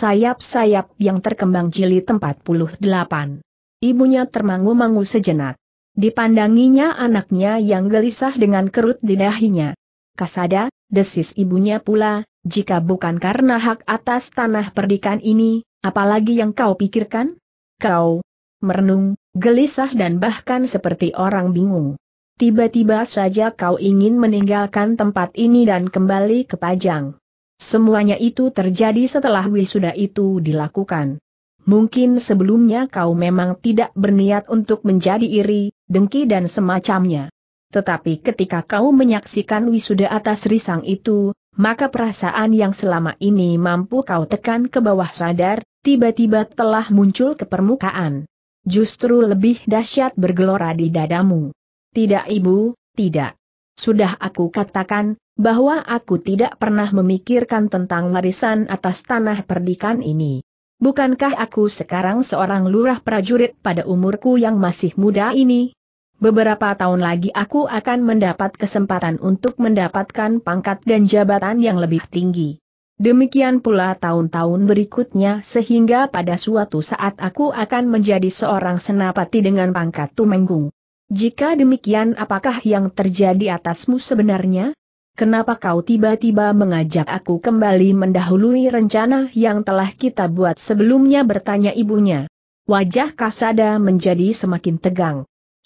sayap-sayap yang terkembang jilid 48. Ibunya termangu-mangu sejenak. Dipandanginya anaknya yang gelisah dengan kerut di dahinya. Kasada, desis ibunya pula, jika bukan karena hak atas tanah perdikan ini, apalagi yang kau pikirkan? Kau merenung, gelisah dan bahkan seperti orang bingung. Tiba-tiba saja kau ingin meninggalkan tempat ini dan kembali ke Pajang. Semuanya itu terjadi setelah wisuda itu dilakukan. Mungkin sebelumnya kau memang tidak berniat untuk menjadi iri, dengki dan semacamnya. Tetapi ketika kau menyaksikan wisuda atas risang itu, maka perasaan yang selama ini mampu kau tekan ke bawah sadar, tiba-tiba telah muncul ke permukaan. Justru lebih dahsyat bergelora di dadamu. Tidak ibu, tidak. Sudah aku katakan, bahwa aku tidak pernah memikirkan tentang warisan atas tanah perdikan ini. Bukankah aku sekarang seorang lurah prajurit pada umurku yang masih muda ini? Beberapa tahun lagi aku akan mendapat kesempatan untuk mendapatkan pangkat dan jabatan yang lebih tinggi. Demikian pula tahun-tahun berikutnya sehingga pada suatu saat aku akan menjadi seorang senapati dengan pangkat tumenggung. Jika demikian apakah yang terjadi atasmu sebenarnya? Kenapa kau tiba-tiba mengajak aku kembali mendahului rencana yang telah kita buat sebelumnya bertanya ibunya. Wajah Kasada menjadi semakin tegang.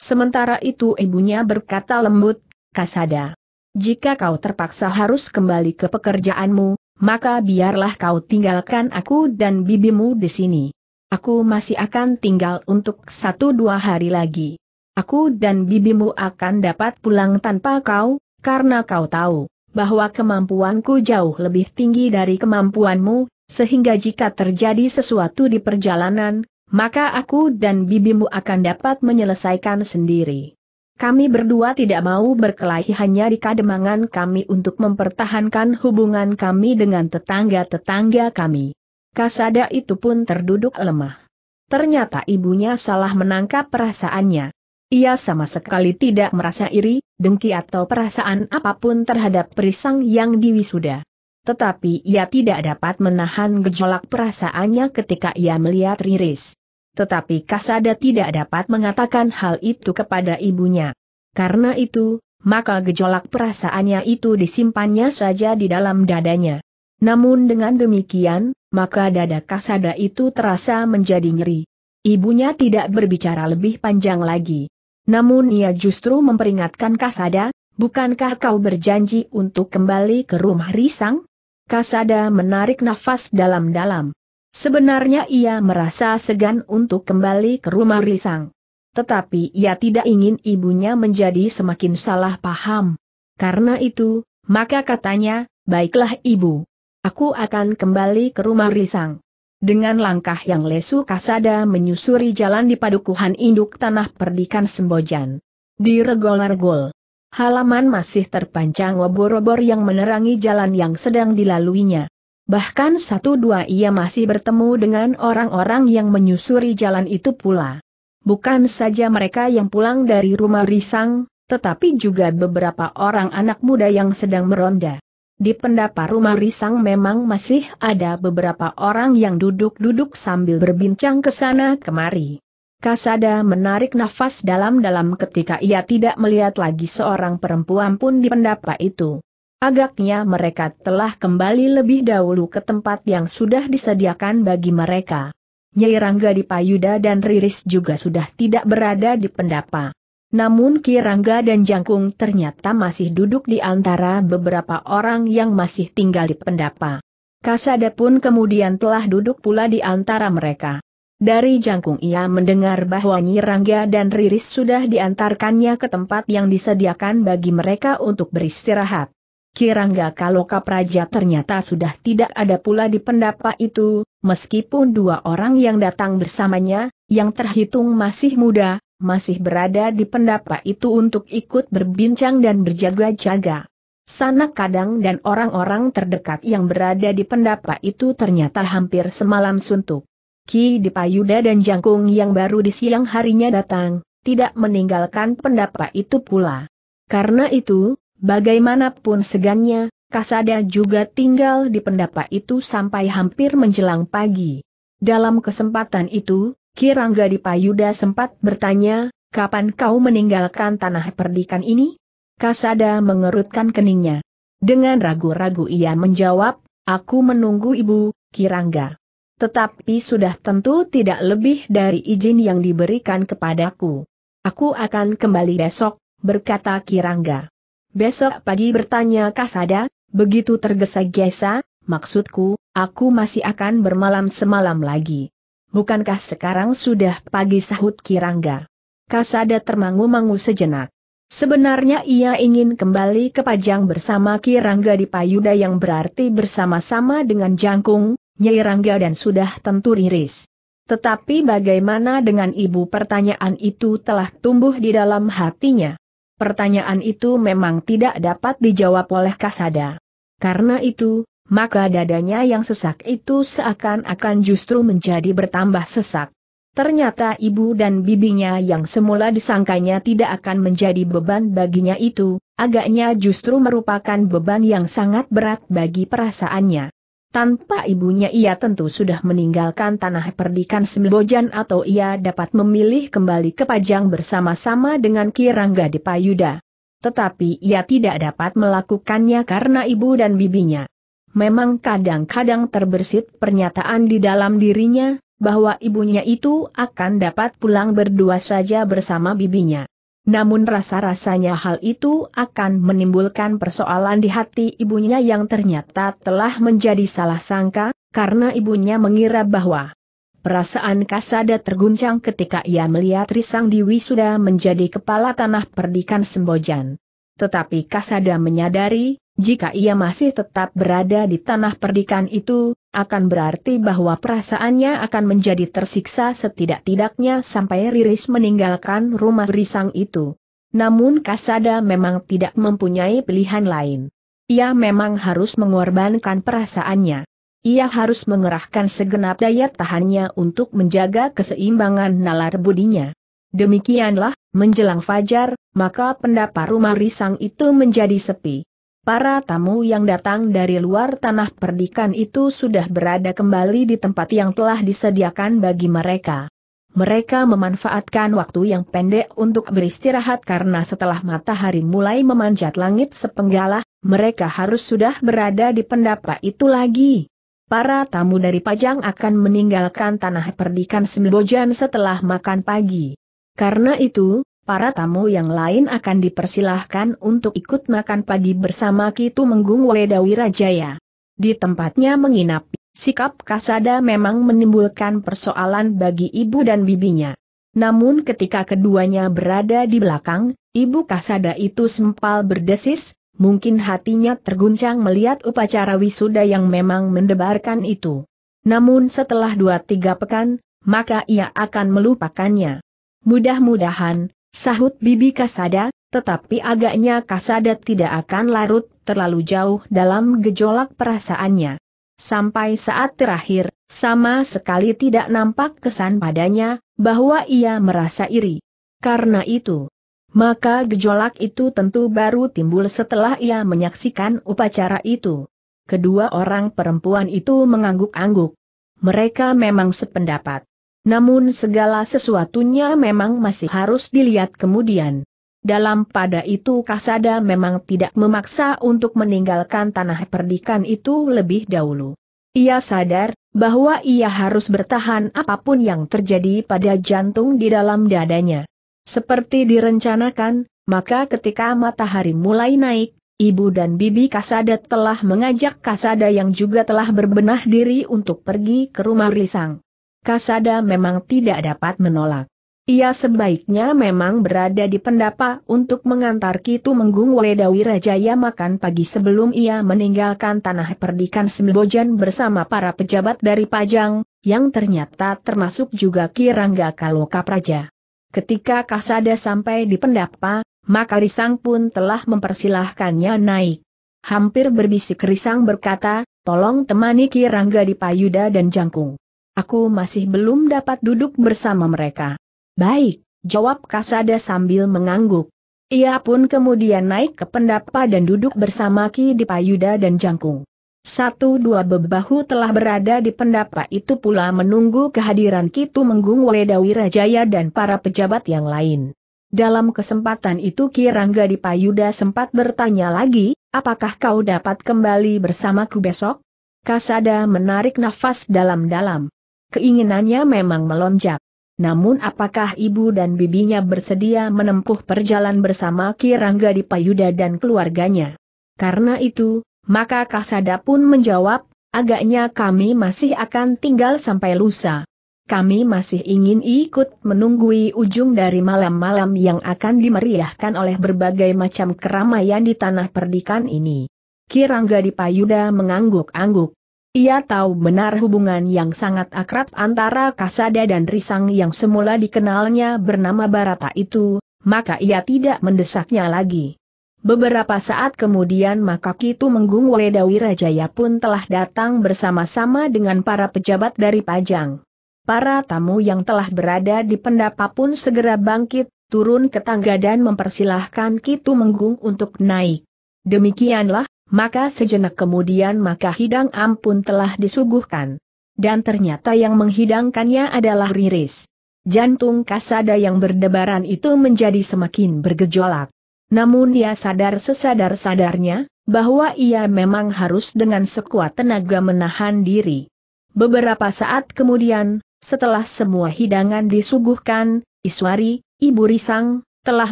Sementara itu ibunya berkata lembut, Kasada. Jika kau terpaksa harus kembali ke pekerjaanmu, maka biarlah kau tinggalkan aku dan bibimu di sini. Aku masih akan tinggal untuk satu dua hari lagi aku dan bibimu akan dapat pulang tanpa kau, karena kau tahu bahwa kemampuanku jauh lebih tinggi dari kemampuanmu, sehingga jika terjadi sesuatu di perjalanan, maka aku dan bibimu akan dapat menyelesaikan sendiri. Kami berdua tidak mau berkelahi hanya di kademangan kami untuk mempertahankan hubungan kami dengan tetangga-tetangga kami. Kasada itu pun terduduk lemah. Ternyata ibunya salah menangkap perasaannya. Ia sama sekali tidak merasa iri, dengki atau perasaan apapun terhadap perisang yang diwisuda. Tetapi ia tidak dapat menahan gejolak perasaannya ketika ia melihat Riris. Tetapi Kasada tidak dapat mengatakan hal itu kepada ibunya. Karena itu, maka gejolak perasaannya itu disimpannya saja di dalam dadanya. Namun dengan demikian, maka dada Kasada itu terasa menjadi nyeri. Ibunya tidak berbicara lebih panjang lagi. Namun ia justru memperingatkan Kasada, bukankah kau berjanji untuk kembali ke rumah Risang? Kasada menarik nafas dalam-dalam. Sebenarnya ia merasa segan untuk kembali ke rumah Risang. Tetapi ia tidak ingin ibunya menjadi semakin salah paham. Karena itu, maka katanya, baiklah ibu. Aku akan kembali ke rumah Risang. Dengan langkah yang lesu kasada menyusuri jalan di padukuhan induk tanah perdikan Sembojan. Di regol-regol. Halaman masih terpanjang obor-obor yang menerangi jalan yang sedang dilaluinya. Bahkan satu dua ia masih bertemu dengan orang-orang yang menyusuri jalan itu pula. Bukan saja mereka yang pulang dari rumah risang, tetapi juga beberapa orang anak muda yang sedang meronda. Di pendapa rumah Risang memang masih ada beberapa orang yang duduk-duduk sambil berbincang ke sana kemari. Kasada menarik nafas dalam-dalam ketika ia tidak melihat lagi seorang perempuan pun di pendapa itu. Agaknya mereka telah kembali lebih dahulu ke tempat yang sudah disediakan bagi mereka. Nyai Rangga di Payuda dan Riris juga sudah tidak berada di pendapa. Namun Kirangga dan Jangkung ternyata masih duduk di antara beberapa orang yang masih tinggal di pendapa. Kasada pun kemudian telah duduk pula di antara mereka. Dari Jangkung ia mendengar bahwa Nyirangga dan Riris sudah diantarkannya ke tempat yang disediakan bagi mereka untuk beristirahat. Kirangga kalau kapraja ternyata sudah tidak ada pula di pendapa itu, meskipun dua orang yang datang bersamanya, yang terhitung masih muda, masih berada di pendapa itu untuk ikut berbincang dan berjaga-jaga. Sanak kadang dan orang-orang terdekat yang berada di pendapa itu ternyata hampir semalam suntuk. Ki Dipayuda dan Jangkung yang baru di siang harinya datang, tidak meninggalkan pendapa itu pula. Karena itu, bagaimanapun segannya, Kasada juga tinggal di pendapa itu sampai hampir menjelang pagi. Dalam kesempatan itu, Kirangga Dipayuda sempat bertanya, kapan kau meninggalkan tanah perdikan ini? Kasada mengerutkan keningnya. Dengan ragu-ragu ia menjawab, aku menunggu ibu, Kirangga. Tetapi sudah tentu tidak lebih dari izin yang diberikan kepadaku. Aku akan kembali besok, berkata Kirangga. Besok pagi bertanya Kasada, begitu tergesa-gesa, maksudku, aku masih akan bermalam semalam lagi. Bukankah sekarang sudah pagi sahut Kirangga? Kasada termangu-mangu sejenak. Sebenarnya ia ingin kembali ke Pajang bersama Kirangga di Payuda yang berarti bersama-sama dengan Jangkung, Nyai Rangga dan sudah tentu Riris. Tetapi bagaimana dengan ibu pertanyaan itu telah tumbuh di dalam hatinya. Pertanyaan itu memang tidak dapat dijawab oleh Kasada. Karena itu, maka dadanya yang sesak itu seakan-akan justru menjadi bertambah sesak. Ternyata ibu dan bibinya yang semula disangkanya tidak akan menjadi beban baginya itu, agaknya justru merupakan beban yang sangat berat bagi perasaannya. Tanpa ibunya ia tentu sudah meninggalkan tanah perdikan Sembojan atau ia dapat memilih kembali ke Pajang bersama-sama dengan Kirangga Dipayuda. Tetapi ia tidak dapat melakukannya karena ibu dan bibinya memang kadang-kadang terbersit pernyataan di dalam dirinya, bahwa ibunya itu akan dapat pulang berdua saja bersama bibinya. Namun rasa-rasanya hal itu akan menimbulkan persoalan di hati ibunya yang ternyata telah menjadi salah sangka, karena ibunya mengira bahwa perasaan Kasada terguncang ketika ia melihat Risang Dewi sudah menjadi kepala tanah perdikan Sembojan. Tetapi Kasada menyadari, jika ia masih tetap berada di tanah perdikan itu, akan berarti bahwa perasaannya akan menjadi tersiksa setidak-tidaknya sampai Riris meninggalkan rumah risang itu. Namun Kasada memang tidak mempunyai pilihan lain. Ia memang harus mengorbankan perasaannya. Ia harus mengerahkan segenap daya tahannya untuk menjaga keseimbangan nalar budinya. Demikianlah, Menjelang fajar, maka pendapa rumah risang itu menjadi sepi. Para tamu yang datang dari luar tanah perdikan itu sudah berada kembali di tempat yang telah disediakan bagi mereka. Mereka memanfaatkan waktu yang pendek untuk beristirahat karena setelah matahari mulai memanjat langit sepenggalah, mereka harus sudah berada di pendapa itu lagi. Para tamu dari Pajang akan meninggalkan tanah perdikan Sembojan setelah makan pagi. Karena itu, para tamu yang lain akan dipersilahkan untuk ikut makan pagi bersama Kitu Menggung Wedawirajaya. Di tempatnya menginap, sikap Kasada memang menimbulkan persoalan bagi ibu dan bibinya. Namun ketika keduanya berada di belakang, ibu Kasada itu sempal berdesis, mungkin hatinya terguncang melihat upacara wisuda yang memang mendebarkan itu. Namun setelah dua tiga pekan, maka ia akan melupakannya. Mudah-mudahan, sahut Bibi Kasada, tetapi agaknya Kasada tidak akan larut terlalu jauh dalam gejolak perasaannya. Sampai saat terakhir, sama sekali tidak nampak kesan padanya, bahwa ia merasa iri. Karena itu, maka gejolak itu tentu baru timbul setelah ia menyaksikan upacara itu. Kedua orang perempuan itu mengangguk-angguk. Mereka memang sependapat. Namun segala sesuatunya memang masih harus dilihat kemudian. Dalam pada itu Kasada memang tidak memaksa untuk meninggalkan tanah perdikan itu lebih dahulu. Ia sadar, bahwa ia harus bertahan apapun yang terjadi pada jantung di dalam dadanya. Seperti direncanakan, maka ketika matahari mulai naik, ibu dan bibi Kasada telah mengajak Kasada yang juga telah berbenah diri untuk pergi ke rumah Risang. Kasada memang tidak dapat menolak. Ia sebaiknya memang berada di pendapa untuk mengantar Kitu Menggung Wedawi Rajaya makan pagi sebelum ia meninggalkan tanah perdikan Sembojan bersama para pejabat dari Pajang, yang ternyata termasuk juga Kirangga Kaloka Praja. Ketika Kasada sampai di pendapa, maka Risang pun telah mempersilahkannya naik. Hampir berbisik Risang berkata, tolong temani Kirangga di Payuda dan Jangkung. Aku masih belum dapat duduk bersama mereka. Baik, jawab Kasada sambil mengangguk. Ia pun kemudian naik ke pendapa dan duduk bersama Ki Dipayuda dan Jangkung. Satu dua bebahu telah berada di pendapa itu pula menunggu kehadiran Kitu Menggung Wedawi Rajaya dan para pejabat yang lain. Dalam kesempatan itu Ki Rangga Dipayuda sempat bertanya lagi, apakah kau dapat kembali bersamaku besok? Kasada menarik nafas dalam-dalam keinginannya memang melonjak. Namun apakah ibu dan bibinya bersedia menempuh perjalanan bersama Kirangga di Payuda dan keluarganya? Karena itu, maka Kasada pun menjawab, agaknya kami masih akan tinggal sampai lusa. Kami masih ingin ikut menunggui ujung dari malam-malam yang akan dimeriahkan oleh berbagai macam keramaian di tanah perdikan ini. Kirangga di Payuda mengangguk-angguk. Ia tahu benar hubungan yang sangat akrab antara Kasada dan Risang yang semula dikenalnya bernama Barata itu, maka ia tidak mendesaknya lagi. Beberapa saat kemudian maka Kitu Menggung Wedawi Jaya pun telah datang bersama-sama dengan para pejabat dari Pajang. Para tamu yang telah berada di pendapa pun segera bangkit, turun ke tangga dan mempersilahkan Kitu Menggung untuk naik. Demikianlah, maka sejenak kemudian maka hidang ampun telah disuguhkan. Dan ternyata yang menghidangkannya adalah Riris. Jantung kasada yang berdebaran itu menjadi semakin bergejolak. Namun ia sadar sesadar-sadarnya, bahwa ia memang harus dengan sekuat tenaga menahan diri. Beberapa saat kemudian, setelah semua hidangan disuguhkan, Iswari, Ibu Risang, telah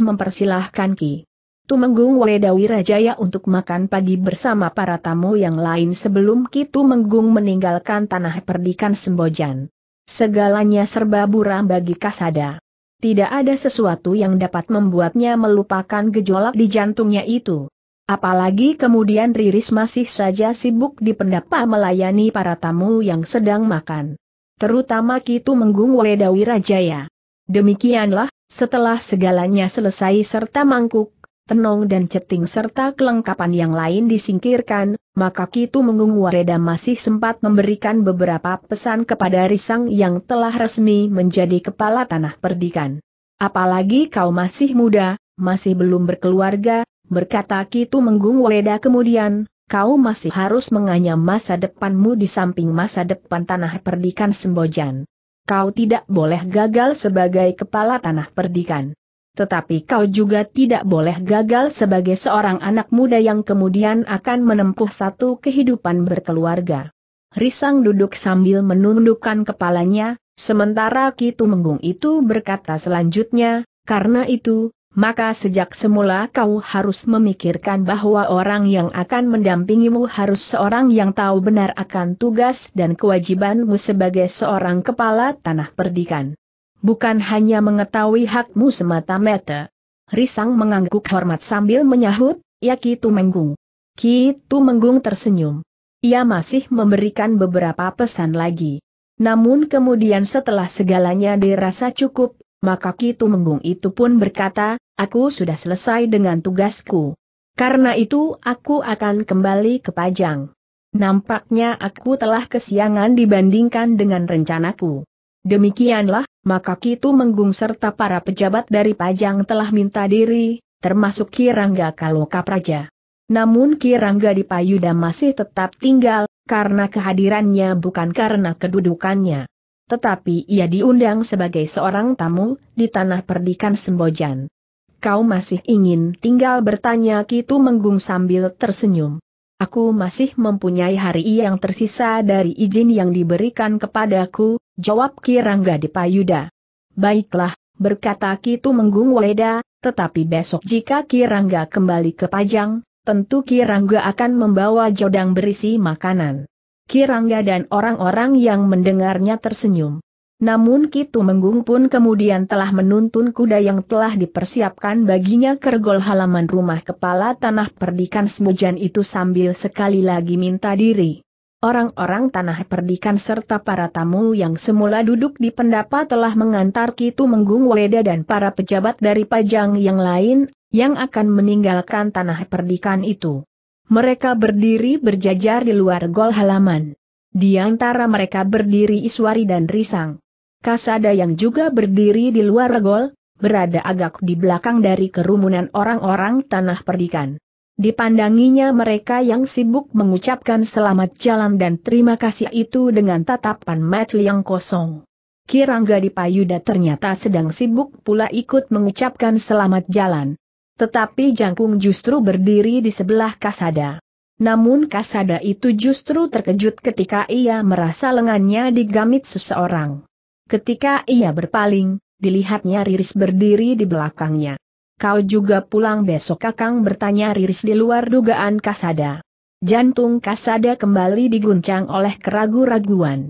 mempersilahkan Ki Tumenggung Wedawi Rajaya untuk makan pagi bersama para tamu yang lain sebelum Kitu Menggung meninggalkan tanah perdikan Sembojan. Segalanya serba buram bagi Kasada. Tidak ada sesuatu yang dapat membuatnya melupakan gejolak di jantungnya itu. Apalagi kemudian Riris masih saja sibuk di pendapa melayani para tamu yang sedang makan. Terutama Kitu Menggung Wedawi Rajaya. Demikianlah, setelah segalanya selesai serta mangkuk tenong dan ceting serta kelengkapan yang lain disingkirkan, maka Kitu Mengung Wareda masih sempat memberikan beberapa pesan kepada Risang yang telah resmi menjadi kepala tanah perdikan. Apalagi kau masih muda, masih belum berkeluarga, berkata Kitu Mengung Wareda kemudian, kau masih harus menganyam masa depanmu di samping masa depan tanah perdikan Sembojan. Kau tidak boleh gagal sebagai kepala tanah perdikan tetapi kau juga tidak boleh gagal sebagai seorang anak muda yang kemudian akan menempuh satu kehidupan berkeluarga. Risang duduk sambil menundukkan kepalanya, sementara Kitu Menggung itu berkata selanjutnya, karena itu, maka sejak semula kau harus memikirkan bahwa orang yang akan mendampingimu harus seorang yang tahu benar akan tugas dan kewajibanmu sebagai seorang kepala tanah perdikan. Bukan hanya mengetahui hakmu semata-mata. Risang mengangguk hormat sambil menyahut, ya Kitu Menggung. Kitu Menggung tersenyum. Ia masih memberikan beberapa pesan lagi. Namun kemudian setelah segalanya dirasa cukup, maka Kitu Menggung itu pun berkata, aku sudah selesai dengan tugasku. Karena itu aku akan kembali ke Pajang. Nampaknya aku telah kesiangan dibandingkan dengan rencanaku. Demikianlah, maka Kitu Menggung serta para pejabat dari Pajang telah minta diri, termasuk Kirangga Kaloka Praja. Namun Kirangga di Payuda masih tetap tinggal, karena kehadirannya bukan karena kedudukannya. Tetapi ia diundang sebagai seorang tamu, di tanah perdikan Sembojan. Kau masih ingin tinggal bertanya Kitu Menggung sambil tersenyum. Aku masih mempunyai hari yang tersisa dari izin yang diberikan kepadaku, Jawab Kirangga Dipayuda. Baiklah, berkata Kitu Menggung Weda, tetapi besok jika Kirangga kembali ke Pajang, tentu Kirangga akan membawa jodang berisi makanan. Kirangga dan orang-orang yang mendengarnya tersenyum. Namun Kitu Menggung pun kemudian telah menuntun kuda yang telah dipersiapkan baginya kergol halaman rumah kepala tanah perdikan Semujan itu sambil sekali lagi minta diri. Orang-orang tanah perdikan serta para tamu yang semula duduk di pendapa telah mengantar Kitu Menggung Weda dan para pejabat dari Pajang yang lain, yang akan meninggalkan tanah perdikan itu. Mereka berdiri berjajar di luar gol halaman. Di antara mereka berdiri Iswari dan Risang. Kasada yang juga berdiri di luar gol, berada agak di belakang dari kerumunan orang-orang tanah perdikan. Dipandanginya mereka yang sibuk mengucapkan selamat jalan dan terima kasih itu dengan tatapan mata yang kosong. Kirangga Dipayuda ternyata sedang sibuk pula ikut mengucapkan selamat jalan. Tetapi Jangkung justru berdiri di sebelah Kasada. Namun Kasada itu justru terkejut ketika ia merasa lengannya digamit seseorang. Ketika ia berpaling, dilihatnya Riris berdiri di belakangnya kau juga pulang besok Kakang bertanya Riris di luar dugaan Kasada. Jantung Kasada kembali diguncang oleh keraguan raguan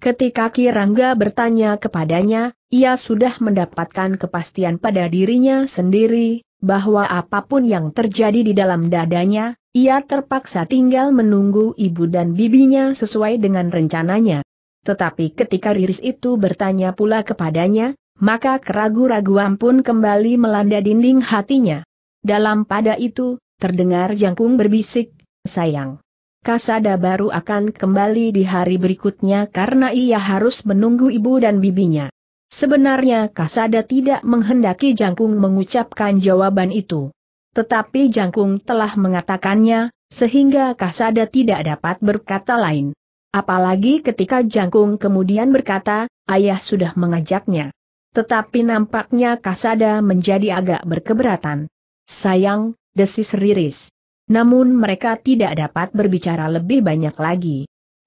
Ketika Kirangga bertanya kepadanya, ia sudah mendapatkan kepastian pada dirinya sendiri, bahwa apapun yang terjadi di dalam dadanya, ia terpaksa tinggal menunggu ibu dan bibinya sesuai dengan rencananya. Tetapi ketika Riris itu bertanya pula kepadanya, maka keragu-raguan pun kembali melanda dinding hatinya. Dalam pada itu, terdengar jangkung berbisik, sayang. Kasada baru akan kembali di hari berikutnya karena ia harus menunggu ibu dan bibinya. Sebenarnya Kasada tidak menghendaki Jangkung mengucapkan jawaban itu. Tetapi Jangkung telah mengatakannya, sehingga Kasada tidak dapat berkata lain. Apalagi ketika Jangkung kemudian berkata, ayah sudah mengajaknya. Tetapi nampaknya Kasada menjadi agak berkeberatan. Sayang, desis Riris. Namun mereka tidak dapat berbicara lebih banyak lagi.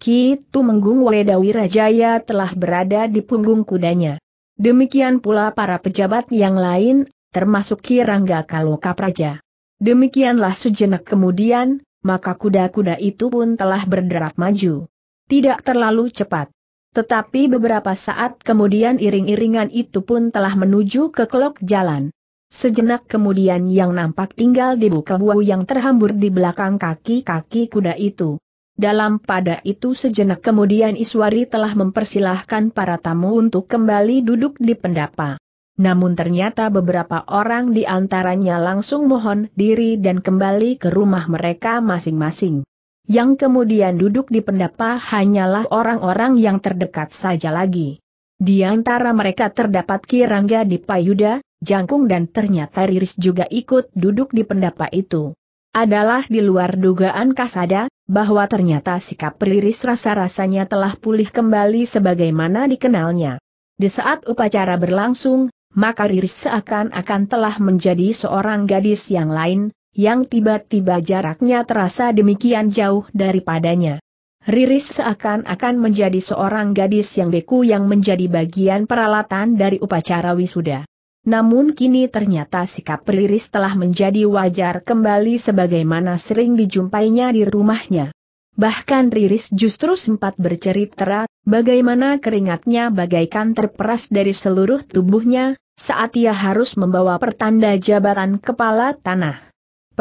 Ki Tumenggung Wedawirajaya telah berada di punggung kudanya. Demikian pula para pejabat yang lain, termasuk Kirangga Rangga Kaloka Praja. Demikianlah sejenak kemudian, maka kuda-kuda itu pun telah berderap maju. Tidak terlalu cepat. Tetapi beberapa saat kemudian iring-iringan itu pun telah menuju ke kelok jalan. Sejenak kemudian yang nampak tinggal di bukebu yang terhambur di belakang kaki-kaki kuda itu. Dalam pada itu sejenak kemudian Iswari telah mempersilahkan para tamu untuk kembali duduk di pendapa. Namun ternyata beberapa orang di antaranya langsung mohon diri dan kembali ke rumah mereka masing-masing. Yang kemudian duduk di pendapa hanyalah orang-orang yang terdekat saja lagi. Di antara mereka terdapat Kirangga di Payuda, Jangkung dan ternyata Riris juga ikut duduk di pendapa itu. Adalah di luar dugaan Kasada, bahwa ternyata sikap Riris rasa-rasanya telah pulih kembali sebagaimana dikenalnya. Di saat upacara berlangsung, maka Riris seakan-akan telah menjadi seorang gadis yang lain, yang tiba-tiba jaraknya terasa demikian jauh daripadanya. Riris seakan-akan menjadi seorang gadis yang beku yang menjadi bagian peralatan dari upacara wisuda. Namun kini ternyata sikap Riris telah menjadi wajar kembali sebagaimana sering dijumpainya di rumahnya. Bahkan Riris justru sempat bercerita bagaimana keringatnya bagaikan terperas dari seluruh tubuhnya saat ia harus membawa pertanda jabatan kepala tanah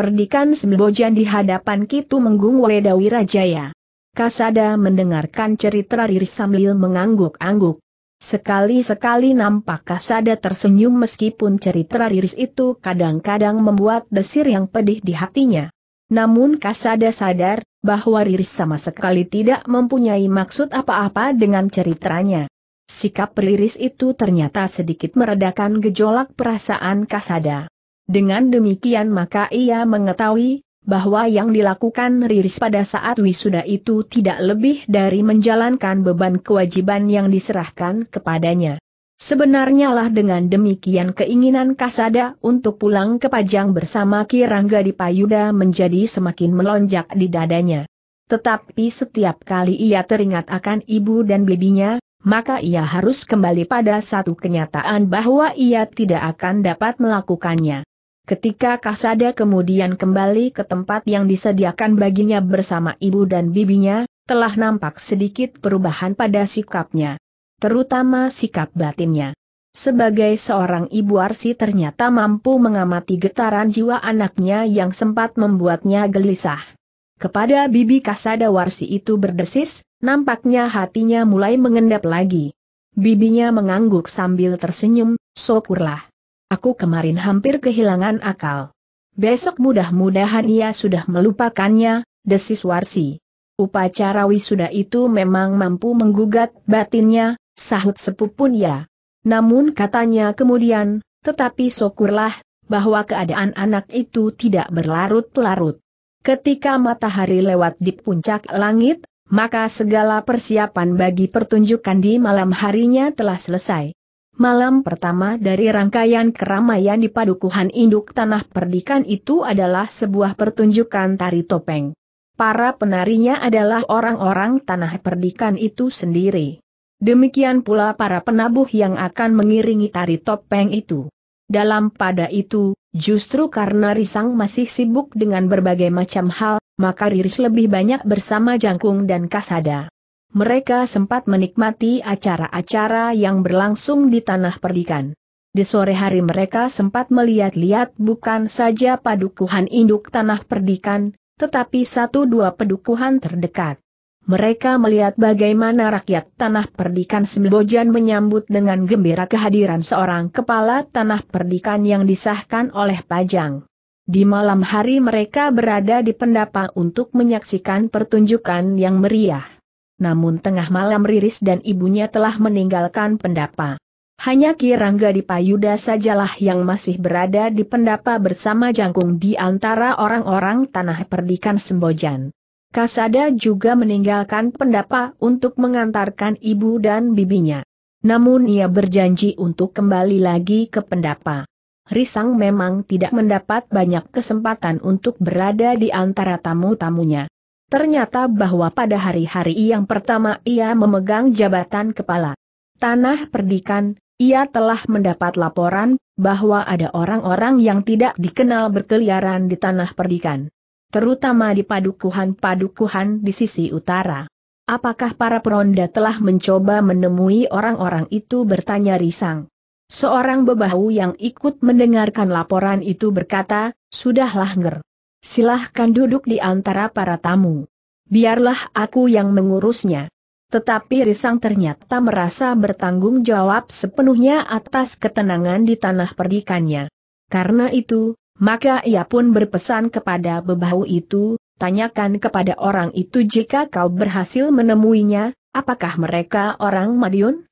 perdikan sembojan di hadapan Kitu Menggung Wedawi Rajaya. Kasada mendengarkan cerita Riri sambil mengangguk-angguk. Sekali-sekali nampak Kasada tersenyum meskipun cerita Riris itu kadang-kadang membuat desir yang pedih di hatinya. Namun Kasada sadar bahwa Riris sama sekali tidak mempunyai maksud apa-apa dengan ceritanya. Sikap Riris itu ternyata sedikit meredakan gejolak perasaan Kasada. Dengan demikian maka ia mengetahui, bahwa yang dilakukan Riris pada saat wisuda itu tidak lebih dari menjalankan beban kewajiban yang diserahkan kepadanya. Sebenarnya lah dengan demikian keinginan Kasada untuk pulang ke Pajang bersama Kirangga di Payuda menjadi semakin melonjak di dadanya. Tetapi setiap kali ia teringat akan ibu dan bibinya, maka ia harus kembali pada satu kenyataan bahwa ia tidak akan dapat melakukannya. Ketika Kasada kemudian kembali ke tempat yang disediakan baginya bersama ibu dan bibinya, telah nampak sedikit perubahan pada sikapnya. Terutama sikap batinnya. Sebagai seorang ibu Arsi ternyata mampu mengamati getaran jiwa anaknya yang sempat membuatnya gelisah. Kepada bibi Kasada Warsi itu berdesis, nampaknya hatinya mulai mengendap lagi. Bibinya mengangguk sambil tersenyum, syukurlah. Aku kemarin hampir kehilangan akal. Besok mudah-mudahan ia sudah melupakannya, desis Warsi. Upacara wisuda itu memang mampu menggugat batinnya, sahut sepupun ya. Namun katanya kemudian, tetapi syukurlah, bahwa keadaan anak itu tidak berlarut-larut. Ketika matahari lewat di puncak langit, maka segala persiapan bagi pertunjukan di malam harinya telah selesai. Malam pertama dari rangkaian keramaian di padukuhan induk tanah perdikan itu adalah sebuah pertunjukan tari topeng. Para penarinya adalah orang-orang tanah perdikan itu sendiri. Demikian pula para penabuh yang akan mengiringi tari topeng itu. Dalam pada itu, justru karena Risang masih sibuk dengan berbagai macam hal, maka Riris lebih banyak bersama Jangkung dan Kasada mereka sempat menikmati acara-acara yang berlangsung di tanah perdikan. Di sore hari mereka sempat melihat-lihat bukan saja padukuhan induk tanah perdikan, tetapi satu dua pedukuhan terdekat. Mereka melihat bagaimana rakyat tanah perdikan Sembojan menyambut dengan gembira kehadiran seorang kepala tanah perdikan yang disahkan oleh Pajang. Di malam hari mereka berada di pendapa untuk menyaksikan pertunjukan yang meriah namun tengah malam Riris dan ibunya telah meninggalkan pendapa. Hanya Kirangga Rangga di Payuda sajalah yang masih berada di pendapa bersama jangkung di antara orang-orang tanah perdikan Sembojan. Kasada juga meninggalkan pendapa untuk mengantarkan ibu dan bibinya. Namun ia berjanji untuk kembali lagi ke pendapa. Risang memang tidak mendapat banyak kesempatan untuk berada di antara tamu-tamunya. Ternyata bahwa pada hari-hari yang pertama ia memegang jabatan kepala tanah perdikan, ia telah mendapat laporan bahwa ada orang-orang yang tidak dikenal berkeliaran di tanah perdikan. Terutama di padukuhan-padukuhan di sisi utara. Apakah para peronda telah mencoba menemui orang-orang itu bertanya risang? Seorang bebahu yang ikut mendengarkan laporan itu berkata, Sudahlah ngeri. Silahkan duduk di antara para tamu. Biarlah aku yang mengurusnya. Tetapi Risang ternyata merasa bertanggung jawab sepenuhnya atas ketenangan di tanah perdikannya. Karena itu, maka ia pun berpesan kepada bebahu itu, tanyakan kepada orang itu jika kau berhasil menemuinya, apakah mereka orang Madiun?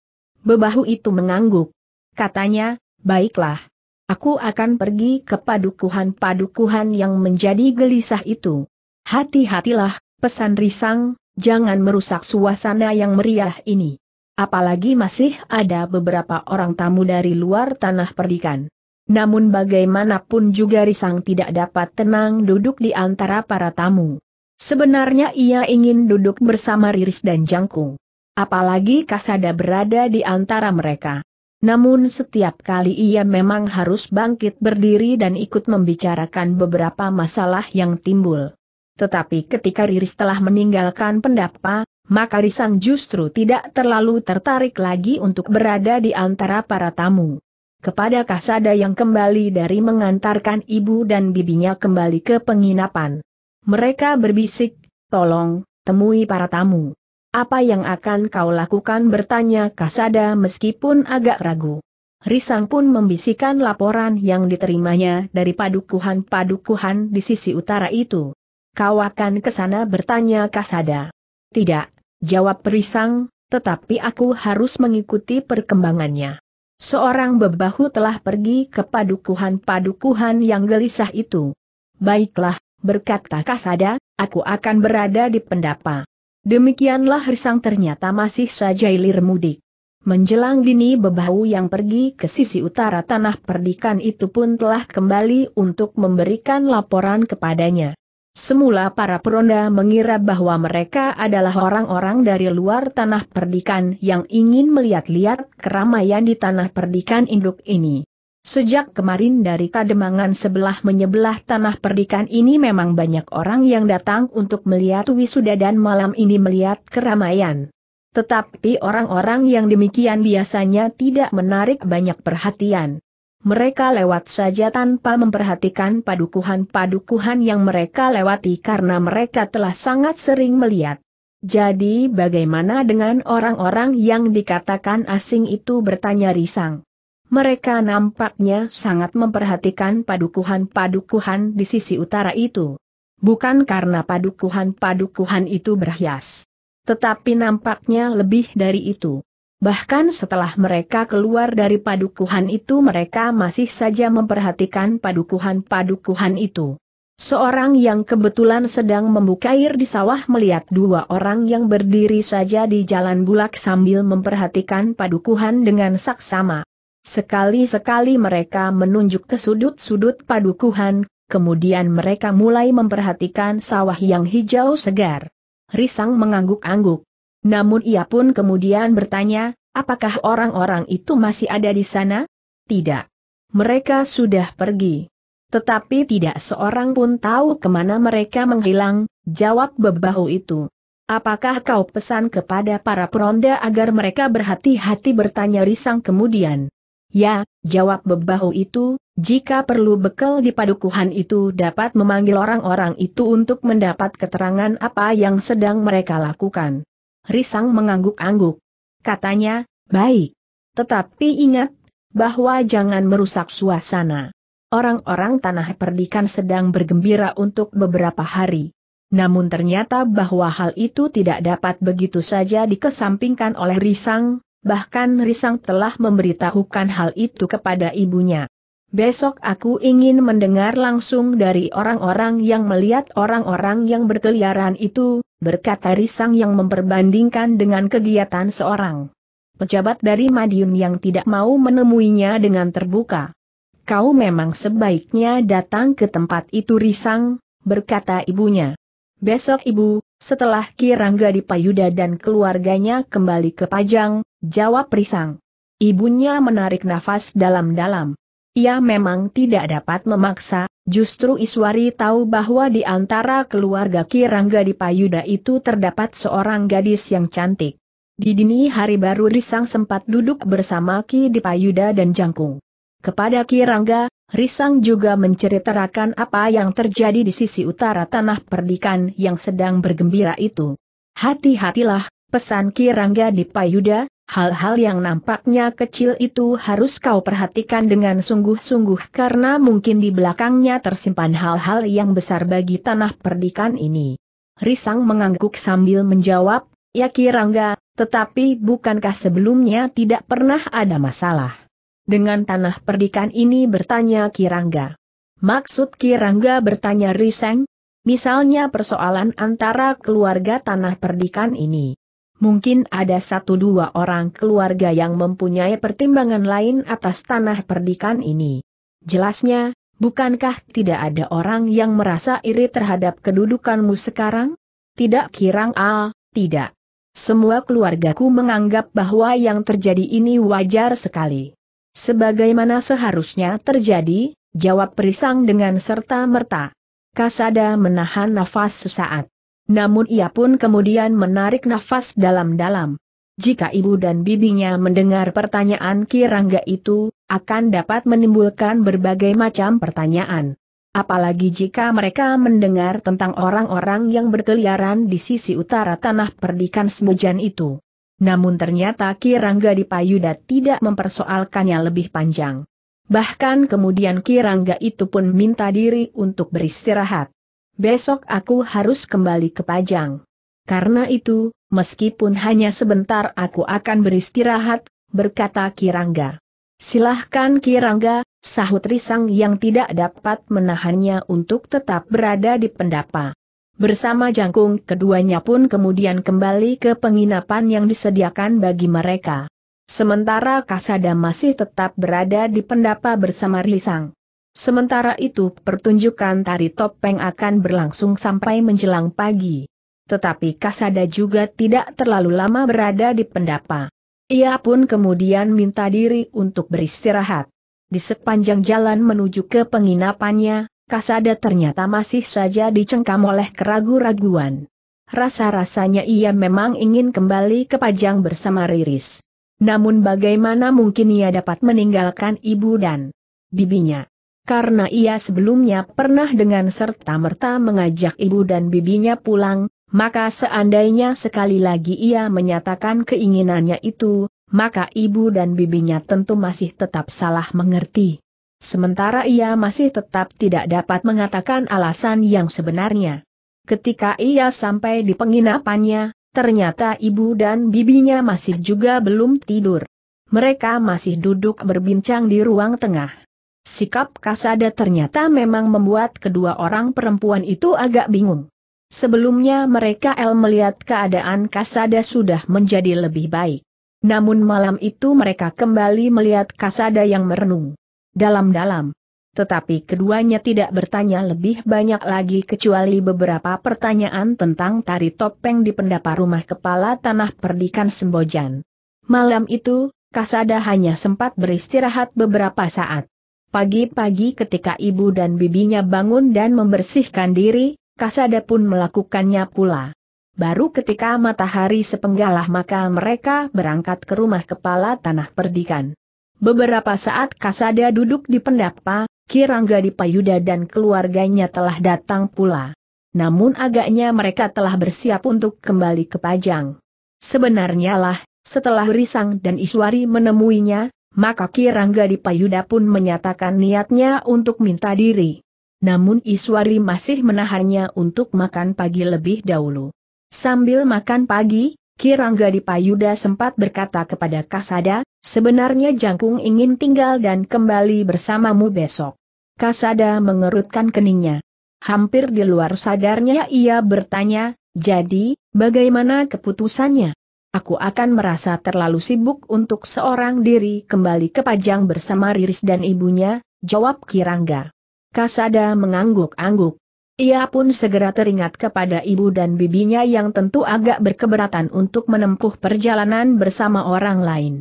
Bebahu itu mengangguk. Katanya, baiklah. Aku akan pergi ke padukuhan-padukuhan yang menjadi gelisah itu. Hati-hatilah, pesan risang, jangan merusak suasana yang meriah ini. Apalagi masih ada beberapa orang tamu dari luar tanah perdikan. Namun bagaimanapun juga Risang tidak dapat tenang duduk di antara para tamu. Sebenarnya ia ingin duduk bersama Riris dan Jangkung. Apalagi Kasada berada di antara mereka. Namun setiap kali ia memang harus bangkit berdiri dan ikut membicarakan beberapa masalah yang timbul. Tetapi ketika Riris telah meninggalkan pendapa, maka Risang justru tidak terlalu tertarik lagi untuk berada di antara para tamu. Kepada Kasada yang kembali dari mengantarkan ibu dan bibinya kembali ke penginapan. Mereka berbisik, tolong, temui para tamu. Apa yang akan kau lakukan bertanya Kasada meskipun agak ragu. Risang pun membisikkan laporan yang diterimanya dari padukuhan-padukuhan di sisi utara itu. Kau akan ke sana bertanya Kasada. Tidak, jawab Risang, tetapi aku harus mengikuti perkembangannya. Seorang bebahu telah pergi ke padukuhan-padukuhan yang gelisah itu. Baiklah, berkata Kasada, aku akan berada di pendapa. Demikianlah Risang ternyata masih saja ilir mudik. Menjelang dini Bebau yang pergi ke sisi utara tanah perdikan itu pun telah kembali untuk memberikan laporan kepadanya. Semula para peronda mengira bahwa mereka adalah orang-orang dari luar tanah perdikan yang ingin melihat-lihat keramaian di tanah perdikan induk ini. Sejak kemarin dari kademangan sebelah menyebelah tanah perdikan ini memang banyak orang yang datang untuk melihat wisuda dan malam ini melihat keramaian. Tetapi orang-orang yang demikian biasanya tidak menarik banyak perhatian. Mereka lewat saja tanpa memperhatikan padukuhan-padukuhan yang mereka lewati karena mereka telah sangat sering melihat. Jadi bagaimana dengan orang-orang yang dikatakan asing itu bertanya risang. Mereka nampaknya sangat memperhatikan padukuhan-padukuhan di sisi utara itu. Bukan karena padukuhan-padukuhan itu berhias. Tetapi nampaknya lebih dari itu. Bahkan setelah mereka keluar dari padukuhan itu mereka masih saja memperhatikan padukuhan-padukuhan itu. Seorang yang kebetulan sedang membuka air di sawah melihat dua orang yang berdiri saja di jalan bulak sambil memperhatikan padukuhan dengan saksama. Sekali-sekali mereka menunjuk ke sudut-sudut padukuhan, kemudian mereka mulai memperhatikan sawah yang hijau segar. Risang mengangguk-angguk. Namun ia pun kemudian bertanya, apakah orang-orang itu masih ada di sana? Tidak. Mereka sudah pergi. Tetapi tidak seorang pun tahu kemana mereka menghilang, jawab bebahu itu. Apakah kau pesan kepada para peronda agar mereka berhati-hati bertanya risang kemudian? Ya, jawab bebahu itu, jika perlu bekal di padukuhan itu dapat memanggil orang-orang itu untuk mendapat keterangan apa yang sedang mereka lakukan. Risang mengangguk-angguk. Katanya, baik. Tetapi ingat, bahwa jangan merusak suasana. Orang-orang tanah perdikan sedang bergembira untuk beberapa hari. Namun ternyata bahwa hal itu tidak dapat begitu saja dikesampingkan oleh Risang, bahkan Risang telah memberitahukan hal itu kepada ibunya. Besok aku ingin mendengar langsung dari orang-orang yang melihat orang-orang yang berkeliaran itu, berkata Risang yang memperbandingkan dengan kegiatan seorang pejabat dari Madiun yang tidak mau menemuinya dengan terbuka. Kau memang sebaiknya datang ke tempat itu Risang, berkata ibunya. Besok ibu, setelah Kirangga Dipayuda dan keluarganya kembali ke Pajang, jawab Risang. Ibunya menarik nafas dalam-dalam. Ia memang tidak dapat memaksa, justru Iswari tahu bahwa di antara keluarga Kirangga di Payuda itu terdapat seorang gadis yang cantik. Di dini hari baru Risang sempat duduk bersama Ki di Payuda dan Jangkung. Kepada Kirangga, Risang juga menceritakan apa yang terjadi di sisi utara tanah perdikan yang sedang bergembira itu. Hati-hatilah, pesan Kirangga di Payuda, Hal-hal yang nampaknya kecil itu harus kau perhatikan dengan sungguh-sungguh karena mungkin di belakangnya tersimpan hal-hal yang besar bagi tanah perdikan ini. Risang mengangguk sambil menjawab, ya Kirangga, tetapi bukankah sebelumnya tidak pernah ada masalah? Dengan tanah perdikan ini bertanya Kirangga. Maksud Kirangga bertanya Risang? Misalnya persoalan antara keluarga tanah perdikan ini. Mungkin ada satu dua orang keluarga yang mempunyai pertimbangan lain atas tanah perdikan ini. Jelasnya, bukankah tidak ada orang yang merasa iri terhadap kedudukanmu sekarang? Tidak kirang ah, tidak. Semua keluargaku menganggap bahwa yang terjadi ini wajar sekali. Sebagaimana seharusnya terjadi, jawab Perisang dengan serta merta. Kasada menahan nafas sesaat. Namun ia pun kemudian menarik nafas dalam-dalam. Jika ibu dan bibinya mendengar pertanyaan Kirangga itu, akan dapat menimbulkan berbagai macam pertanyaan. Apalagi jika mereka mendengar tentang orang-orang yang berkeliaran di sisi utara tanah perdikan Semujan itu. Namun ternyata Kirangga di Payuda tidak mempersoalkannya lebih panjang. Bahkan kemudian Kirangga itu pun minta diri untuk beristirahat besok aku harus kembali ke Pajang. Karena itu, meskipun hanya sebentar aku akan beristirahat, berkata Kirangga. Silahkan Kirangga, sahut Risang yang tidak dapat menahannya untuk tetap berada di pendapa. Bersama jangkung keduanya pun kemudian kembali ke penginapan yang disediakan bagi mereka. Sementara Kasada masih tetap berada di pendapa bersama Risang. Sementara itu pertunjukan tari topeng akan berlangsung sampai menjelang pagi. Tetapi Kasada juga tidak terlalu lama berada di pendapa. Ia pun kemudian minta diri untuk beristirahat. Di sepanjang jalan menuju ke penginapannya, Kasada ternyata masih saja dicengkam oleh keragu-raguan. Rasa-rasanya ia memang ingin kembali ke Pajang bersama Riris. Namun bagaimana mungkin ia dapat meninggalkan ibu dan bibinya? karena ia sebelumnya pernah dengan serta-merta mengajak ibu dan bibinya pulang, maka seandainya sekali lagi ia menyatakan keinginannya itu, maka ibu dan bibinya tentu masih tetap salah mengerti. Sementara ia masih tetap tidak dapat mengatakan alasan yang sebenarnya. Ketika ia sampai di penginapannya, ternyata ibu dan bibinya masih juga belum tidur. Mereka masih duduk berbincang di ruang tengah. Sikap Kasada ternyata memang membuat kedua orang perempuan itu agak bingung. Sebelumnya mereka El melihat keadaan Kasada sudah menjadi lebih baik. Namun malam itu mereka kembali melihat Kasada yang merenung. Dalam-dalam. Tetapi keduanya tidak bertanya lebih banyak lagi kecuali beberapa pertanyaan tentang tari topeng di pendapa rumah kepala tanah perdikan Sembojan. Malam itu, Kasada hanya sempat beristirahat beberapa saat. Pagi-pagi ketika ibu dan bibinya bangun dan membersihkan diri, Kasada pun melakukannya pula. Baru ketika matahari sepenggalah maka mereka berangkat ke rumah kepala tanah perdikan. Beberapa saat Kasada duduk di pendapa, Kirangga di Payuda dan keluarganya telah datang pula. Namun agaknya mereka telah bersiap untuk kembali ke Pajang. Sebenarnya lah, setelah Risang dan Iswari menemuinya, maka Kirangga di Payuda pun menyatakan niatnya untuk minta diri. Namun Iswari masih menahannya untuk makan pagi lebih dahulu. Sambil makan pagi, Kirangga di Payuda sempat berkata kepada Kasada, sebenarnya Jangkung ingin tinggal dan kembali bersamamu besok. Kasada mengerutkan keningnya. Hampir di luar sadarnya ia bertanya, jadi, bagaimana keputusannya? Aku akan merasa terlalu sibuk untuk seorang diri kembali ke Pajang bersama Riris dan ibunya, jawab Kirangga. Kasada mengangguk-angguk. Ia pun segera teringat kepada ibu dan bibinya yang tentu agak berkeberatan untuk menempuh perjalanan bersama orang lain.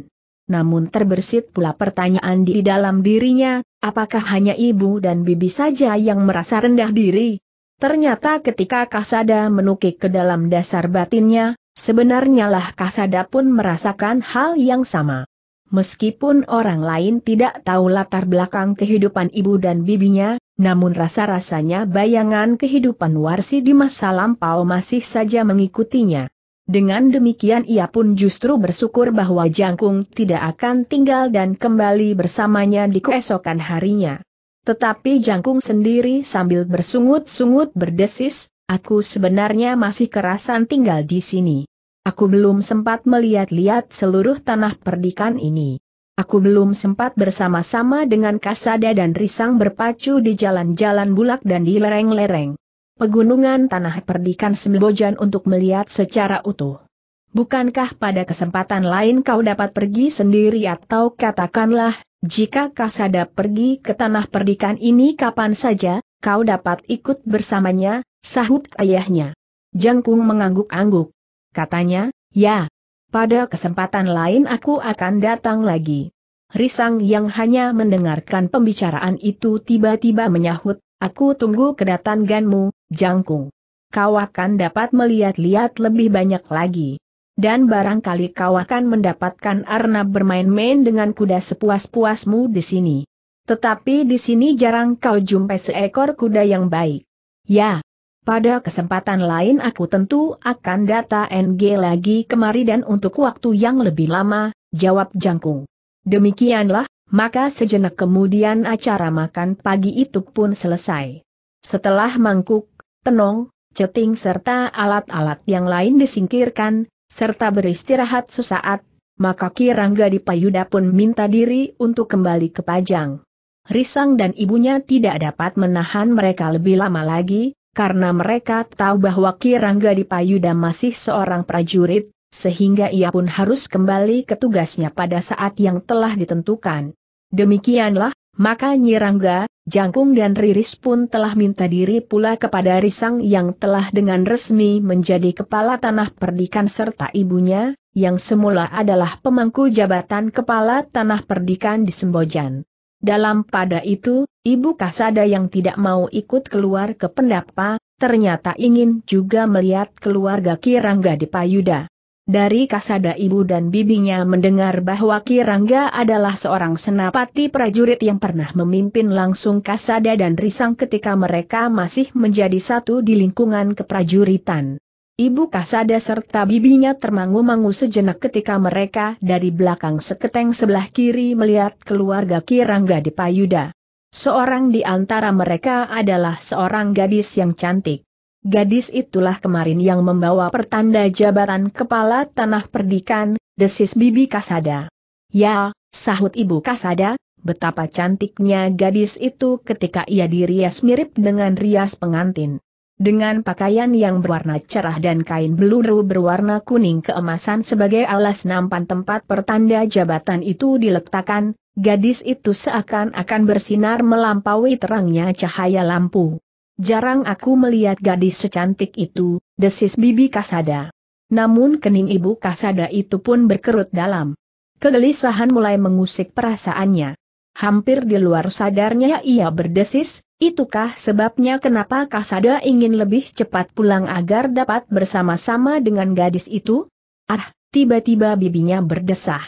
Namun terbersit pula pertanyaan di dalam dirinya, apakah hanya ibu dan bibi saja yang merasa rendah diri? Ternyata ketika Kasada menukik ke dalam dasar batinnya, Sebenarnya lah Kasada pun merasakan hal yang sama. Meskipun orang lain tidak tahu latar belakang kehidupan ibu dan bibinya, namun rasa-rasanya bayangan kehidupan Warsi di masa lampau masih saja mengikutinya. Dengan demikian ia pun justru bersyukur bahwa Jangkung tidak akan tinggal dan kembali bersamanya di keesokan harinya. Tetapi Jangkung sendiri sambil bersungut-sungut berdesis, Aku sebenarnya masih kerasan tinggal di sini. Aku belum sempat melihat-lihat seluruh tanah perdikan ini. Aku belum sempat bersama-sama dengan Kasada dan Risang berpacu di jalan-jalan bulak dan di lereng-lereng. Pegunungan tanah perdikan Sembojan untuk melihat secara utuh. Bukankah pada kesempatan lain kau dapat pergi sendiri atau katakanlah, jika Kasada pergi ke tanah perdikan ini kapan saja, kau dapat ikut bersamanya, Sahut ayahnya. Jangkung mengangguk-angguk. Katanya, ya. Pada kesempatan lain aku akan datang lagi. Risang yang hanya mendengarkan pembicaraan itu tiba-tiba menyahut, aku tunggu kedatanganmu, Jangkung. Kau akan dapat melihat-lihat lebih banyak lagi. Dan barangkali kau akan mendapatkan arna bermain-main dengan kuda sepuas-puasmu di sini. Tetapi di sini jarang kau jumpai seekor kuda yang baik. Ya, pada kesempatan lain aku tentu akan data NG lagi kemari dan untuk waktu yang lebih lama, jawab Jangkung. Demikianlah, maka sejenak kemudian acara makan pagi itu pun selesai. Setelah mangkuk, tenong, ceting serta alat-alat yang lain disingkirkan, serta beristirahat sesaat, maka Kirangga di Payuda pun minta diri untuk kembali ke Pajang. Risang dan ibunya tidak dapat menahan mereka lebih lama lagi, karena mereka tahu bahwa Kirangga di Payuda masih seorang prajurit, sehingga ia pun harus kembali ke tugasnya pada saat yang telah ditentukan. Demikianlah, maka Nyirangga, Jangkung dan Riris pun telah minta diri pula kepada Risang yang telah dengan resmi menjadi kepala tanah perdikan serta ibunya, yang semula adalah pemangku jabatan kepala tanah perdikan di Sembojan. Dalam pada itu, Ibu Kasada yang tidak mau ikut keluar ke pendapa, ternyata ingin juga melihat keluarga Kirangga di Payuda. Dari Kasada ibu dan bibinya mendengar bahwa Kirangga adalah seorang senapati prajurit yang pernah memimpin langsung Kasada dan Risang ketika mereka masih menjadi satu di lingkungan keprajuritan. Ibu Kasada serta bibinya termangu-mangu sejenak ketika mereka dari belakang seketeng sebelah kiri melihat keluarga Kirangga di Payuda. Seorang di antara mereka adalah seorang gadis yang cantik. Gadis itulah kemarin yang membawa pertanda jabatan kepala tanah perdikan, desis bibi Kasada. Ya, sahut ibu Kasada, betapa cantiknya gadis itu ketika ia dirias mirip dengan rias pengantin. Dengan pakaian yang berwarna cerah dan kain beluru berwarna kuning keemasan sebagai alas nampan tempat pertanda jabatan itu diletakkan, gadis itu seakan-akan bersinar melampaui terangnya cahaya lampu. Jarang aku melihat gadis secantik itu, desis bibi Kasada. Namun kening ibu Kasada itu pun berkerut dalam. Kegelisahan mulai mengusik perasaannya. Hampir di luar sadarnya ia berdesis, itukah sebabnya kenapa Kasada ingin lebih cepat pulang agar dapat bersama-sama dengan gadis itu? Ah, tiba-tiba bibinya berdesah.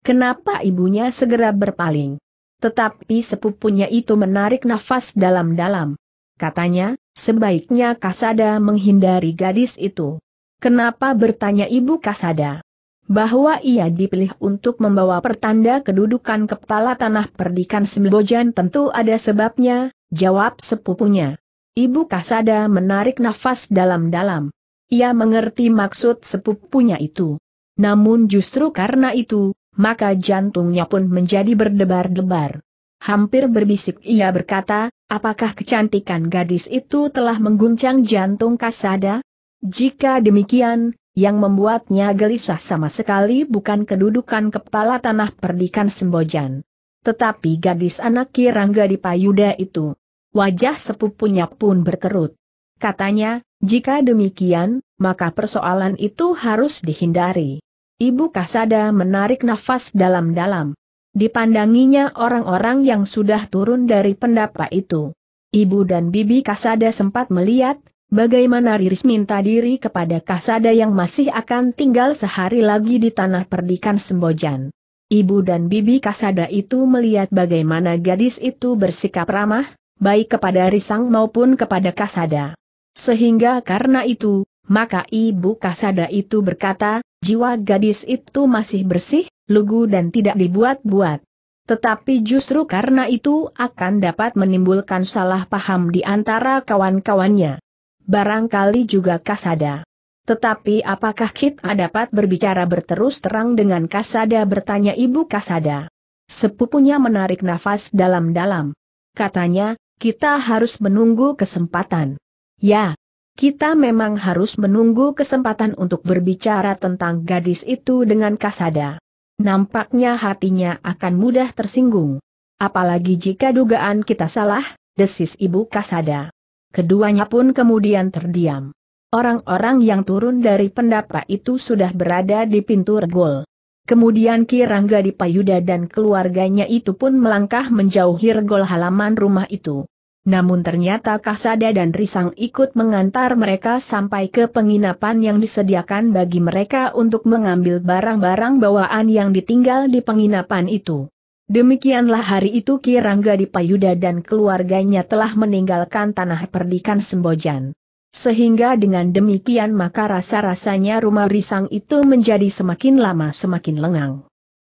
Kenapa ibunya segera berpaling? Tetapi sepupunya itu menarik nafas dalam-dalam. Katanya, sebaiknya Kasada menghindari gadis itu. Kenapa bertanya ibu Kasada? bahwa ia dipilih untuk membawa pertanda kedudukan kepala tanah perdikan Sembojan tentu ada sebabnya, jawab sepupunya. Ibu Kasada menarik nafas dalam-dalam. Ia mengerti maksud sepupunya itu. Namun justru karena itu, maka jantungnya pun menjadi berdebar-debar. Hampir berbisik ia berkata, apakah kecantikan gadis itu telah mengguncang jantung Kasada? Jika demikian, yang membuatnya gelisah sama sekali bukan kedudukan kepala tanah perdikan Sembojan. Tetapi gadis anak Kirangga di Payuda itu. Wajah sepupunya pun berkerut. Katanya, jika demikian, maka persoalan itu harus dihindari. Ibu Kasada menarik nafas dalam-dalam. Dipandanginya orang-orang yang sudah turun dari pendapa itu. Ibu dan Bibi Kasada sempat melihat, Bagaimana Riris minta diri kepada Kasada yang masih akan tinggal sehari lagi di tanah perdikan Sembojan. Ibu dan bibi Kasada itu melihat bagaimana gadis itu bersikap ramah, baik kepada Risang maupun kepada Kasada. Sehingga karena itu, maka ibu Kasada itu berkata, jiwa gadis itu masih bersih, lugu dan tidak dibuat-buat. Tetapi justru karena itu akan dapat menimbulkan salah paham di antara kawan-kawannya. Barangkali juga Kasada. Tetapi apakah kita dapat berbicara berterus terang dengan Kasada bertanya Ibu Kasada. Sepupunya menarik nafas dalam-dalam. Katanya, kita harus menunggu kesempatan. Ya, kita memang harus menunggu kesempatan untuk berbicara tentang gadis itu dengan Kasada. Nampaknya hatinya akan mudah tersinggung. Apalagi jika dugaan kita salah, desis Ibu Kasada. Keduanya pun kemudian terdiam. Orang-orang yang turun dari pendapa itu sudah berada di pintu regol. Kemudian Kirangga di Payuda dan keluarganya itu pun melangkah menjauhi regol halaman rumah itu. Namun ternyata Kasada dan Risang ikut mengantar mereka sampai ke penginapan yang disediakan bagi mereka untuk mengambil barang-barang bawaan yang ditinggal di penginapan itu. Demikianlah hari itu Kirangga Rangga Dipayuda dan keluarganya telah meninggalkan tanah perdikan Sembojan. Sehingga dengan demikian maka rasa-rasanya rumah risang itu menjadi semakin lama semakin lengang.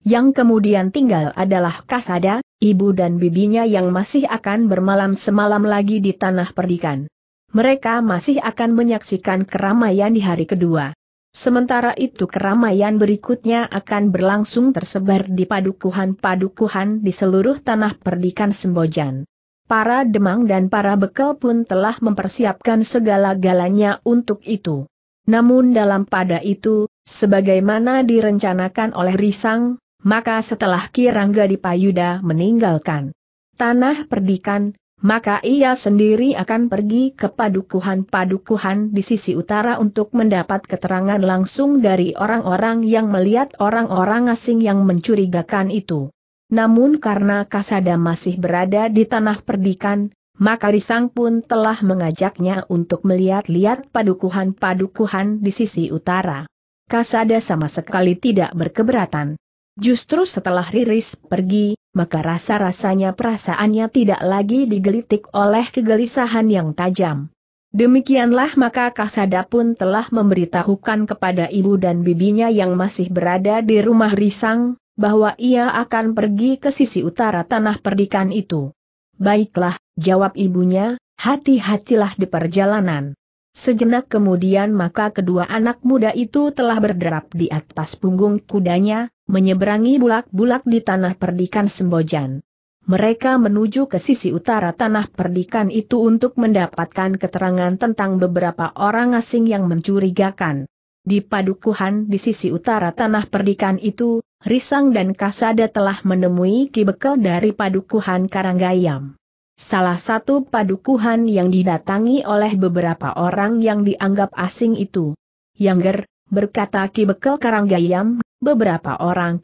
Yang kemudian tinggal adalah Kasada, ibu dan bibinya yang masih akan bermalam semalam lagi di tanah perdikan. Mereka masih akan menyaksikan keramaian di hari kedua. Sementara itu keramaian berikutnya akan berlangsung tersebar di padukuhan-padukuhan di seluruh tanah perdikan Sembojan. Para demang dan para bekel pun telah mempersiapkan segala-galanya untuk itu. Namun dalam pada itu, sebagaimana direncanakan oleh Risang, maka setelah Kirangga Dipayuda meninggalkan tanah perdikan, maka ia sendiri akan pergi ke padukuhan-padukuhan di sisi utara untuk mendapat keterangan langsung dari orang-orang yang melihat orang-orang asing yang mencurigakan itu. Namun karena Kasada masih berada di tanah perdikan, maka Risang pun telah mengajaknya untuk melihat-lihat padukuhan-padukuhan di sisi utara. Kasada sama sekali tidak berkeberatan. Justru setelah Riris pergi, maka rasa-rasanya perasaannya tidak lagi digelitik oleh kegelisahan yang tajam. Demikianlah maka Kasada pun telah memberitahukan kepada ibu dan bibinya yang masih berada di rumah Risang, bahwa ia akan pergi ke sisi utara tanah perdikan itu. Baiklah, jawab ibunya, hati-hatilah di perjalanan. Sejenak kemudian maka kedua anak muda itu telah berderap di atas punggung kudanya, menyeberangi bulak-bulak di tanah perdikan Sembojan. Mereka menuju ke sisi utara tanah perdikan itu untuk mendapatkan keterangan tentang beberapa orang asing yang mencurigakan. Di padukuhan di sisi utara tanah perdikan itu, Risang dan Kasada telah menemui kibekel dari padukuhan Karanggayam. Salah satu padukuhan yang didatangi oleh beberapa orang yang dianggap asing itu. Yangger, berkata kibekel Karanggayam beberapa orang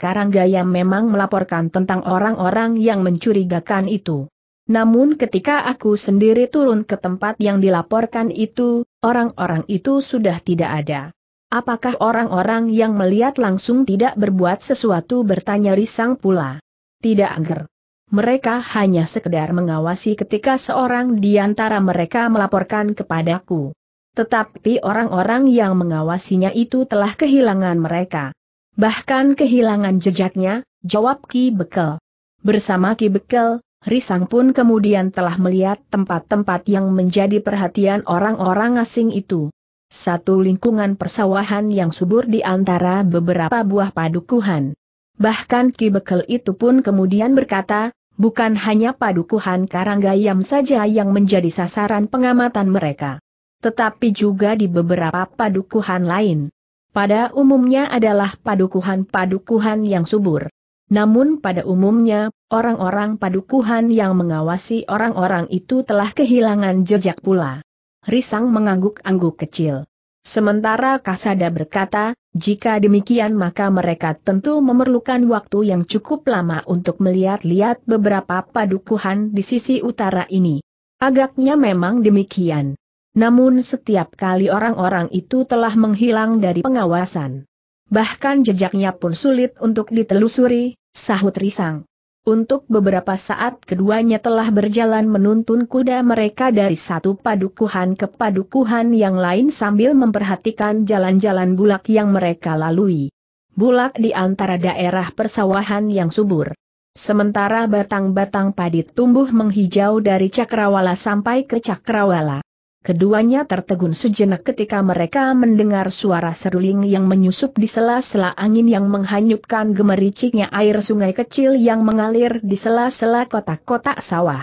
yang memang melaporkan tentang orang-orang yang mencurigakan itu. Namun ketika aku sendiri turun ke tempat yang dilaporkan itu, orang-orang itu sudah tidak ada. Apakah orang-orang yang melihat langsung tidak berbuat sesuatu bertanya risang pula? Tidak agar. Mereka hanya sekedar mengawasi ketika seorang di antara mereka melaporkan kepadaku. Tetapi orang-orang yang mengawasinya itu telah kehilangan mereka. Bahkan kehilangan jejaknya, jawab Ki Bekel. Bersama Ki Bekel, Risang pun kemudian telah melihat tempat-tempat yang menjadi perhatian orang-orang asing itu. Satu lingkungan persawahan yang subur di antara beberapa buah padukuhan. Bahkan Ki Bekel itu pun kemudian berkata, bukan hanya padukuhan Karanggayam saja yang menjadi sasaran pengamatan mereka. Tetapi juga di beberapa padukuhan lain pada umumnya adalah padukuhan-padukuhan yang subur. Namun pada umumnya, orang-orang padukuhan yang mengawasi orang-orang itu telah kehilangan jejak pula. Risang mengangguk-angguk kecil. Sementara Kasada berkata, jika demikian maka mereka tentu memerlukan waktu yang cukup lama untuk melihat-lihat beberapa padukuhan di sisi utara ini. Agaknya memang demikian. Namun setiap kali orang-orang itu telah menghilang dari pengawasan. Bahkan jejaknya pun sulit untuk ditelusuri, sahut risang. Untuk beberapa saat keduanya telah berjalan menuntun kuda mereka dari satu padukuhan ke padukuhan yang lain sambil memperhatikan jalan-jalan bulak yang mereka lalui. Bulak di antara daerah persawahan yang subur. Sementara batang-batang padi tumbuh menghijau dari cakrawala sampai ke cakrawala. Keduanya tertegun sejenak ketika mereka mendengar suara seruling yang menyusup di sela-sela angin yang menghanyutkan gemericiknya air sungai kecil yang mengalir di sela-sela kotak-kotak sawah.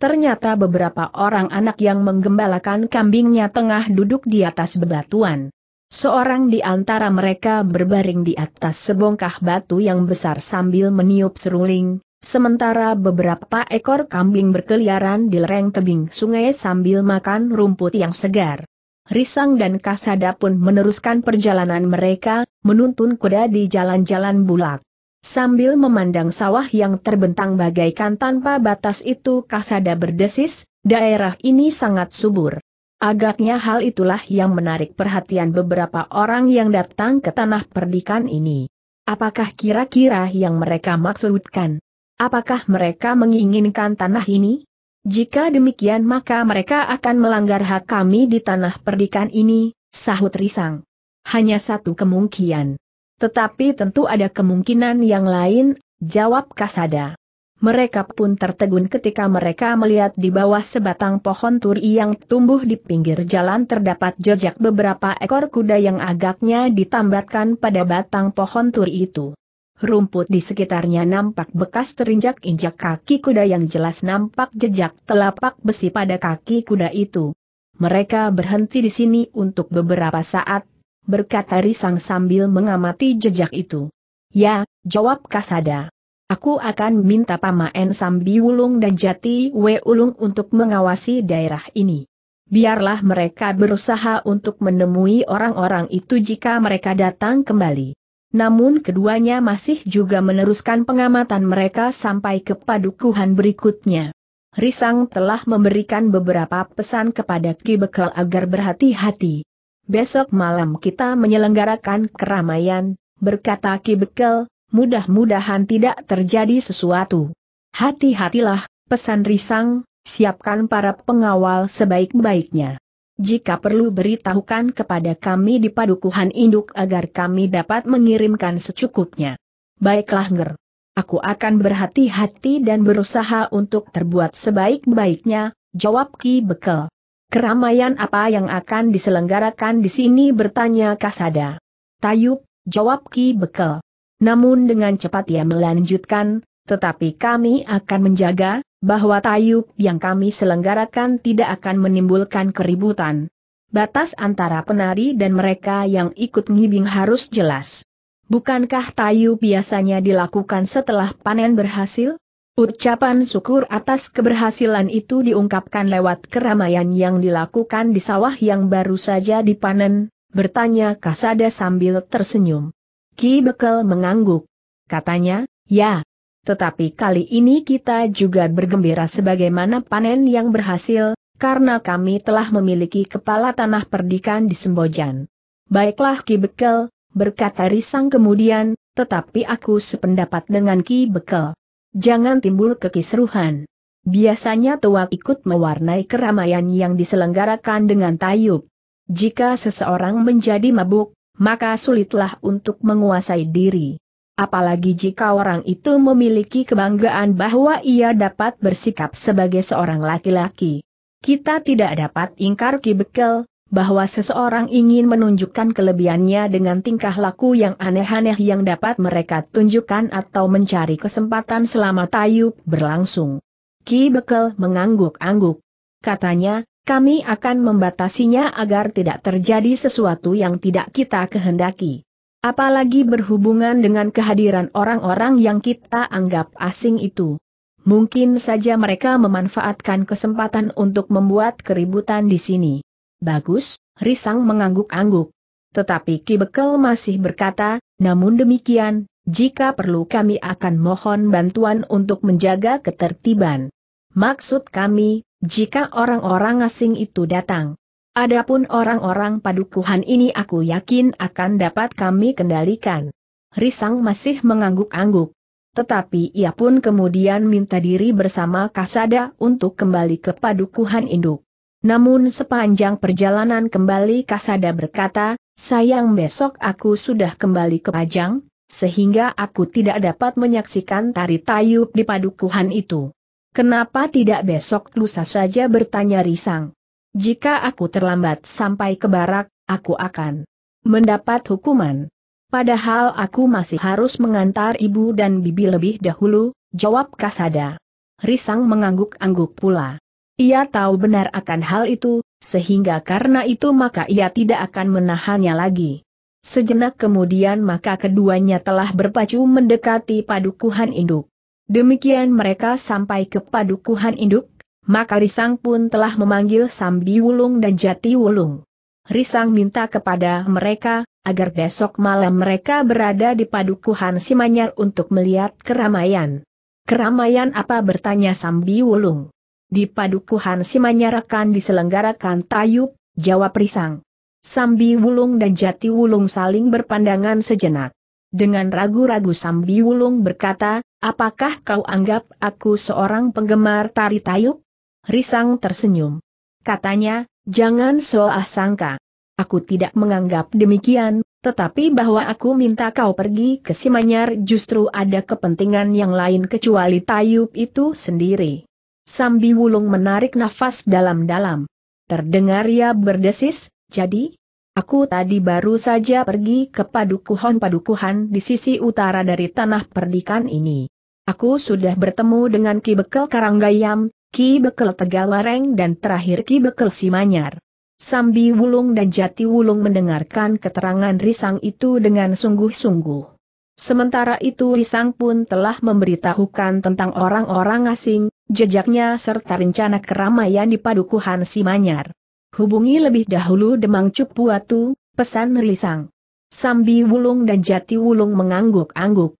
Ternyata beberapa orang anak yang menggembalakan kambingnya tengah duduk di atas bebatuan. Seorang di antara mereka berbaring di atas sebongkah batu yang besar sambil meniup seruling, Sementara beberapa ekor kambing berkeliaran di lereng tebing sungai sambil makan rumput yang segar. Risang dan Kasada pun meneruskan perjalanan mereka, menuntun kuda di jalan-jalan bulat. Sambil memandang sawah yang terbentang bagaikan tanpa batas itu Kasada berdesis, daerah ini sangat subur. Agaknya hal itulah yang menarik perhatian beberapa orang yang datang ke tanah perdikan ini. Apakah kira-kira yang mereka maksudkan? Apakah mereka menginginkan tanah ini? Jika demikian maka mereka akan melanggar hak kami di tanah perdikan ini, sahut risang. Hanya satu kemungkinan. Tetapi tentu ada kemungkinan yang lain, jawab Kasada. Mereka pun tertegun ketika mereka melihat di bawah sebatang pohon turi yang tumbuh di pinggir jalan terdapat jejak beberapa ekor kuda yang agaknya ditambatkan pada batang pohon turi itu rumput di sekitarnya nampak bekas terinjak-injak kaki kuda yang jelas nampak jejak telapak besi pada kaki kuda itu. Mereka berhenti di sini untuk beberapa saat, berkata Risang sambil mengamati jejak itu. Ya, jawab Kasada. Aku akan minta Pamaen Sambi Wulung dan Jati We Ulung untuk mengawasi daerah ini. Biarlah mereka berusaha untuk menemui orang-orang itu jika mereka datang kembali. Namun keduanya masih juga meneruskan pengamatan mereka sampai ke padukuhan berikutnya. Risang telah memberikan beberapa pesan kepada Ki Bekal agar berhati-hati. Besok malam kita menyelenggarakan keramaian, berkata Ki Bekal, mudah-mudahan tidak terjadi sesuatu. Hati-hatilah, pesan Risang, siapkan para pengawal sebaik-baiknya. Jika perlu beritahukan kepada kami di padukuhan induk agar kami dapat mengirimkan secukupnya. Baiklah Nger. Aku akan berhati-hati dan berusaha untuk terbuat sebaik-baiknya, jawab Ki Bekel. Keramaian apa yang akan diselenggarakan di sini bertanya Kasada. Tayub, jawab Ki Bekel. Namun dengan cepat ia melanjutkan, tetapi kami akan menjaga, bahwa tayub yang kami selenggarakan tidak akan menimbulkan keributan. Batas antara penari dan mereka yang ikut ngibing harus jelas. Bukankah tayu biasanya dilakukan setelah panen berhasil? Ucapan syukur atas keberhasilan itu diungkapkan lewat keramaian yang dilakukan di sawah yang baru saja dipanen, bertanya Kasada sambil tersenyum. Ki Bekel mengangguk. Katanya, ya, tetapi kali ini kita juga bergembira sebagaimana panen yang berhasil, karena kami telah memiliki kepala tanah perdikan di Sembojan. Baiklah Ki Bekel, berkata Risang kemudian, tetapi aku sependapat dengan Ki Bekel. Jangan timbul kekisruhan. Biasanya tuak ikut mewarnai keramaian yang diselenggarakan dengan tayub. Jika seseorang menjadi mabuk, maka sulitlah untuk menguasai diri. Apalagi jika orang itu memiliki kebanggaan bahwa ia dapat bersikap sebagai seorang laki-laki. Kita tidak dapat ingkar kibekel, bahwa seseorang ingin menunjukkan kelebihannya dengan tingkah laku yang aneh-aneh yang dapat mereka tunjukkan atau mencari kesempatan selama tayub berlangsung. Ki Bekel mengangguk-angguk. Katanya, kami akan membatasinya agar tidak terjadi sesuatu yang tidak kita kehendaki. Apalagi berhubungan dengan kehadiran orang-orang yang kita anggap asing itu. Mungkin saja mereka memanfaatkan kesempatan untuk membuat keributan di sini. Bagus, Risang mengangguk-angguk. Tetapi Ki Bekel masih berkata, namun demikian, jika perlu kami akan mohon bantuan untuk menjaga ketertiban. Maksud kami, jika orang-orang asing itu datang, Adapun orang-orang padukuhan ini aku yakin akan dapat kami kendalikan. Risang masih mengangguk-angguk. Tetapi ia pun kemudian minta diri bersama Kasada untuk kembali ke padukuhan induk. Namun sepanjang perjalanan kembali Kasada berkata, sayang besok aku sudah kembali ke Pajang, sehingga aku tidak dapat menyaksikan tari tayub di padukuhan itu. Kenapa tidak besok lusa saja bertanya Risang? Jika aku terlambat sampai ke barak, aku akan mendapat hukuman. Padahal aku masih harus mengantar ibu dan bibi lebih dahulu, jawab Kasada. Risang mengangguk-angguk pula. Ia tahu benar akan hal itu, sehingga karena itu maka ia tidak akan menahannya lagi. Sejenak kemudian maka keduanya telah berpacu mendekati padukuhan induk. Demikian mereka sampai ke padukuhan induk, maka Risang pun telah memanggil Sambi Wulung dan Jati Wulung. Risang minta kepada mereka, agar besok malam mereka berada di padukuhan Simanyar untuk melihat keramaian. Keramaian apa bertanya Sambi Wulung. Di padukuhan Simanyar akan diselenggarakan tayub, jawab Risang. Sambi Wulung dan Jati Wulung saling berpandangan sejenak. Dengan ragu-ragu Sambi Wulung berkata, apakah kau anggap aku seorang penggemar tari tayub? Risang tersenyum. Katanya, jangan soal sangka. Aku tidak menganggap demikian, tetapi bahwa aku minta kau pergi ke Simanyar justru ada kepentingan yang lain kecuali Tayub itu sendiri. Sambi Wulung menarik nafas dalam-dalam. Terdengar ia berdesis, jadi? Aku tadi baru saja pergi ke padukuhan-padukuhan di sisi utara dari tanah perdikan ini. Aku sudah bertemu dengan Ki Bekel Karanggayam, Ki Bekel Tegalwareng dan terakhir Ki Bekel Simanyar. Sambi Wulung dan Jati Wulung mendengarkan keterangan Risang itu dengan sungguh-sungguh. Sementara itu Risang pun telah memberitahukan tentang orang-orang asing, jejaknya serta rencana keramaian di padukuhan Simanyar. Hubungi lebih dahulu Demang Cupuatu, pesan Risang. Sambi Wulung dan Jati Wulung mengangguk-angguk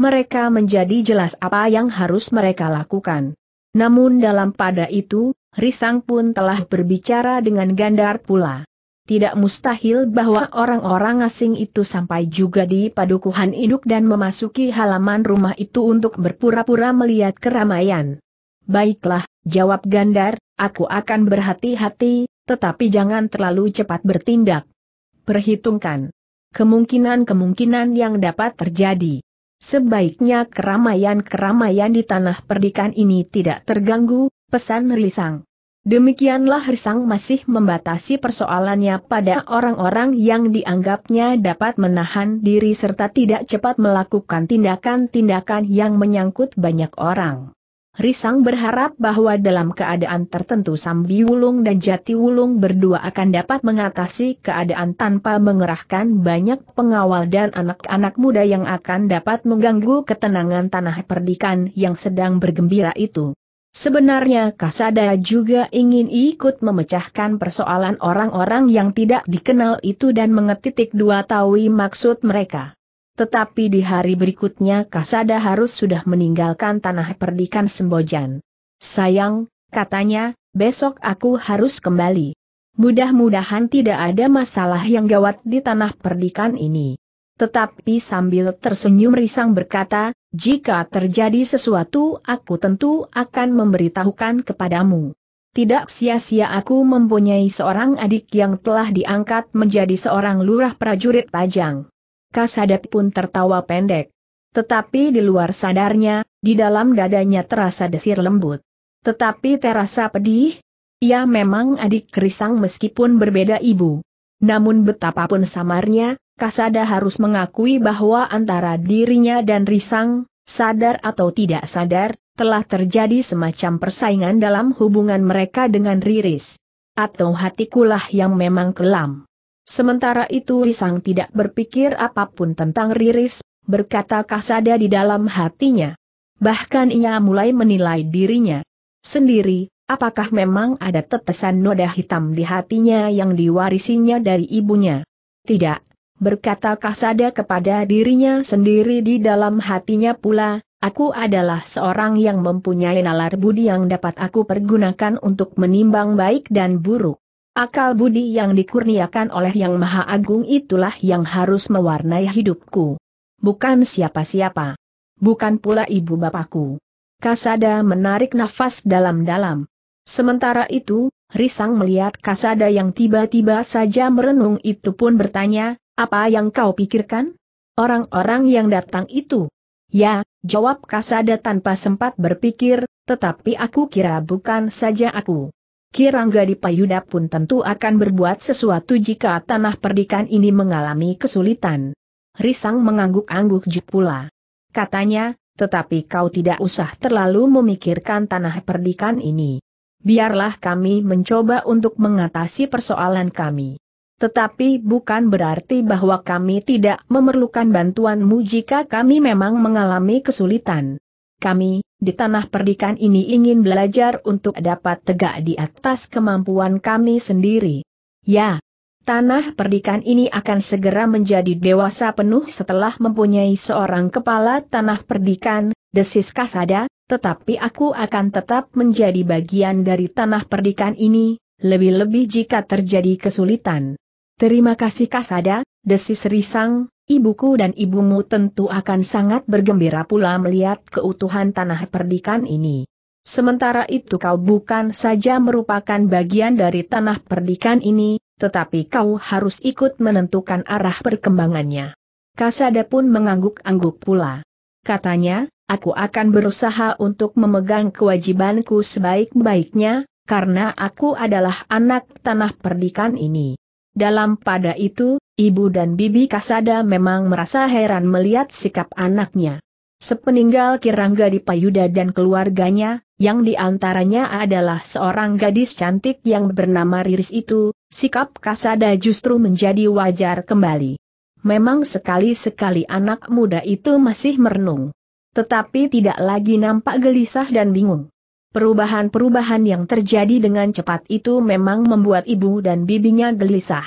mereka menjadi jelas apa yang harus mereka lakukan. Namun dalam pada itu, Risang pun telah berbicara dengan Gandar pula. Tidak mustahil bahwa orang-orang asing itu sampai juga di padukuhan induk dan memasuki halaman rumah itu untuk berpura-pura melihat keramaian. Baiklah, jawab Gandar, aku akan berhati-hati, tetapi jangan terlalu cepat bertindak. Perhitungkan kemungkinan-kemungkinan yang dapat terjadi. Sebaiknya keramaian-keramaian di tanah perdikan ini tidak terganggu, pesan Risang. Demikianlah Risang masih membatasi persoalannya pada orang-orang yang dianggapnya dapat menahan diri serta tidak cepat melakukan tindakan-tindakan yang menyangkut banyak orang. Risang berharap bahwa dalam keadaan tertentu Sambi Wulung dan Jati Wulung berdua akan dapat mengatasi keadaan tanpa mengerahkan banyak pengawal dan anak-anak muda yang akan dapat mengganggu ketenangan tanah perdikan yang sedang bergembira itu. Sebenarnya Kasada juga ingin ikut memecahkan persoalan orang-orang yang tidak dikenal itu dan mengetitik dua tawi maksud mereka. Tetapi di hari berikutnya Kasada harus sudah meninggalkan tanah perdikan Sembojan. Sayang, katanya, besok aku harus kembali. Mudah-mudahan tidak ada masalah yang gawat di tanah perdikan ini. Tetapi sambil tersenyum risang berkata, jika terjadi sesuatu aku tentu akan memberitahukan kepadamu. Tidak sia-sia aku mempunyai seorang adik yang telah diangkat menjadi seorang lurah prajurit pajang. Kasadep pun tertawa pendek. Tetapi di luar sadarnya, di dalam dadanya terasa desir lembut. Tetapi terasa pedih, ia ya memang adik kerisang meskipun berbeda ibu. Namun betapapun samarnya, Kasada harus mengakui bahwa antara dirinya dan Risang, sadar atau tidak sadar, telah terjadi semacam persaingan dalam hubungan mereka dengan Riris. Atau hatikulah yang memang kelam. Sementara itu Risang tidak berpikir apapun tentang Riris, berkata kasada di dalam hatinya. Bahkan ia mulai menilai dirinya sendiri, apakah memang ada tetesan noda hitam di hatinya yang diwarisinya dari ibunya. Tidak, berkata kasada kepada dirinya sendiri di dalam hatinya pula, aku adalah seorang yang mempunyai nalar budi yang dapat aku pergunakan untuk menimbang baik dan buruk. Akal budi yang dikurniakan oleh Yang Maha Agung itulah yang harus mewarnai hidupku. Bukan siapa-siapa. Bukan pula ibu bapakku. Kasada menarik nafas dalam-dalam. Sementara itu, Risang melihat Kasada yang tiba-tiba saja merenung itu pun bertanya, apa yang kau pikirkan? Orang-orang yang datang itu. Ya, jawab Kasada tanpa sempat berpikir, tetapi aku kira bukan saja aku. Kirangga di Payuda pun tentu akan berbuat sesuatu jika tanah perdikan ini mengalami kesulitan. Risang mengangguk-angguk pula. Katanya, tetapi kau tidak usah terlalu memikirkan tanah perdikan ini. Biarlah kami mencoba untuk mengatasi persoalan kami. Tetapi bukan berarti bahwa kami tidak memerlukan bantuanmu jika kami memang mengalami kesulitan kami, di tanah perdikan ini ingin belajar untuk dapat tegak di atas kemampuan kami sendiri. Ya, tanah perdikan ini akan segera menjadi dewasa penuh setelah mempunyai seorang kepala tanah perdikan, desis Kasada, tetapi aku akan tetap menjadi bagian dari tanah perdikan ini, lebih-lebih jika terjadi kesulitan. Terima kasih Kasada, desis Risang, Ibuku dan ibumu tentu akan sangat bergembira pula melihat keutuhan tanah perdikan ini. Sementara itu kau bukan saja merupakan bagian dari tanah perdikan ini, tetapi kau harus ikut menentukan arah perkembangannya. Kasada pun mengangguk-angguk pula. Katanya, aku akan berusaha untuk memegang kewajibanku sebaik-baiknya, karena aku adalah anak tanah perdikan ini. Dalam pada itu, ibu dan bibi Kasada memang merasa heran melihat sikap anaknya. Sepeninggal Kirangga di Payuda dan keluarganya, yang diantaranya adalah seorang gadis cantik yang bernama Riris itu, sikap Kasada justru menjadi wajar kembali. Memang sekali-sekali anak muda itu masih merenung. Tetapi tidak lagi nampak gelisah dan bingung. Perubahan-perubahan yang terjadi dengan cepat itu memang membuat ibu dan bibinya gelisah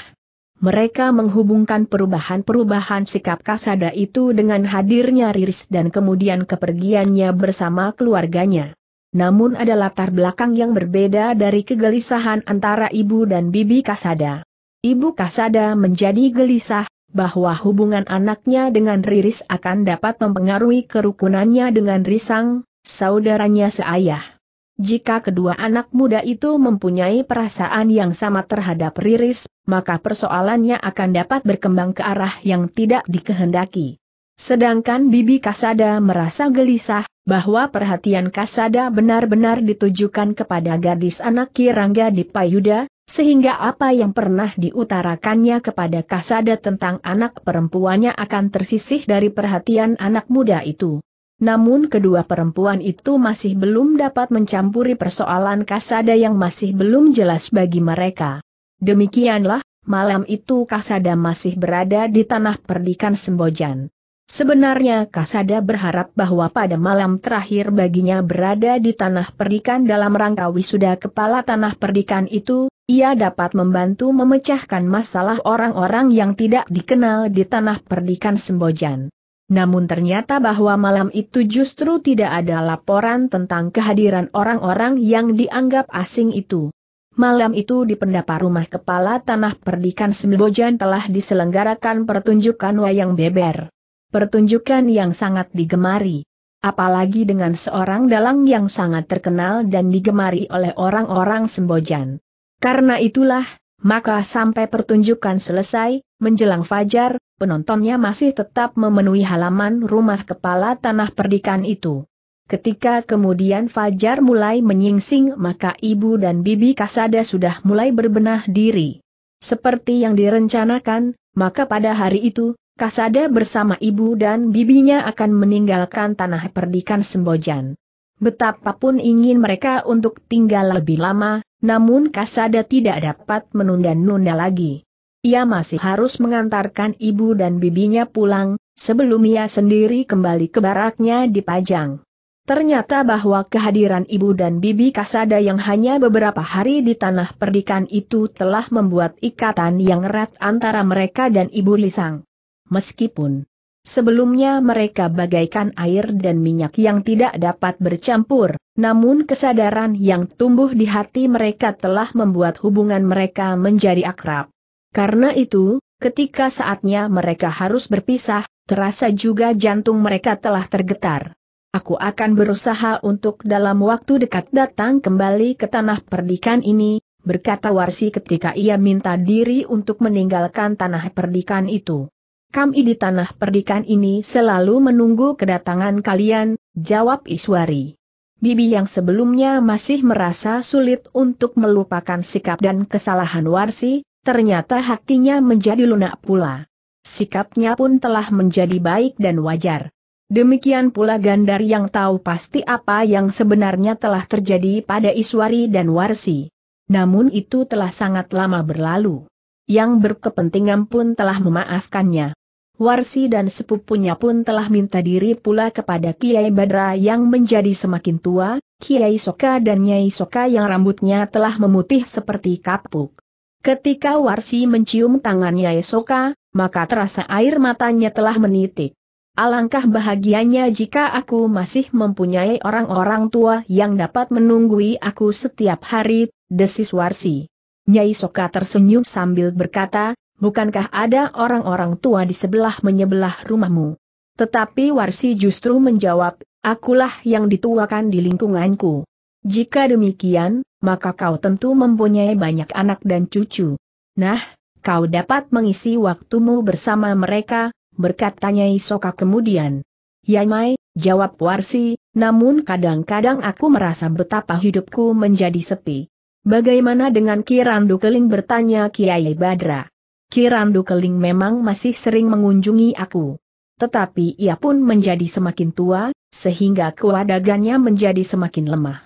mereka menghubungkan perubahan-perubahan sikap Kasada itu dengan hadirnya Riris dan kemudian kepergiannya bersama keluarganya. Namun ada latar belakang yang berbeda dari kegelisahan antara ibu dan bibi Kasada. Ibu Kasada menjadi gelisah, bahwa hubungan anaknya dengan Riris akan dapat mempengaruhi kerukunannya dengan Risang, saudaranya seayah. Jika kedua anak muda itu mempunyai perasaan yang sama terhadap Riris, maka persoalannya akan dapat berkembang ke arah yang tidak dikehendaki. Sedangkan Bibi Kasada merasa gelisah, bahwa perhatian Kasada benar-benar ditujukan kepada gadis anak Kirangga di Payuda, sehingga apa yang pernah diutarakannya kepada Kasada tentang anak perempuannya akan tersisih dari perhatian anak muda itu. Namun kedua perempuan itu masih belum dapat mencampuri persoalan kasada yang masih belum jelas bagi mereka. Demikianlah, malam itu kasada masih berada di tanah perdikan Sembojan. Sebenarnya Kasada berharap bahwa pada malam terakhir baginya berada di tanah perdikan dalam rangka wisuda kepala tanah perdikan itu, ia dapat membantu memecahkan masalah orang-orang yang tidak dikenal di tanah perdikan Sembojan namun ternyata bahwa malam itu justru tidak ada laporan tentang kehadiran orang-orang yang dianggap asing itu. Malam itu di pendapa rumah kepala tanah perdikan Sembojan telah diselenggarakan pertunjukan wayang beber. Pertunjukan yang sangat digemari. Apalagi dengan seorang dalang yang sangat terkenal dan digemari oleh orang-orang Sembojan. Karena itulah, maka sampai pertunjukan selesai, menjelang fajar, penontonnya masih tetap memenuhi halaman rumah kepala tanah perdikan itu. Ketika kemudian fajar mulai menyingsing maka ibu dan bibi Kasada sudah mulai berbenah diri. Seperti yang direncanakan, maka pada hari itu, Kasada bersama ibu dan bibinya akan meninggalkan tanah perdikan Sembojan. Betapapun ingin mereka untuk tinggal lebih lama, namun Kasada tidak dapat menunda-nunda lagi. Ia masih harus mengantarkan ibu dan bibinya pulang, sebelum ia sendiri kembali ke baraknya di Pajang. Ternyata bahwa kehadiran ibu dan bibi Kasada yang hanya beberapa hari di tanah perdikan itu telah membuat ikatan yang erat antara mereka dan ibu Lisang. Meskipun sebelumnya mereka bagaikan air dan minyak yang tidak dapat bercampur, namun kesadaran yang tumbuh di hati mereka telah membuat hubungan mereka menjadi akrab. Karena itu, ketika saatnya mereka harus berpisah, terasa juga jantung mereka telah tergetar. Aku akan berusaha untuk dalam waktu dekat datang kembali ke tanah perdikan ini, berkata Warsi ketika ia minta diri untuk meninggalkan tanah perdikan itu. Kami di tanah perdikan ini selalu menunggu kedatangan kalian, jawab Iswari. Bibi yang sebelumnya masih merasa sulit untuk melupakan sikap dan kesalahan Warsi, ternyata hatinya menjadi lunak pula. Sikapnya pun telah menjadi baik dan wajar. Demikian pula Gandar yang tahu pasti apa yang sebenarnya telah terjadi pada Iswari dan Warsi. Namun itu telah sangat lama berlalu. Yang berkepentingan pun telah memaafkannya. Warsi dan sepupunya pun telah minta diri pula kepada Kiai Badra yang menjadi semakin tua, Kiai Soka dan Nyai Soka yang rambutnya telah memutih seperti kapuk. Ketika Warsi mencium tangan Nyai Soka, maka terasa air matanya telah menitik. Alangkah bahagianya jika aku masih mempunyai orang-orang tua yang dapat menunggui aku setiap hari, desis Warsi. Nyai Soka tersenyum sambil berkata, bukankah ada orang-orang tua di sebelah menyebelah rumahmu? Tetapi Warsi justru menjawab, akulah yang dituakan di lingkunganku. Jika demikian, maka kau tentu mempunyai banyak anak dan cucu. Nah, kau dapat mengisi waktumu bersama mereka, berkatanya Soka kemudian. Ya Mai, jawab Warsi, namun kadang-kadang aku merasa betapa hidupku menjadi sepi. Bagaimana dengan Kirandu Keling bertanya Kiai Badra? Kirandu Keling memang masih sering mengunjungi aku. Tetapi ia pun menjadi semakin tua, sehingga kewadagannya menjadi semakin lemah.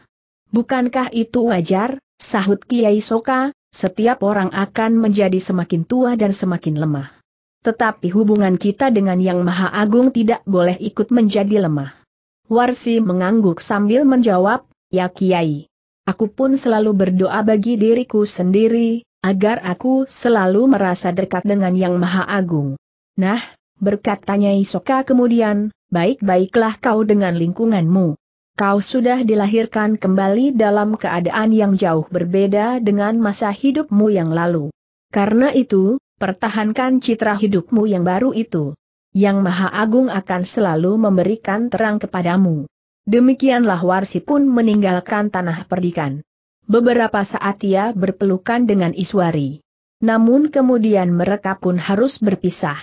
Bukankah itu wajar, sahut Kiai Soka, setiap orang akan menjadi semakin tua dan semakin lemah. Tetapi hubungan kita dengan Yang Maha Agung tidak boleh ikut menjadi lemah. Warsi mengangguk sambil menjawab, Ya Kiai. Aku pun selalu berdoa bagi diriku sendiri, agar aku selalu merasa dekat dengan Yang Maha Agung. Nah, berkatanya Isoka kemudian, baik-baiklah kau dengan lingkunganmu. Kau sudah dilahirkan kembali dalam keadaan yang jauh berbeda dengan masa hidupmu yang lalu. Karena itu, pertahankan citra hidupmu yang baru itu. Yang Maha Agung akan selalu memberikan terang kepadamu. Demikianlah Warsi pun meninggalkan tanah perdikan. Beberapa saat ia berpelukan dengan Iswari. Namun kemudian mereka pun harus berpisah.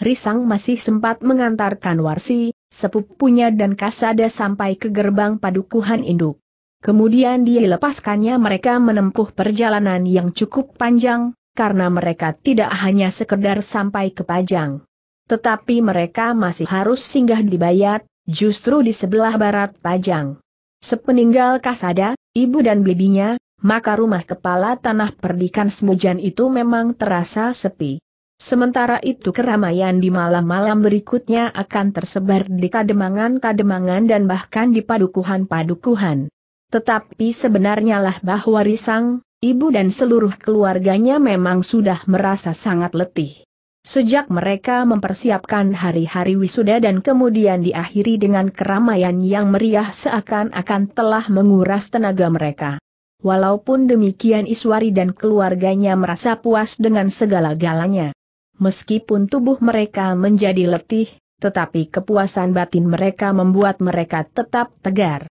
Risang masih sempat mengantarkan Warsi, sepupunya dan Kasada sampai ke gerbang padukuhan induk. Kemudian dilepaskannya mereka menempuh perjalanan yang cukup panjang, karena mereka tidak hanya sekedar sampai ke Pajang. Tetapi mereka masih harus singgah di Bayat, justru di sebelah barat Pajang. Sepeninggal Kasada, ibu dan bibinya, maka rumah kepala tanah perdikan Semujan itu memang terasa sepi. Sementara itu keramaian di malam-malam berikutnya akan tersebar di kademangan-kademangan dan bahkan di padukuhan-padukuhan. Tetapi sebenarnya lah bahwa Risang, ibu dan seluruh keluarganya memang sudah merasa sangat letih. Sejak mereka mempersiapkan hari-hari wisuda dan kemudian diakhiri dengan keramaian yang meriah seakan-akan telah menguras tenaga mereka. Walaupun demikian Iswari dan keluarganya merasa puas dengan segala galanya. Meskipun tubuh mereka menjadi letih, tetapi kepuasan batin mereka membuat mereka tetap tegar.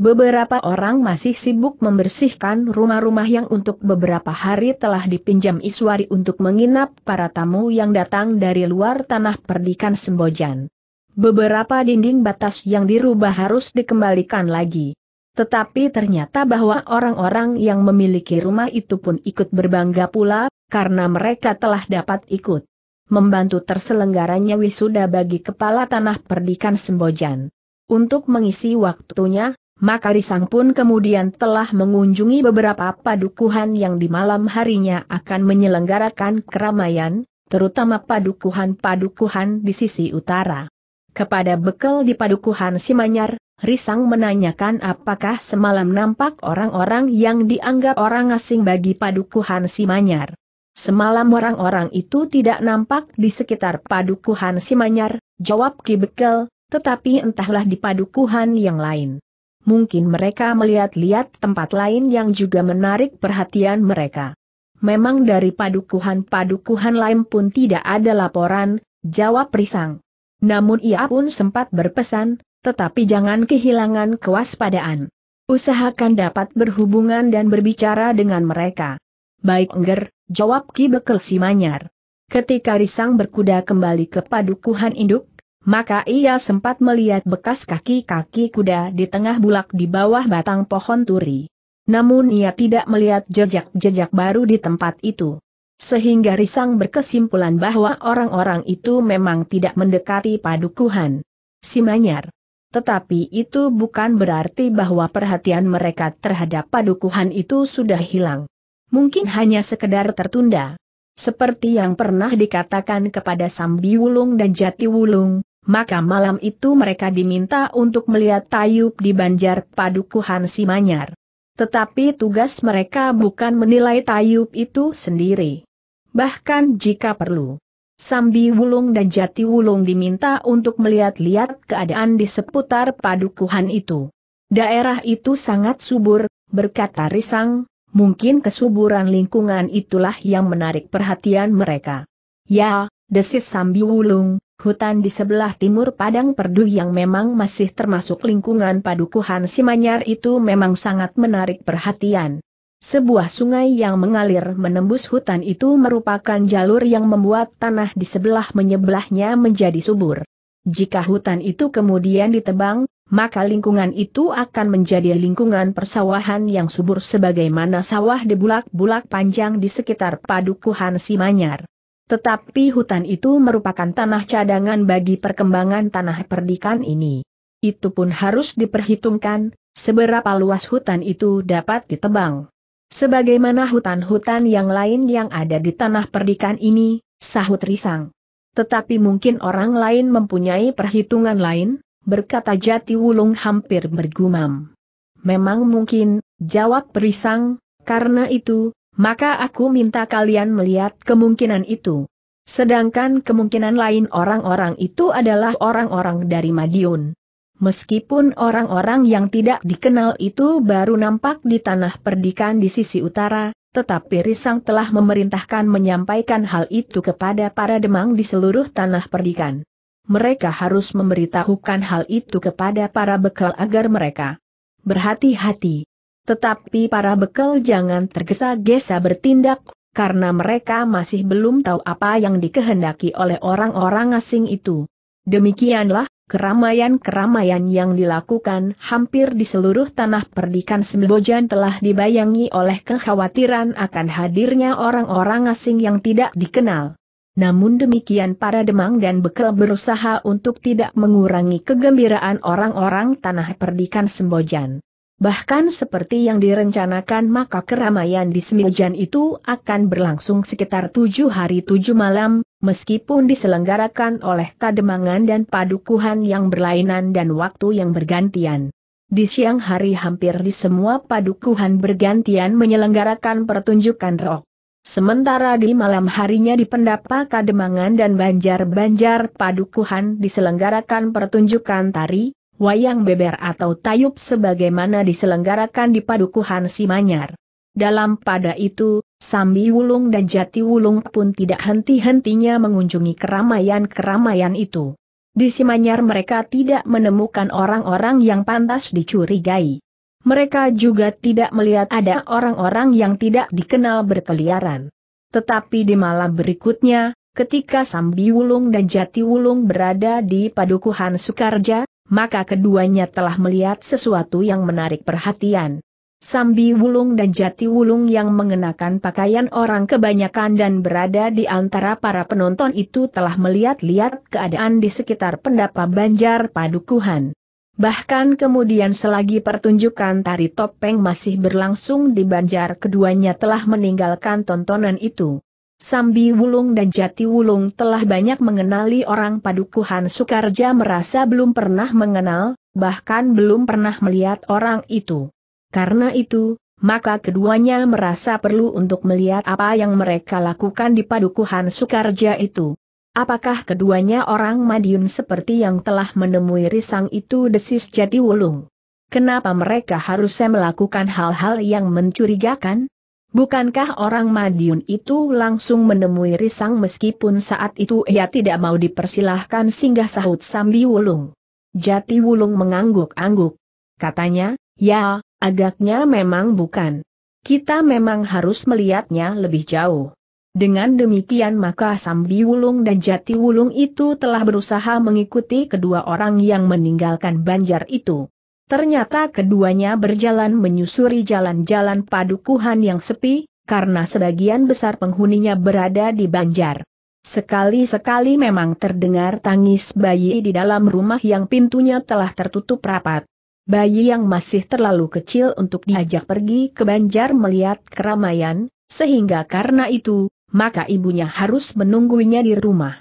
Beberapa orang masih sibuk membersihkan rumah-rumah yang untuk beberapa hari telah dipinjam Iswari untuk menginap para tamu yang datang dari luar tanah perdikan Sembojan. Beberapa dinding batas yang dirubah harus dikembalikan lagi. Tetapi ternyata bahwa orang-orang yang memiliki rumah itu pun ikut berbangga pula, karena mereka telah dapat ikut membantu terselenggaranya wisuda bagi kepala tanah perdikan Sembojan. Untuk mengisi waktunya, maka Risang pun kemudian telah mengunjungi beberapa padukuhan yang di malam harinya akan menyelenggarakan keramaian, terutama padukuhan-padukuhan di sisi utara. Kepada Bekel di padukuhan Simanyar, Risang menanyakan apakah semalam nampak orang-orang yang dianggap orang asing bagi padukuhan Simanyar. Semalam orang-orang itu tidak nampak di sekitar padukuhan Simanyar, jawab Ki Bekel, tetapi entahlah di padukuhan yang lain mungkin mereka melihat-lihat tempat lain yang juga menarik perhatian mereka. Memang dari padukuhan-padukuhan lain pun tidak ada laporan, jawab Risang. Namun ia pun sempat berpesan, tetapi jangan kehilangan kewaspadaan. Usahakan dapat berhubungan dan berbicara dengan mereka. Baik Engger, jawab Ki Bekel Simanyar. Ketika Risang berkuda kembali ke padukuhan induk, maka ia sempat melihat bekas kaki-kaki kuda di tengah bulak di bawah batang pohon turi. Namun ia tidak melihat jejak-jejak baru di tempat itu. Sehingga Risang berkesimpulan bahwa orang-orang itu memang tidak mendekati padukuhan. Simanyar. Tetapi itu bukan berarti bahwa perhatian mereka terhadap padukuhan itu sudah hilang. Mungkin hanya sekedar tertunda. Seperti yang pernah dikatakan kepada Sambi Wulung dan Jati Wulung, maka malam itu mereka diminta untuk melihat Tayub di Banjar Padukuhan Simanyar. Tetapi tugas mereka bukan menilai Tayub itu sendiri. Bahkan jika perlu, Sambi Wulung dan Jati Wulung diminta untuk melihat-lihat keadaan di seputar padukuhan itu. Daerah itu sangat subur, berkata Risang, mungkin kesuburan lingkungan itulah yang menarik perhatian mereka. Ya, desis Sambi Wulung, Hutan di sebelah timur Padang Perdu yang memang masih termasuk lingkungan padukuhan Simanyar itu memang sangat menarik perhatian. Sebuah sungai yang mengalir menembus hutan itu merupakan jalur yang membuat tanah di sebelah menyebelahnya menjadi subur. Jika hutan itu kemudian ditebang, maka lingkungan itu akan menjadi lingkungan persawahan yang subur sebagaimana sawah bulak bulak panjang di sekitar padukuhan Simanyar. Tetapi hutan itu merupakan tanah cadangan bagi perkembangan tanah perdikan ini. Itu pun harus diperhitungkan, seberapa luas hutan itu dapat ditebang. Sebagaimana hutan-hutan yang lain yang ada di tanah perdikan ini, sahut risang. Tetapi mungkin orang lain mempunyai perhitungan lain, berkata Jati Wulung hampir bergumam. Memang mungkin, jawab Perisang, karena itu, maka aku minta kalian melihat kemungkinan itu. Sedangkan kemungkinan lain orang-orang itu adalah orang-orang dari Madiun. Meskipun orang-orang yang tidak dikenal itu baru nampak di tanah perdikan di sisi utara, tetapi Risang telah memerintahkan menyampaikan hal itu kepada para demang di seluruh tanah perdikan. Mereka harus memberitahukan hal itu kepada para bekal agar mereka berhati-hati. Tetapi para bekel jangan tergesa-gesa bertindak, karena mereka masih belum tahu apa yang dikehendaki oleh orang-orang asing itu. Demikianlah, keramaian-keramaian yang dilakukan hampir di seluruh tanah perdikan Sembojan telah dibayangi oleh kekhawatiran akan hadirnya orang-orang asing yang tidak dikenal. Namun demikian para Demang dan Bekel berusaha untuk tidak mengurangi kegembiraan orang-orang tanah perdikan Sembojan. Bahkan seperti yang direncanakan maka keramaian di Semijan itu akan berlangsung sekitar tujuh hari tujuh malam, meskipun diselenggarakan oleh kademangan dan padukuhan yang berlainan dan waktu yang bergantian. Di siang hari hampir di semua padukuhan bergantian menyelenggarakan pertunjukan rok, Sementara di malam harinya di pendapa Kademangan dan Banjar-Banjar padukuhan diselenggarakan pertunjukan tari, wayang beber atau tayub sebagaimana diselenggarakan di padukuhan Simanyar. Dalam pada itu, Sambi Wulung dan Jati Wulung pun tidak henti-hentinya mengunjungi keramaian-keramaian itu. Di Simanyar mereka tidak menemukan orang-orang yang pantas dicurigai. Mereka juga tidak melihat ada orang-orang yang tidak dikenal berkeliaran. Tetapi di malam berikutnya, ketika Sambi Wulung dan Jati Wulung berada di Padukuhan Sukarja, maka keduanya telah melihat sesuatu yang menarik perhatian. Sambi Wulung dan Jati Wulung yang mengenakan pakaian orang kebanyakan dan berada di antara para penonton itu telah melihat-lihat keadaan di sekitar pendapa Banjar Padukuhan. Bahkan kemudian selagi pertunjukan tari topeng masih berlangsung di Banjar keduanya telah meninggalkan tontonan itu. Sambi Wulung dan Jati Wulung telah banyak mengenali orang Padukuhan Sukarja merasa belum pernah mengenal, bahkan belum pernah melihat orang itu. Karena itu, maka keduanya merasa perlu untuk melihat apa yang mereka lakukan di Padukuhan Sukarja itu. Apakah keduanya orang Madiun seperti yang telah menemui Risang itu desis Jati Wulung? Kenapa mereka harusnya melakukan hal-hal yang mencurigakan? Bukankah orang Madiun itu langsung menemui Risang meskipun saat itu ia tidak mau dipersilahkan singgah sahut Sambi Wulung? Jati Wulung mengangguk-angguk. Katanya, ya, agaknya memang bukan. Kita memang harus melihatnya lebih jauh. Dengan demikian maka Sambi Wulung dan Jati Wulung itu telah berusaha mengikuti kedua orang yang meninggalkan banjar itu. Ternyata keduanya berjalan menyusuri jalan-jalan padukuhan yang sepi, karena sebagian besar penghuninya berada di Banjar. Sekali-sekali memang terdengar tangis bayi di dalam rumah yang pintunya telah tertutup rapat. Bayi yang masih terlalu kecil untuk diajak pergi ke Banjar melihat keramaian, sehingga karena itu, maka ibunya harus menunggunya di rumah.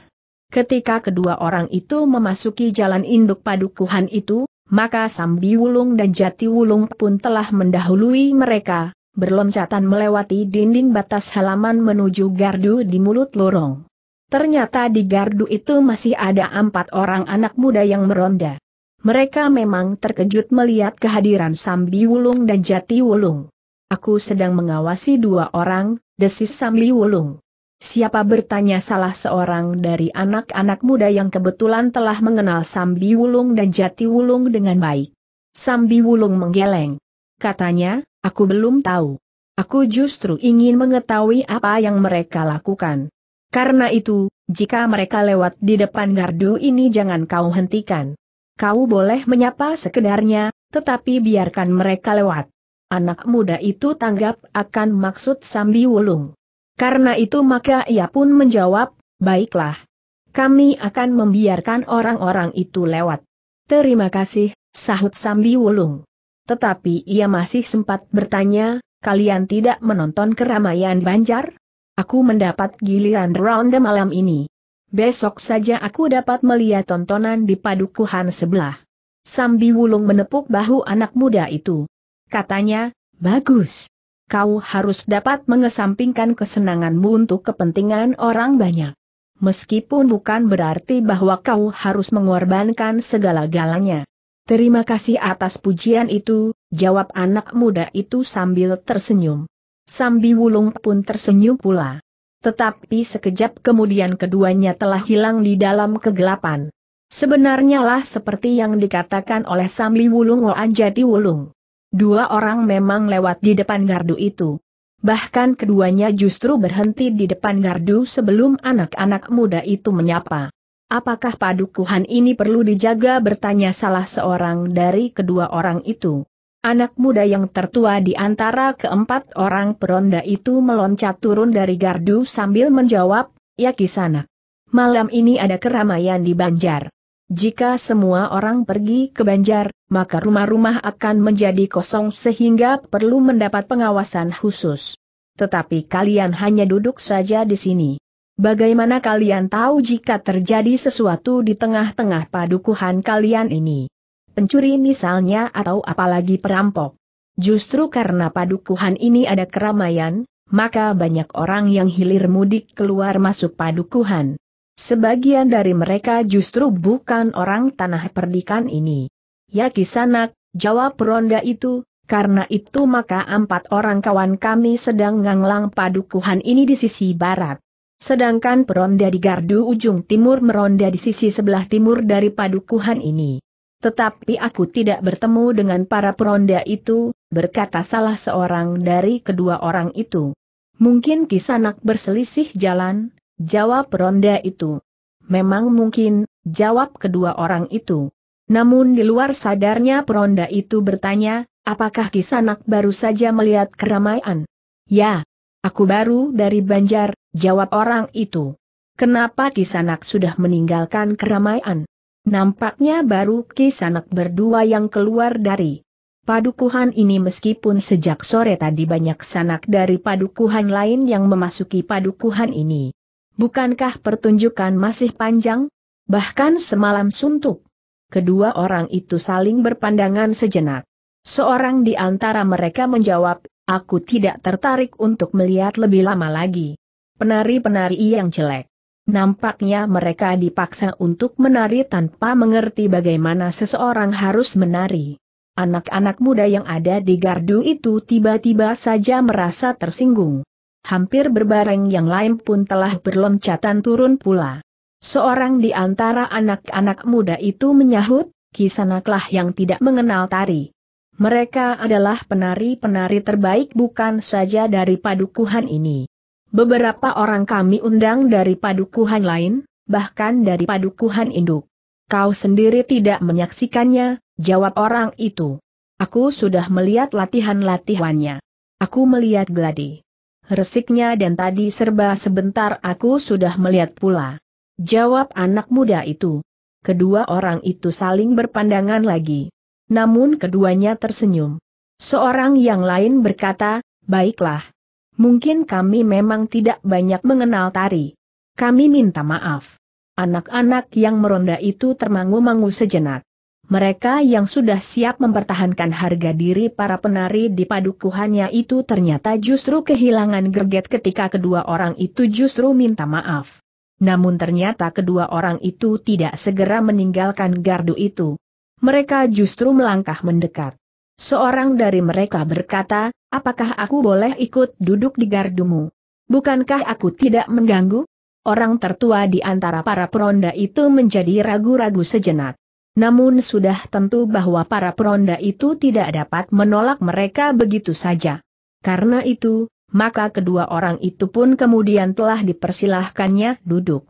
Ketika kedua orang itu memasuki jalan induk padukuhan itu, maka Sambiwulung dan Jati Jatiwulung pun telah mendahului mereka, berloncatan melewati dinding batas halaman menuju gardu di mulut lorong. Ternyata di gardu itu masih ada empat orang anak muda yang meronda. Mereka memang terkejut melihat kehadiran Sambiwulung dan Jati Jatiwulung. Aku sedang mengawasi dua orang, desis Sambiwulung. Siapa bertanya salah seorang dari anak-anak muda yang kebetulan telah mengenal Sambi Wulung dan Jati Wulung dengan baik. Sambi Wulung menggeleng. Katanya, aku belum tahu. Aku justru ingin mengetahui apa yang mereka lakukan. Karena itu, jika mereka lewat di depan gardu ini jangan kau hentikan. Kau boleh menyapa sekedarnya, tetapi biarkan mereka lewat. Anak muda itu tanggap akan maksud Sambi Wulung. Karena itu maka ia pun menjawab, baiklah. Kami akan membiarkan orang-orang itu lewat. Terima kasih, sahut Sambi Wulung. Tetapi ia masih sempat bertanya, kalian tidak menonton keramaian Banjar? Aku mendapat giliran ronde malam ini. Besok saja aku dapat melihat tontonan di padukuhan sebelah. Sambi Wulung menepuk bahu anak muda itu. Katanya, bagus kau harus dapat mengesampingkan kesenanganmu untuk kepentingan orang banyak. Meskipun bukan berarti bahwa kau harus mengorbankan segala-galanya. Terima kasih atas pujian itu, jawab anak muda itu sambil tersenyum. Sambi Wulung pun tersenyum pula. Tetapi sekejap kemudian keduanya telah hilang di dalam kegelapan. Sebenarnya lah seperti yang dikatakan oleh Sambi Wulung Wulung. Dua orang memang lewat di depan gardu itu. Bahkan keduanya justru berhenti di depan gardu sebelum anak-anak muda itu menyapa. Apakah padukuhan ini perlu dijaga bertanya salah seorang dari kedua orang itu. Anak muda yang tertua di antara keempat orang peronda itu meloncat turun dari gardu sambil menjawab, ya kisanak. Malam ini ada keramaian di Banjar. Jika semua orang pergi ke Banjar, maka rumah-rumah akan menjadi kosong sehingga perlu mendapat pengawasan khusus. Tetapi kalian hanya duduk saja di sini. Bagaimana kalian tahu jika terjadi sesuatu di tengah-tengah padukuhan kalian ini? Pencuri misalnya atau apalagi perampok. Justru karena padukuhan ini ada keramaian, maka banyak orang yang hilir mudik keluar masuk padukuhan. Sebagian dari mereka justru bukan orang tanah perdikan ini. Ya kisanak, jawab ronda itu, karena itu maka empat orang kawan kami sedang nganglang padukuhan ini di sisi barat. Sedangkan peronda di gardu ujung timur meronda di sisi sebelah timur dari padukuhan ini. Tetapi aku tidak bertemu dengan para peronda itu, berkata salah seorang dari kedua orang itu. Mungkin kisanak berselisih jalan, Jawab ronda itu. Memang mungkin, jawab kedua orang itu. Namun di luar sadarnya peronda itu bertanya, apakah Kisanak baru saja melihat keramaian? Ya, aku baru dari Banjar, jawab orang itu. Kenapa Kisanak sudah meninggalkan keramaian? Nampaknya baru Kisanak berdua yang keluar dari padukuhan ini meskipun sejak sore tadi banyak sanak dari padukuhan lain yang memasuki padukuhan ini. Bukankah pertunjukan masih panjang? Bahkan semalam suntuk. Kedua orang itu saling berpandangan sejenak. Seorang di antara mereka menjawab, aku tidak tertarik untuk melihat lebih lama lagi. Penari-penari yang jelek. Nampaknya mereka dipaksa untuk menari tanpa mengerti bagaimana seseorang harus menari. Anak-anak muda yang ada di gardu itu tiba-tiba saja merasa tersinggung hampir berbareng yang lain pun telah berloncatan turun pula. Seorang di antara anak-anak muda itu menyahut, kisanaklah yang tidak mengenal tari. Mereka adalah penari-penari terbaik bukan saja dari padukuhan ini. Beberapa orang kami undang dari padukuhan lain, bahkan dari padukuhan induk. Kau sendiri tidak menyaksikannya, jawab orang itu. Aku sudah melihat latihan-latihannya. Aku melihat gladi resiknya dan tadi serba sebentar aku sudah melihat pula. Jawab anak muda itu. Kedua orang itu saling berpandangan lagi. Namun keduanya tersenyum. Seorang yang lain berkata, baiklah. Mungkin kami memang tidak banyak mengenal tari. Kami minta maaf. Anak-anak yang meronda itu termangu-mangu sejenak mereka yang sudah siap mempertahankan harga diri para penari di padukuhannya itu ternyata justru kehilangan gerget ketika kedua orang itu justru minta maaf. Namun ternyata kedua orang itu tidak segera meninggalkan gardu itu. Mereka justru melangkah mendekat. Seorang dari mereka berkata, apakah aku boleh ikut duduk di gardumu? Bukankah aku tidak mengganggu? Orang tertua di antara para peronda itu menjadi ragu-ragu sejenak. Namun sudah tentu bahwa para peronda itu tidak dapat menolak mereka begitu saja. Karena itu, maka kedua orang itu pun kemudian telah dipersilahkannya duduk.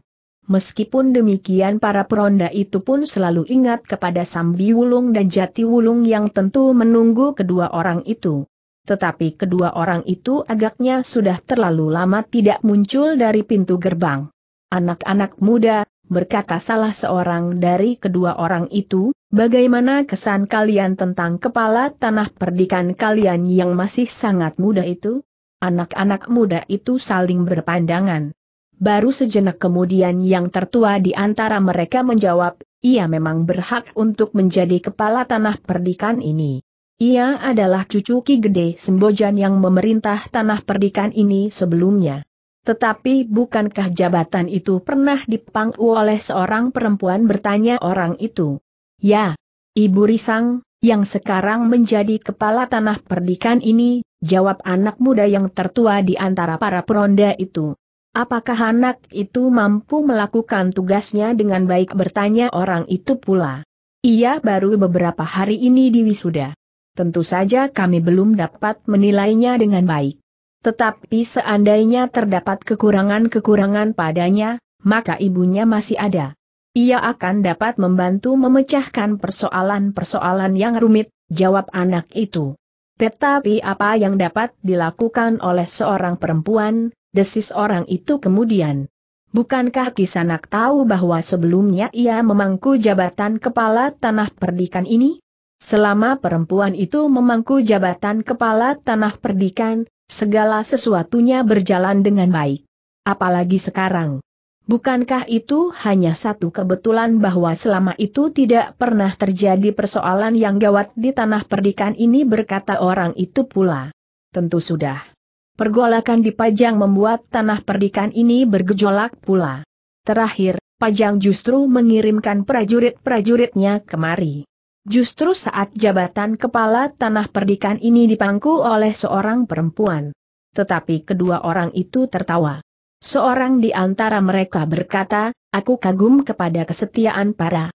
Meskipun demikian para peronda itu pun selalu ingat kepada Sambi Wulung dan Jati Wulung yang tentu menunggu kedua orang itu. Tetapi kedua orang itu agaknya sudah terlalu lama tidak muncul dari pintu gerbang. Anak-anak muda, berkata salah seorang dari kedua orang itu, bagaimana kesan kalian tentang kepala tanah perdikan kalian yang masih sangat muda itu? Anak-anak muda itu saling berpandangan. Baru sejenak kemudian yang tertua di antara mereka menjawab, ia memang berhak untuk menjadi kepala tanah perdikan ini. Ia adalah cucu Ki Gede Sembojan yang memerintah tanah perdikan ini sebelumnya. Tetapi bukankah jabatan itu pernah dipangku oleh seorang perempuan bertanya orang itu? Ya, Ibu Risang, yang sekarang menjadi kepala tanah perdikan ini, jawab anak muda yang tertua di antara para peronda itu. Apakah anak itu mampu melakukan tugasnya dengan baik bertanya orang itu pula? Ia baru beberapa hari ini di Wisuda. Tentu saja kami belum dapat menilainya dengan baik. Tetapi seandainya terdapat kekurangan-kekurangan padanya, maka ibunya masih ada. Ia akan dapat membantu memecahkan persoalan-persoalan yang rumit, jawab anak itu. Tetapi apa yang dapat dilakukan oleh seorang perempuan, desis orang itu kemudian. Bukankah Kisanak tahu bahwa sebelumnya ia memangku jabatan kepala tanah perdikan ini? Selama perempuan itu memangku jabatan kepala tanah perdikan, Segala sesuatunya berjalan dengan baik. Apalagi sekarang. Bukankah itu hanya satu kebetulan bahwa selama itu tidak pernah terjadi persoalan yang gawat di tanah perdikan ini berkata orang itu pula? Tentu sudah. Pergolakan di Pajang membuat tanah perdikan ini bergejolak pula. Terakhir, Pajang justru mengirimkan prajurit-prajuritnya kemari. Justru saat jabatan kepala tanah perdikan ini dipangku oleh seorang perempuan. Tetapi kedua orang itu tertawa. Seorang di antara mereka berkata, aku kagum kepada kesetiaan para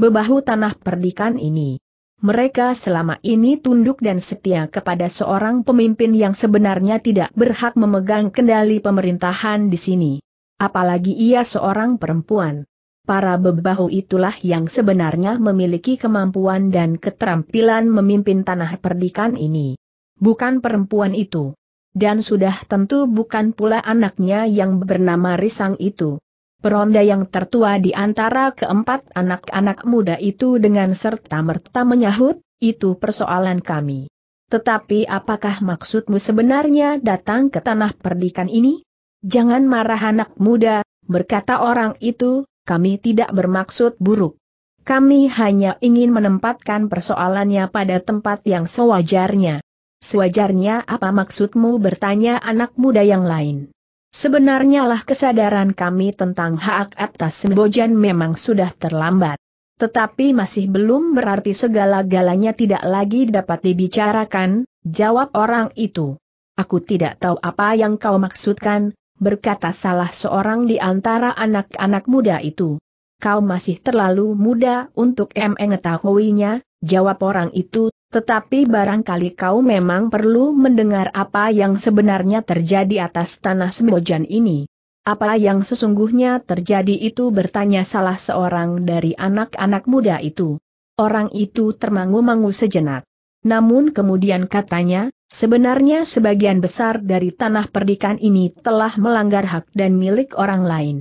bebahu tanah perdikan ini. Mereka selama ini tunduk dan setia kepada seorang pemimpin yang sebenarnya tidak berhak memegang kendali pemerintahan di sini. Apalagi ia seorang perempuan para bebahu itulah yang sebenarnya memiliki kemampuan dan keterampilan memimpin tanah perdikan ini. Bukan perempuan itu. Dan sudah tentu bukan pula anaknya yang bernama Risang itu. Peronda yang tertua di antara keempat anak-anak muda itu dengan serta-merta menyahut, itu persoalan kami. Tetapi apakah maksudmu sebenarnya datang ke tanah perdikan ini? Jangan marah anak muda, berkata orang itu, kami tidak bermaksud buruk. Kami hanya ingin menempatkan persoalannya pada tempat yang sewajarnya. Sewajarnya apa maksudmu bertanya anak muda yang lain? Sebenarnya lah kesadaran kami tentang hak atas Sembojan memang sudah terlambat. Tetapi masih belum berarti segala-galanya tidak lagi dapat dibicarakan, jawab orang itu. Aku tidak tahu apa yang kau maksudkan, berkata salah seorang di antara anak-anak muda itu. Kau masih terlalu muda untuk mengetahuinya, jawab orang itu, tetapi barangkali kau memang perlu mendengar apa yang sebenarnya terjadi atas tanah Sembojan ini. Apa yang sesungguhnya terjadi itu bertanya salah seorang dari anak-anak muda itu. Orang itu termangu-mangu sejenak. Namun kemudian katanya, Sebenarnya sebagian besar dari tanah perdikan ini telah melanggar hak dan milik orang lain.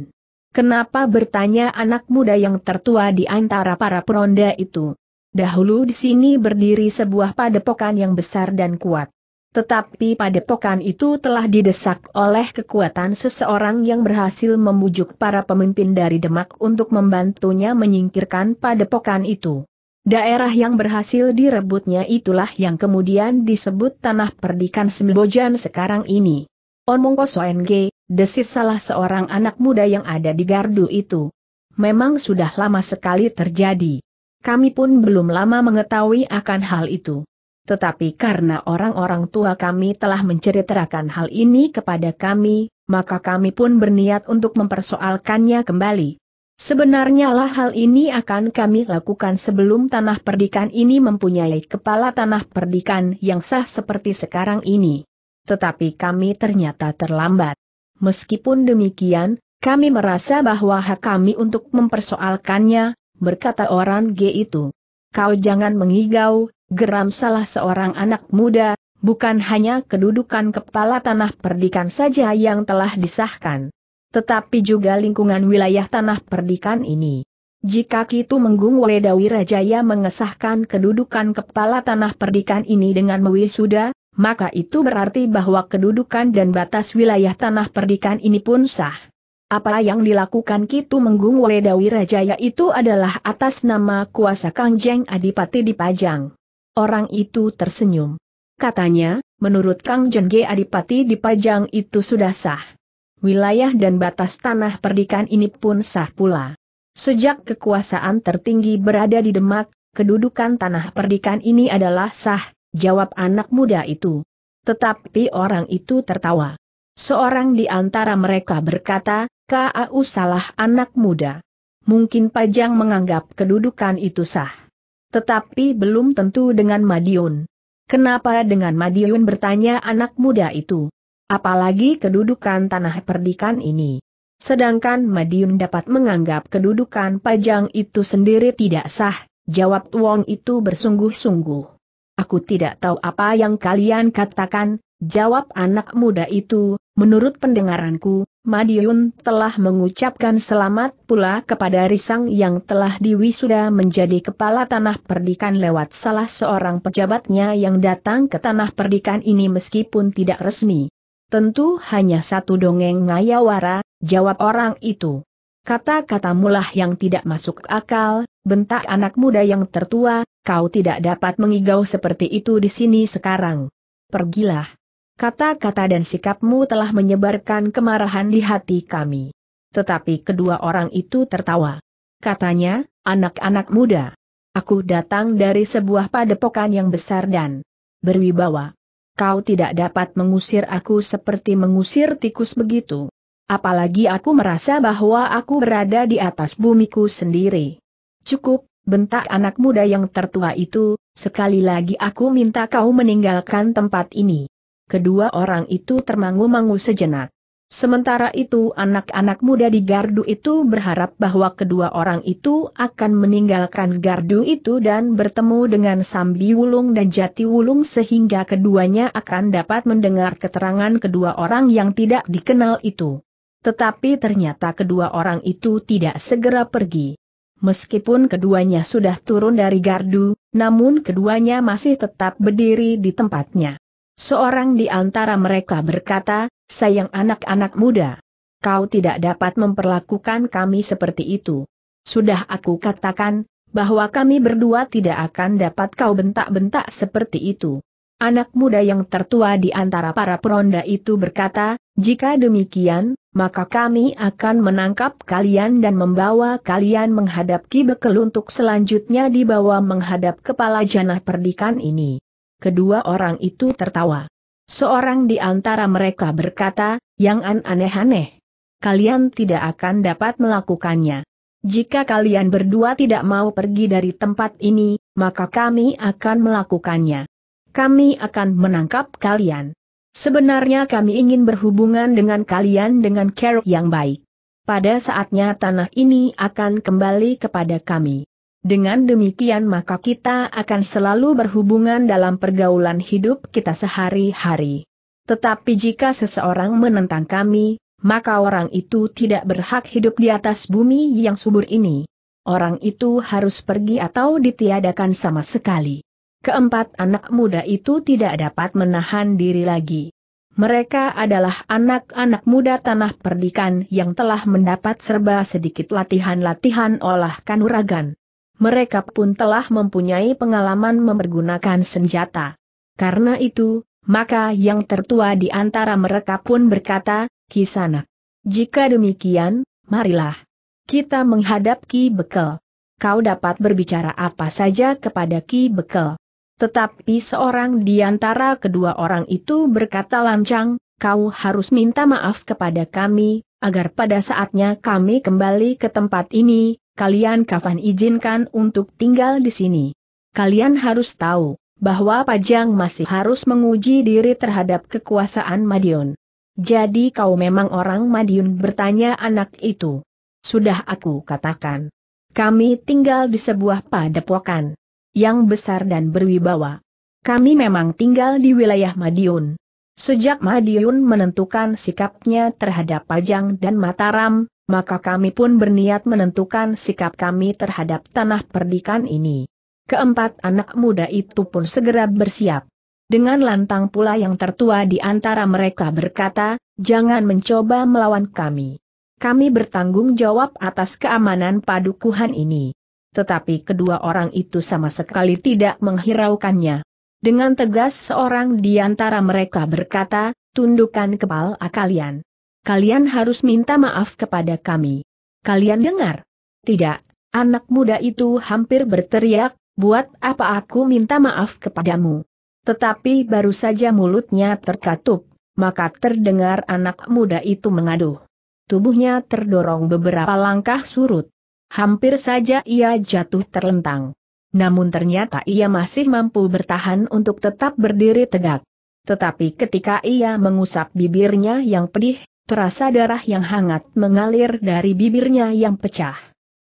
Kenapa bertanya anak muda yang tertua di antara para peronda itu? Dahulu di sini berdiri sebuah padepokan yang besar dan kuat. Tetapi padepokan itu telah didesak oleh kekuatan seseorang yang berhasil membujuk para pemimpin dari Demak untuk membantunya menyingkirkan padepokan itu. Daerah yang berhasil direbutnya itulah yang kemudian disebut Tanah Perdikan Sembojan sekarang ini. Omong kosong desis salah seorang anak muda yang ada di gardu itu. Memang sudah lama sekali terjadi. Kami pun belum lama mengetahui akan hal itu. Tetapi karena orang-orang tua kami telah menceritakan hal ini kepada kami, maka kami pun berniat untuk mempersoalkannya kembali. Sebenarnya lah hal ini akan kami lakukan sebelum tanah perdikan ini mempunyai kepala tanah perdikan yang sah seperti sekarang ini. Tetapi kami ternyata terlambat. Meskipun demikian, kami merasa bahwa hak kami untuk mempersoalkannya, berkata orang G itu. Kau jangan mengigau, geram salah seorang anak muda, bukan hanya kedudukan kepala tanah perdikan saja yang telah disahkan tetapi juga lingkungan wilayah tanah perdikan ini. Jika Kitu Menggung Wedawi Rajaya mengesahkan kedudukan kepala tanah perdikan ini dengan mewisuda, maka itu berarti bahwa kedudukan dan batas wilayah tanah perdikan ini pun sah. Apa yang dilakukan Kitu Menggung Wedawi Rajaya itu adalah atas nama kuasa Kangjeng Adipati Dipajang. Orang itu tersenyum. Katanya, menurut Kang Jenge Adipati Dipajang itu sudah sah wilayah dan batas tanah perdikan ini pun sah pula. Sejak kekuasaan tertinggi berada di Demak, kedudukan tanah perdikan ini adalah sah, jawab anak muda itu. Tetapi orang itu tertawa. Seorang di antara mereka berkata, KAU salah anak muda. Mungkin Pajang menganggap kedudukan itu sah. Tetapi belum tentu dengan Madiun. Kenapa dengan Madiun bertanya anak muda itu? Apalagi kedudukan tanah perdikan ini. Sedangkan Madiun dapat menganggap kedudukan Pajang itu sendiri tidak sah, jawab Wong itu bersungguh-sungguh. Aku tidak tahu apa yang kalian katakan, jawab anak muda itu, menurut pendengaranku, Madiun telah mengucapkan selamat pula kepada Risang yang telah diwisuda menjadi kepala tanah perdikan lewat salah seorang pejabatnya yang datang ke tanah perdikan ini meskipun tidak resmi. Tentu hanya satu dongeng ngayawara, jawab orang itu. Kata-kata mulah yang tidak masuk akal, bentak anak muda yang tertua, kau tidak dapat mengigau seperti itu di sini sekarang. Pergilah. Kata-kata dan sikapmu telah menyebarkan kemarahan di hati kami. Tetapi kedua orang itu tertawa. Katanya, anak-anak muda. Aku datang dari sebuah padepokan yang besar dan berwibawa kau tidak dapat mengusir aku seperti mengusir tikus begitu. Apalagi aku merasa bahwa aku berada di atas bumiku sendiri. Cukup, bentak anak muda yang tertua itu, sekali lagi aku minta kau meninggalkan tempat ini. Kedua orang itu termangu-mangu sejenak. Sementara itu anak-anak muda di gardu itu berharap bahwa kedua orang itu akan meninggalkan gardu itu dan bertemu dengan Sambi Wulung dan Jati Wulung sehingga keduanya akan dapat mendengar keterangan kedua orang yang tidak dikenal itu. Tetapi ternyata kedua orang itu tidak segera pergi. Meskipun keduanya sudah turun dari gardu, namun keduanya masih tetap berdiri di tempatnya. Seorang di antara mereka berkata, sayang anak-anak muda. Kau tidak dapat memperlakukan kami seperti itu. Sudah aku katakan, bahwa kami berdua tidak akan dapat kau bentak-bentak seperti itu. Anak muda yang tertua di antara para peronda itu berkata, jika demikian, maka kami akan menangkap kalian dan membawa kalian menghadap Ki Bekel untuk selanjutnya dibawa menghadap kepala janah perdikan ini. Kedua orang itu tertawa. Seorang di antara mereka berkata, yang aneh-aneh. Kalian tidak akan dapat melakukannya. Jika kalian berdua tidak mau pergi dari tempat ini, maka kami akan melakukannya. Kami akan menangkap kalian. Sebenarnya kami ingin berhubungan dengan kalian dengan care yang baik. Pada saatnya tanah ini akan kembali kepada kami. Dengan demikian maka kita akan selalu berhubungan dalam pergaulan hidup kita sehari-hari. Tetapi jika seseorang menentang kami, maka orang itu tidak berhak hidup di atas bumi yang subur ini. Orang itu harus pergi atau ditiadakan sama sekali. Keempat anak muda itu tidak dapat menahan diri lagi. Mereka adalah anak-anak muda tanah perdikan yang telah mendapat serba sedikit latihan-latihan olah kanuragan mereka pun telah mempunyai pengalaman mempergunakan senjata. Karena itu, maka yang tertua di antara mereka pun berkata, Kisana, jika demikian, marilah. Kita menghadap Ki Bekel. Kau dapat berbicara apa saja kepada Ki Bekel. Tetapi seorang di antara kedua orang itu berkata lancang, kau harus minta maaf kepada kami, agar pada saatnya kami kembali ke tempat ini, kalian kafan izinkan untuk tinggal di sini. Kalian harus tahu, bahwa Pajang masih harus menguji diri terhadap kekuasaan Madiun. Jadi kau memang orang Madiun bertanya anak itu. Sudah aku katakan. Kami tinggal di sebuah padepokan. Yang besar dan berwibawa. Kami memang tinggal di wilayah Madiun. Sejak Madiun menentukan sikapnya terhadap Pajang dan Mataram, maka kami pun berniat menentukan sikap kami terhadap tanah perdikan ini. Keempat anak muda itu pun segera bersiap. Dengan lantang pula yang tertua di antara mereka berkata, jangan mencoba melawan kami. Kami bertanggung jawab atas keamanan padukuhan ini. Tetapi kedua orang itu sama sekali tidak menghiraukannya. Dengan tegas seorang di antara mereka berkata, tundukkan kepala kalian kalian harus minta maaf kepada kami. Kalian dengar? Tidak, anak muda itu hampir berteriak, buat apa aku minta maaf kepadamu? Tetapi baru saja mulutnya terkatup, maka terdengar anak muda itu mengaduh. Tubuhnya terdorong beberapa langkah surut. Hampir saja ia jatuh terlentang. Namun ternyata ia masih mampu bertahan untuk tetap berdiri tegak. Tetapi ketika ia mengusap bibirnya yang pedih, Terasa darah yang hangat mengalir dari bibirnya yang pecah.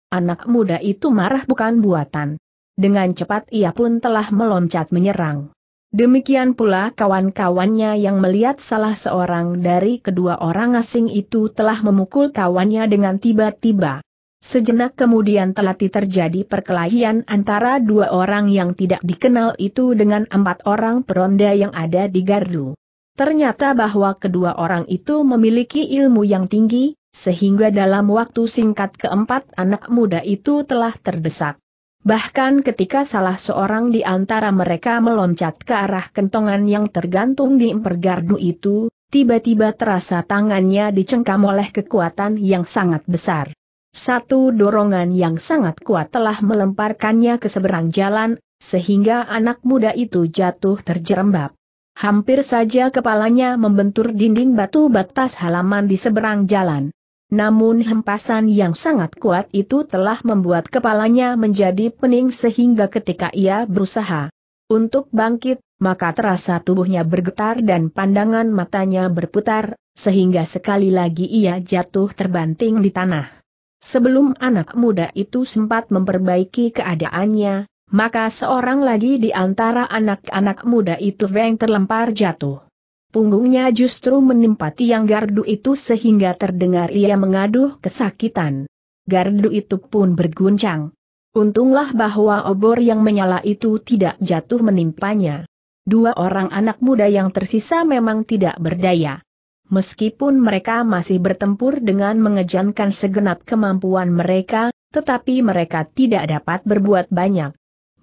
Anak muda itu marah bukan buatan. Dengan cepat ia pun telah meloncat menyerang. Demikian pula kawan-kawannya yang melihat salah seorang dari kedua orang asing itu telah memukul kawannya dengan tiba-tiba. Sejenak kemudian telah terjadi perkelahian antara dua orang yang tidak dikenal itu dengan empat orang peronda yang ada di gardu. Ternyata bahwa kedua orang itu memiliki ilmu yang tinggi, sehingga dalam waktu singkat keempat anak muda itu telah terdesak. Bahkan ketika salah seorang di antara mereka meloncat ke arah kentongan yang tergantung di gardu itu, tiba-tiba terasa tangannya dicengkam oleh kekuatan yang sangat besar. Satu dorongan yang sangat kuat telah melemparkannya ke seberang jalan, sehingga anak muda itu jatuh terjerembab. Hampir saja kepalanya membentur dinding batu batas halaman di seberang jalan. Namun hempasan yang sangat kuat itu telah membuat kepalanya menjadi pening sehingga ketika ia berusaha untuk bangkit, maka terasa tubuhnya bergetar dan pandangan matanya berputar, sehingga sekali lagi ia jatuh terbanting di tanah. Sebelum anak muda itu sempat memperbaiki keadaannya, maka seorang lagi di antara anak-anak muda itu Veng terlempar jatuh. Punggungnya justru menimpa tiang gardu itu sehingga terdengar ia mengaduh kesakitan. Gardu itu pun berguncang. Untunglah bahwa obor yang menyala itu tidak jatuh menimpanya. Dua orang anak muda yang tersisa memang tidak berdaya. Meskipun mereka masih bertempur dengan mengejarkan segenap kemampuan mereka, tetapi mereka tidak dapat berbuat banyak.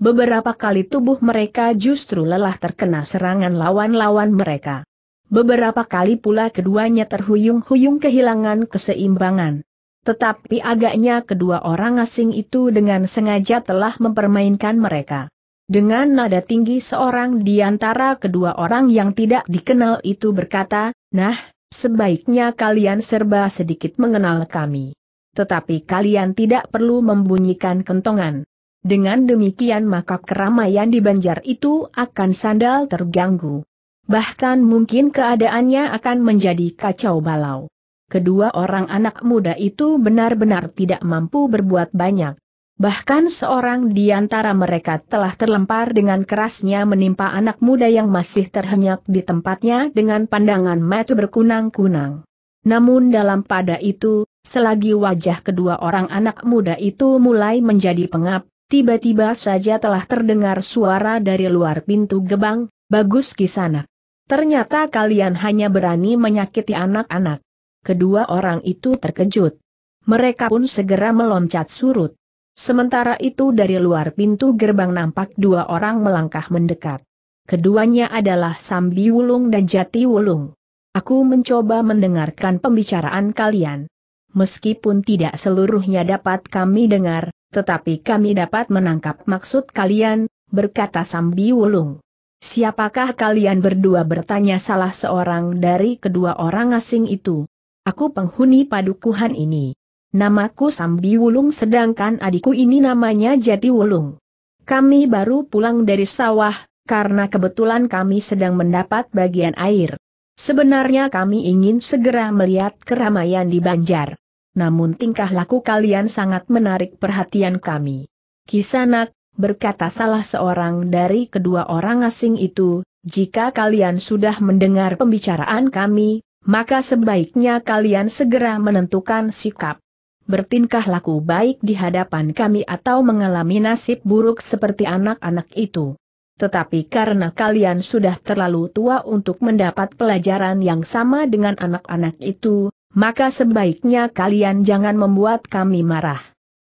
Beberapa kali tubuh mereka justru lelah terkena serangan lawan-lawan mereka. Beberapa kali pula keduanya terhuyung-huyung kehilangan keseimbangan. Tetapi agaknya kedua orang asing itu dengan sengaja telah mempermainkan mereka. Dengan nada tinggi seorang di antara kedua orang yang tidak dikenal itu berkata, Nah, sebaiknya kalian serba sedikit mengenal kami. Tetapi kalian tidak perlu membunyikan kentongan. Dengan demikian maka keramaian di Banjar itu akan sandal terganggu. Bahkan mungkin keadaannya akan menjadi kacau balau. Kedua orang anak muda itu benar-benar tidak mampu berbuat banyak. Bahkan seorang di antara mereka telah terlempar dengan kerasnya menimpa anak muda yang masih terhenyak di tempatnya dengan pandangan mata berkunang-kunang. Namun dalam pada itu, selagi wajah kedua orang anak muda itu mulai menjadi pengap, Tiba-tiba saja telah terdengar suara dari luar pintu gebang, bagus kisana. Ternyata kalian hanya berani menyakiti anak-anak. Kedua orang itu terkejut. Mereka pun segera meloncat surut. Sementara itu dari luar pintu gerbang nampak dua orang melangkah mendekat. Keduanya adalah Sambi Wulung dan Jati Wulung. Aku mencoba mendengarkan pembicaraan kalian. Meskipun tidak seluruhnya dapat kami dengar, tetapi kami dapat menangkap maksud kalian, berkata Sambi Wulung. Siapakah kalian berdua bertanya salah seorang dari kedua orang asing itu? Aku penghuni padukuhan ini. Namaku Sambi Wulung sedangkan adikku ini namanya Jati Wulung. Kami baru pulang dari sawah, karena kebetulan kami sedang mendapat bagian air. Sebenarnya kami ingin segera melihat keramaian di Banjar namun tingkah laku kalian sangat menarik perhatian kami. Kisanak, berkata salah seorang dari kedua orang asing itu, jika kalian sudah mendengar pembicaraan kami, maka sebaiknya kalian segera menentukan sikap. Bertingkah laku baik di hadapan kami atau mengalami nasib buruk seperti anak-anak itu. Tetapi karena kalian sudah terlalu tua untuk mendapat pelajaran yang sama dengan anak-anak itu, maka sebaiknya kalian jangan membuat kami marah.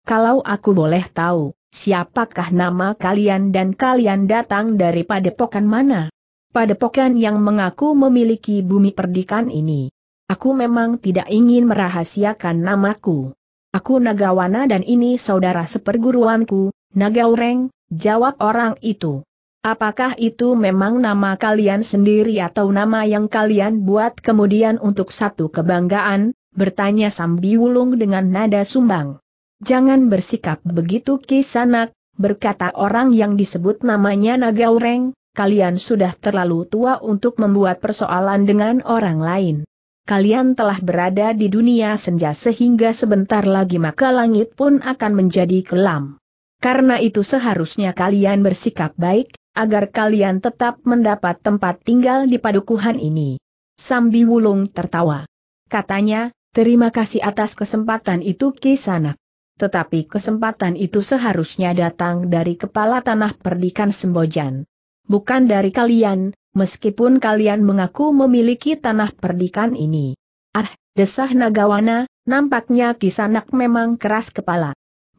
Kalau aku boleh tahu, siapakah nama kalian dan kalian datang dari padepokan mana? Padepokan yang mengaku memiliki bumi perdikan ini. Aku memang tidak ingin merahasiakan namaku. Aku Nagawana dan ini saudara seperguruanku, Nagaureng, jawab orang itu. Apakah itu memang nama kalian sendiri atau nama yang kalian buat kemudian untuk satu kebanggaan? Bertanya Sambiwulung dengan nada sumbang. Jangan bersikap begitu kisanak, berkata orang yang disebut namanya Nagaureng, kalian sudah terlalu tua untuk membuat persoalan dengan orang lain. Kalian telah berada di dunia senja sehingga sebentar lagi maka langit pun akan menjadi kelam. Karena itu seharusnya kalian bersikap baik, agar kalian tetap mendapat tempat tinggal di padukuhan ini. Sambi Wulung tertawa. Katanya, terima kasih atas kesempatan itu Kisanak. Tetapi kesempatan itu seharusnya datang dari kepala tanah perdikan Sembojan. Bukan dari kalian, meskipun kalian mengaku memiliki tanah perdikan ini. Ah, desah Nagawana, nampaknya Kisanak memang keras kepala.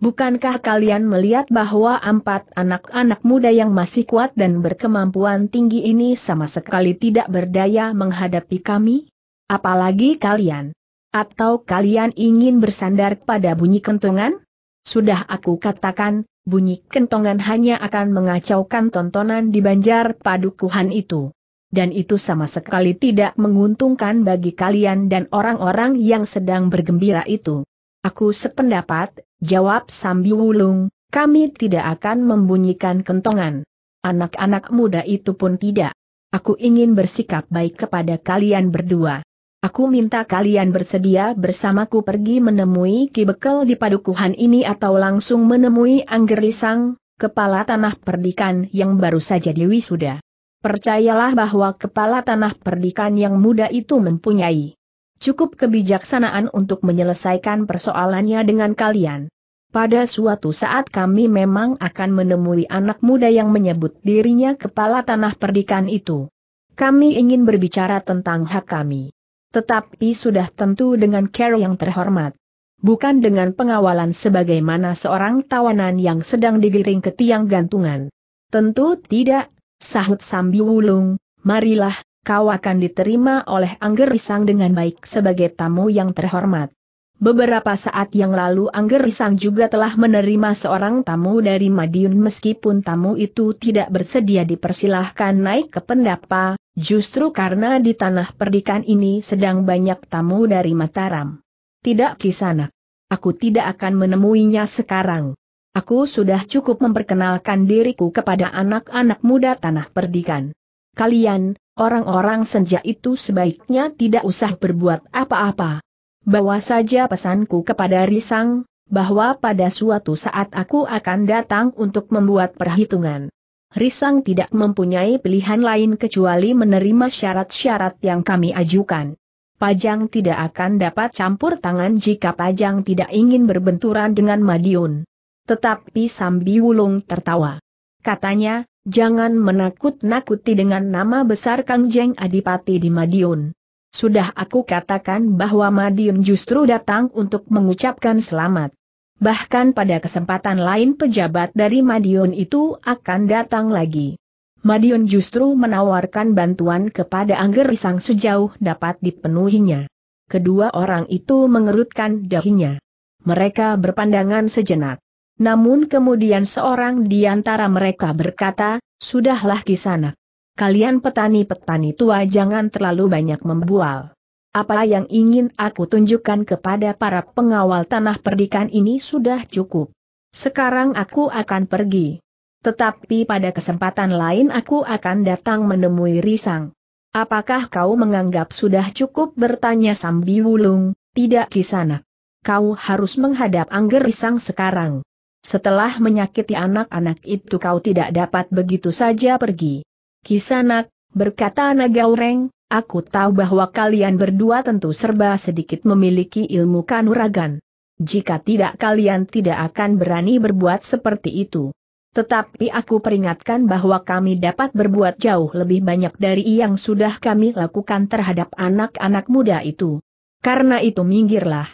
Bukankah kalian melihat bahwa empat anak-anak muda yang masih kuat dan berkemampuan tinggi ini sama sekali tidak berdaya menghadapi kami? Apalagi kalian? Atau kalian ingin bersandar pada bunyi kentongan? Sudah aku katakan, bunyi kentongan hanya akan mengacaukan tontonan di banjar padukuhan itu. Dan itu sama sekali tidak menguntungkan bagi kalian dan orang-orang yang sedang bergembira itu. Aku sependapat, Jawab Sambi Wulung, kami tidak akan membunyikan kentongan. Anak-anak muda itu pun tidak. Aku ingin bersikap baik kepada kalian berdua. Aku minta kalian bersedia bersamaku pergi menemui Ki Bekel di padukuhan ini atau langsung menemui Anggerisang, kepala tanah perdikan yang baru saja diwisuda. Percayalah bahwa kepala tanah perdikan yang muda itu mempunyai cukup kebijaksanaan untuk menyelesaikan persoalannya dengan kalian. Pada suatu saat kami memang akan menemui anak muda yang menyebut dirinya kepala tanah perdikan itu. Kami ingin berbicara tentang hak kami. Tetapi sudah tentu dengan Carol yang terhormat. Bukan dengan pengawalan sebagaimana seorang tawanan yang sedang digiring ke tiang gantungan. Tentu tidak, sahut Sambi Wulung, marilah, kau akan diterima oleh Angger Risang dengan baik sebagai tamu yang terhormat. Beberapa saat yang lalu Angger Risang juga telah menerima seorang tamu dari Madiun meskipun tamu itu tidak bersedia dipersilahkan naik ke pendapa, justru karena di tanah perdikan ini sedang banyak tamu dari Mataram. Tidak kisana. Aku tidak akan menemuinya sekarang. Aku sudah cukup memperkenalkan diriku kepada anak-anak muda tanah perdikan. Kalian, Orang-orang senja itu sebaiknya tidak usah berbuat apa-apa. Bawa saja pesanku kepada Risang, bahwa pada suatu saat aku akan datang untuk membuat perhitungan. Risang tidak mempunyai pilihan lain kecuali menerima syarat-syarat yang kami ajukan. Pajang tidak akan dapat campur tangan jika Pajang tidak ingin berbenturan dengan Madiun. Tetapi Sambi Wulung tertawa. Katanya, Jangan menakut-nakuti dengan nama besar Kang Jeng Adipati di Madiun. Sudah aku katakan bahwa Madiun justru datang untuk mengucapkan selamat. Bahkan pada kesempatan lain pejabat dari Madiun itu akan datang lagi. Madiun justru menawarkan bantuan kepada Angger Risang sejauh dapat dipenuhinya. Kedua orang itu mengerutkan dahinya. Mereka berpandangan sejenak. Namun kemudian seorang di antara mereka berkata, Sudahlah kisana Kalian petani-petani tua jangan terlalu banyak membual. Apa yang ingin aku tunjukkan kepada para pengawal tanah perdikan ini sudah cukup. Sekarang aku akan pergi. Tetapi pada kesempatan lain aku akan datang menemui Risang. Apakah kau menganggap sudah cukup bertanya Sambi Wulung, tidak kisana Kau harus menghadap Angger Risang sekarang. Setelah menyakiti anak-anak itu kau tidak dapat begitu saja pergi. Kisanak, berkata Nagaureng, aku tahu bahwa kalian berdua tentu serba sedikit memiliki ilmu kanuragan. Jika tidak kalian tidak akan berani berbuat seperti itu. Tetapi aku peringatkan bahwa kami dapat berbuat jauh lebih banyak dari yang sudah kami lakukan terhadap anak-anak muda itu. Karena itu minggirlah.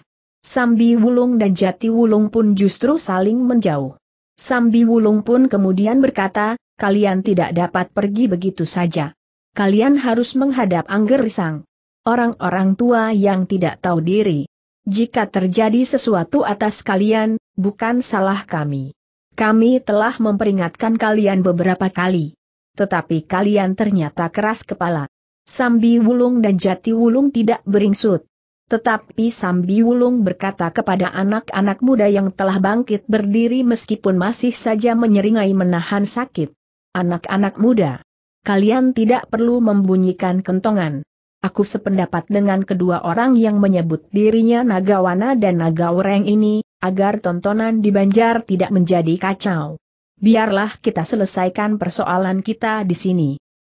Sambi Wulung dan Jati Wulung pun justru saling menjauh. Sambi Wulung pun kemudian berkata, kalian tidak dapat pergi begitu saja. Kalian harus menghadap Angger Risang. Orang-orang tua yang tidak tahu diri. Jika terjadi sesuatu atas kalian, bukan salah kami. Kami telah memperingatkan kalian beberapa kali. Tetapi kalian ternyata keras kepala. Sambi Wulung dan Jati Wulung tidak beringsut. Tetapi Wulung berkata kepada anak-anak muda yang telah bangkit berdiri meskipun masih saja menyeringai menahan sakit. Anak-anak muda, kalian tidak perlu membunyikan kentongan. Aku sependapat dengan kedua orang yang menyebut dirinya Nagawana dan Nagawreng ini, agar tontonan di Banjar tidak menjadi kacau. Biarlah kita selesaikan persoalan kita di sini.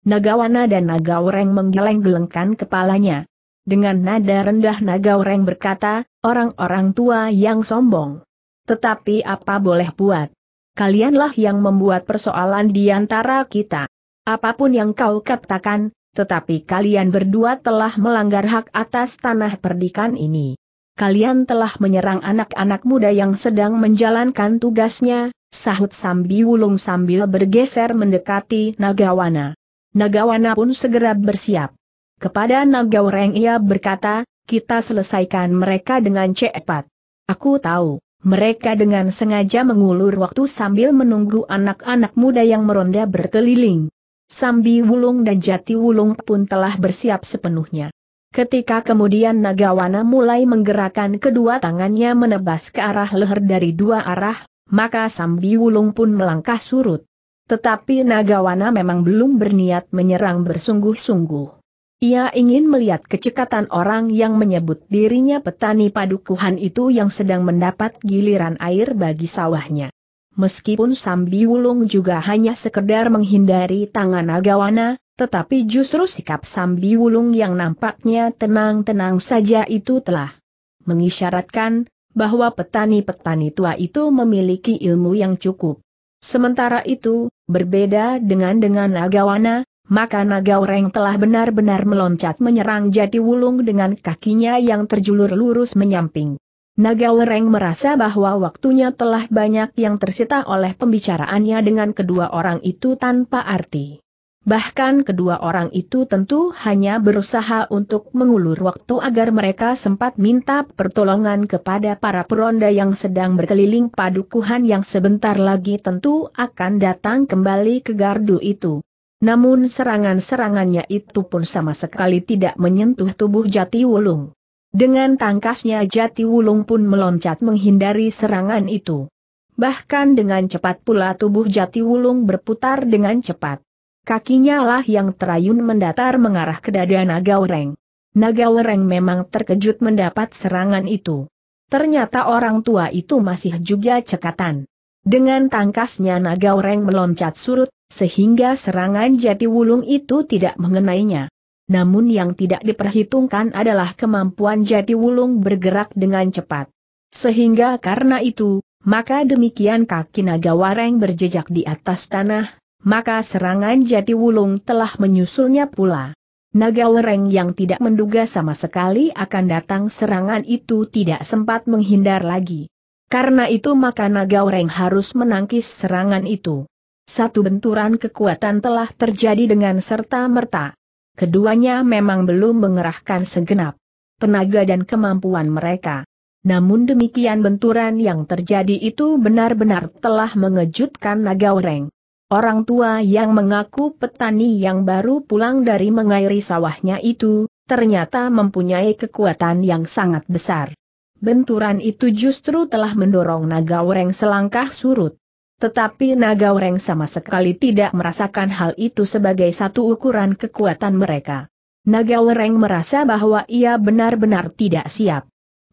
Nagawana dan Nagawreng menggeleng-gelengkan kepalanya dengan nada rendah naga orang berkata, orang-orang tua yang sombong. Tetapi apa boleh buat? Kalianlah yang membuat persoalan di antara kita. Apapun yang kau katakan, tetapi kalian berdua telah melanggar hak atas tanah perdikan ini. Kalian telah menyerang anak-anak muda yang sedang menjalankan tugasnya, sahut Sambi Wulung sambil bergeser mendekati Nagawana. Nagawana pun segera bersiap. Kepada Naga Wereng ia berkata, kita selesaikan mereka dengan cepat. Aku tahu, mereka dengan sengaja mengulur waktu sambil menunggu anak-anak muda yang meronda berkeliling. Sambi Wulung dan Jati Wulung pun telah bersiap sepenuhnya. Ketika kemudian Nagawana mulai menggerakkan kedua tangannya menebas ke arah leher dari dua arah, maka Sambi Wulung pun melangkah surut. Tetapi Nagawana memang belum berniat menyerang bersungguh-sungguh. Ia ingin melihat kecekatan orang yang menyebut dirinya petani padukuhan itu yang sedang mendapat giliran air bagi sawahnya. Meskipun Sambi Wulung juga hanya sekedar menghindari tangan Nagawana, tetapi justru sikap Sambi Wulung yang nampaknya tenang-tenang saja itu telah mengisyaratkan bahwa petani-petani tua itu memiliki ilmu yang cukup. Sementara itu, berbeda dengan dengan Nagawana maka Nagaoreng telah benar-benar meloncat menyerang jati wulung dengan kakinya yang terjulur lurus menyamping. Nagaoreng merasa bahwa waktunya telah banyak yang tersita oleh pembicaraannya dengan kedua orang itu tanpa arti. Bahkan kedua orang itu tentu hanya berusaha untuk mengulur waktu agar mereka sempat minta pertolongan kepada para peronda yang sedang berkeliling padukuhan yang sebentar lagi tentu akan datang kembali ke gardu itu. Namun serangan-serangannya itu pun sama sekali tidak menyentuh tubuh Jati Wulung. Dengan tangkasnya Jati Wulung pun meloncat menghindari serangan itu. Bahkan dengan cepat pula tubuh Jati Wulung berputar dengan cepat. Kakinya lah yang terayun mendatar mengarah ke dada Naga Wereng. Naga Wereng memang terkejut mendapat serangan itu. Ternyata orang tua itu masih juga cekatan. Dengan tangkasnya Naga Wereng meloncat surut sehingga serangan jati wulung itu tidak mengenainya. Namun yang tidak diperhitungkan adalah kemampuan jati wulung bergerak dengan cepat. Sehingga karena itu, maka demikian kaki naga wareng berjejak di atas tanah, maka serangan jati wulung telah menyusulnya pula. Naga wareng yang tidak menduga sama sekali akan datang serangan itu tidak sempat menghindar lagi. Karena itu maka naga wareng harus menangkis serangan itu. Satu benturan kekuatan telah terjadi dengan serta-merta. Keduanya memang belum mengerahkan segenap tenaga dan kemampuan mereka. Namun demikian benturan yang terjadi itu benar-benar telah mengejutkan naga oreng. Orang tua yang mengaku petani yang baru pulang dari mengairi sawahnya itu, ternyata mempunyai kekuatan yang sangat besar. Benturan itu justru telah mendorong naga oreng selangkah surut. Tetapi naga oreng sama sekali tidak merasakan hal itu sebagai satu ukuran kekuatan mereka. Naga oreng merasa bahwa ia benar-benar tidak siap.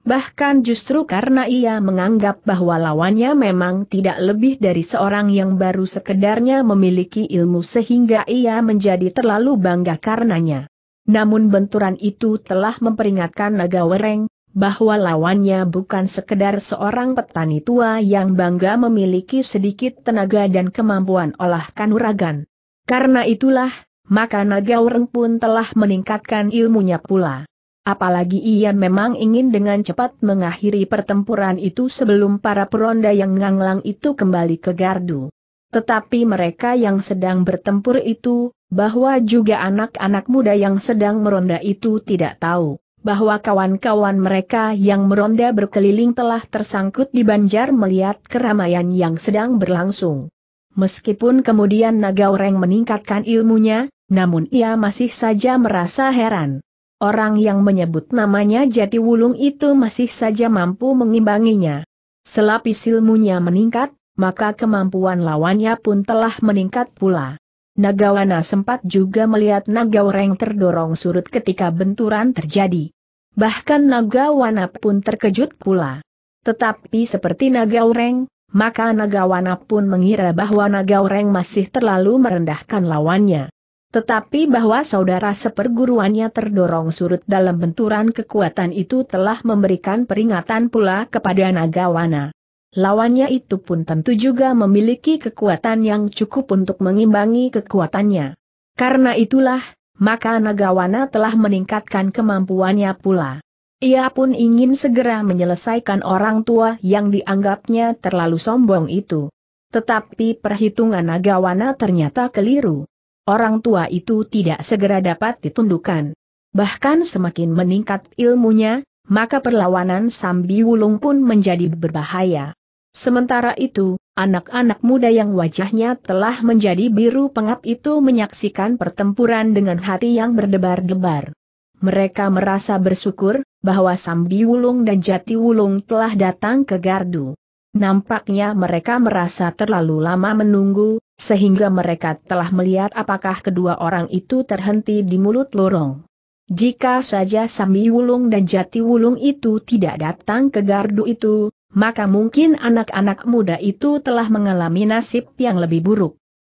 Bahkan justru karena ia menganggap bahwa lawannya memang tidak lebih dari seorang yang baru sekedarnya memiliki ilmu sehingga ia menjadi terlalu bangga karenanya. Namun benturan itu telah memperingatkan Naga Wereng, bahwa lawannya bukan sekedar seorang petani tua yang bangga memiliki sedikit tenaga dan kemampuan olah kanuragan. Karena itulah, maka Nagaureng pun telah meningkatkan ilmunya pula. Apalagi ia memang ingin dengan cepat mengakhiri pertempuran itu sebelum para peronda yang nganglang itu kembali ke gardu. Tetapi mereka yang sedang bertempur itu, bahwa juga anak-anak muda yang sedang meronda itu tidak tahu bahwa kawan-kawan mereka yang meronda berkeliling telah tersangkut di banjar melihat keramaian yang sedang berlangsung. Meskipun kemudian naga orang meningkatkan ilmunya, namun ia masih saja merasa heran. Orang yang menyebut namanya Jati Wulung itu masih saja mampu mengimbanginya. Selapis ilmunya meningkat, maka kemampuan lawannya pun telah meningkat pula. Nagawana sempat juga melihat Nagawreng terdorong surut ketika benturan terjadi. Bahkan Nagawana pun terkejut pula. Tetapi seperti Nagawreng, maka Nagawana pun mengira bahwa Nagawreng masih terlalu merendahkan lawannya. Tetapi bahwa saudara seperguruannya terdorong surut dalam benturan kekuatan itu telah memberikan peringatan pula kepada Nagawana. Lawannya itu pun tentu juga memiliki kekuatan yang cukup untuk mengimbangi kekuatannya. Karena itulah, maka Nagawana telah meningkatkan kemampuannya pula. Ia pun ingin segera menyelesaikan orang tua yang dianggapnya terlalu sombong itu. Tetapi perhitungan Nagawana ternyata keliru. Orang tua itu tidak segera dapat ditundukkan. Bahkan semakin meningkat ilmunya, maka perlawanan Sambi Wulung pun menjadi berbahaya. Sementara itu, anak-anak muda yang wajahnya telah menjadi biru pengap itu menyaksikan pertempuran dengan hati yang berdebar-debar. Mereka merasa bersyukur bahwa Sambi Wulung dan Jati Wulung telah datang ke Gardu. Nampaknya mereka merasa terlalu lama menunggu, sehingga mereka telah melihat apakah kedua orang itu terhenti di mulut lorong. Jika saja Sambi Wulung dan Jati Wulung itu tidak datang ke gardu itu, maka mungkin anak-anak muda itu telah mengalami nasib yang lebih buruk.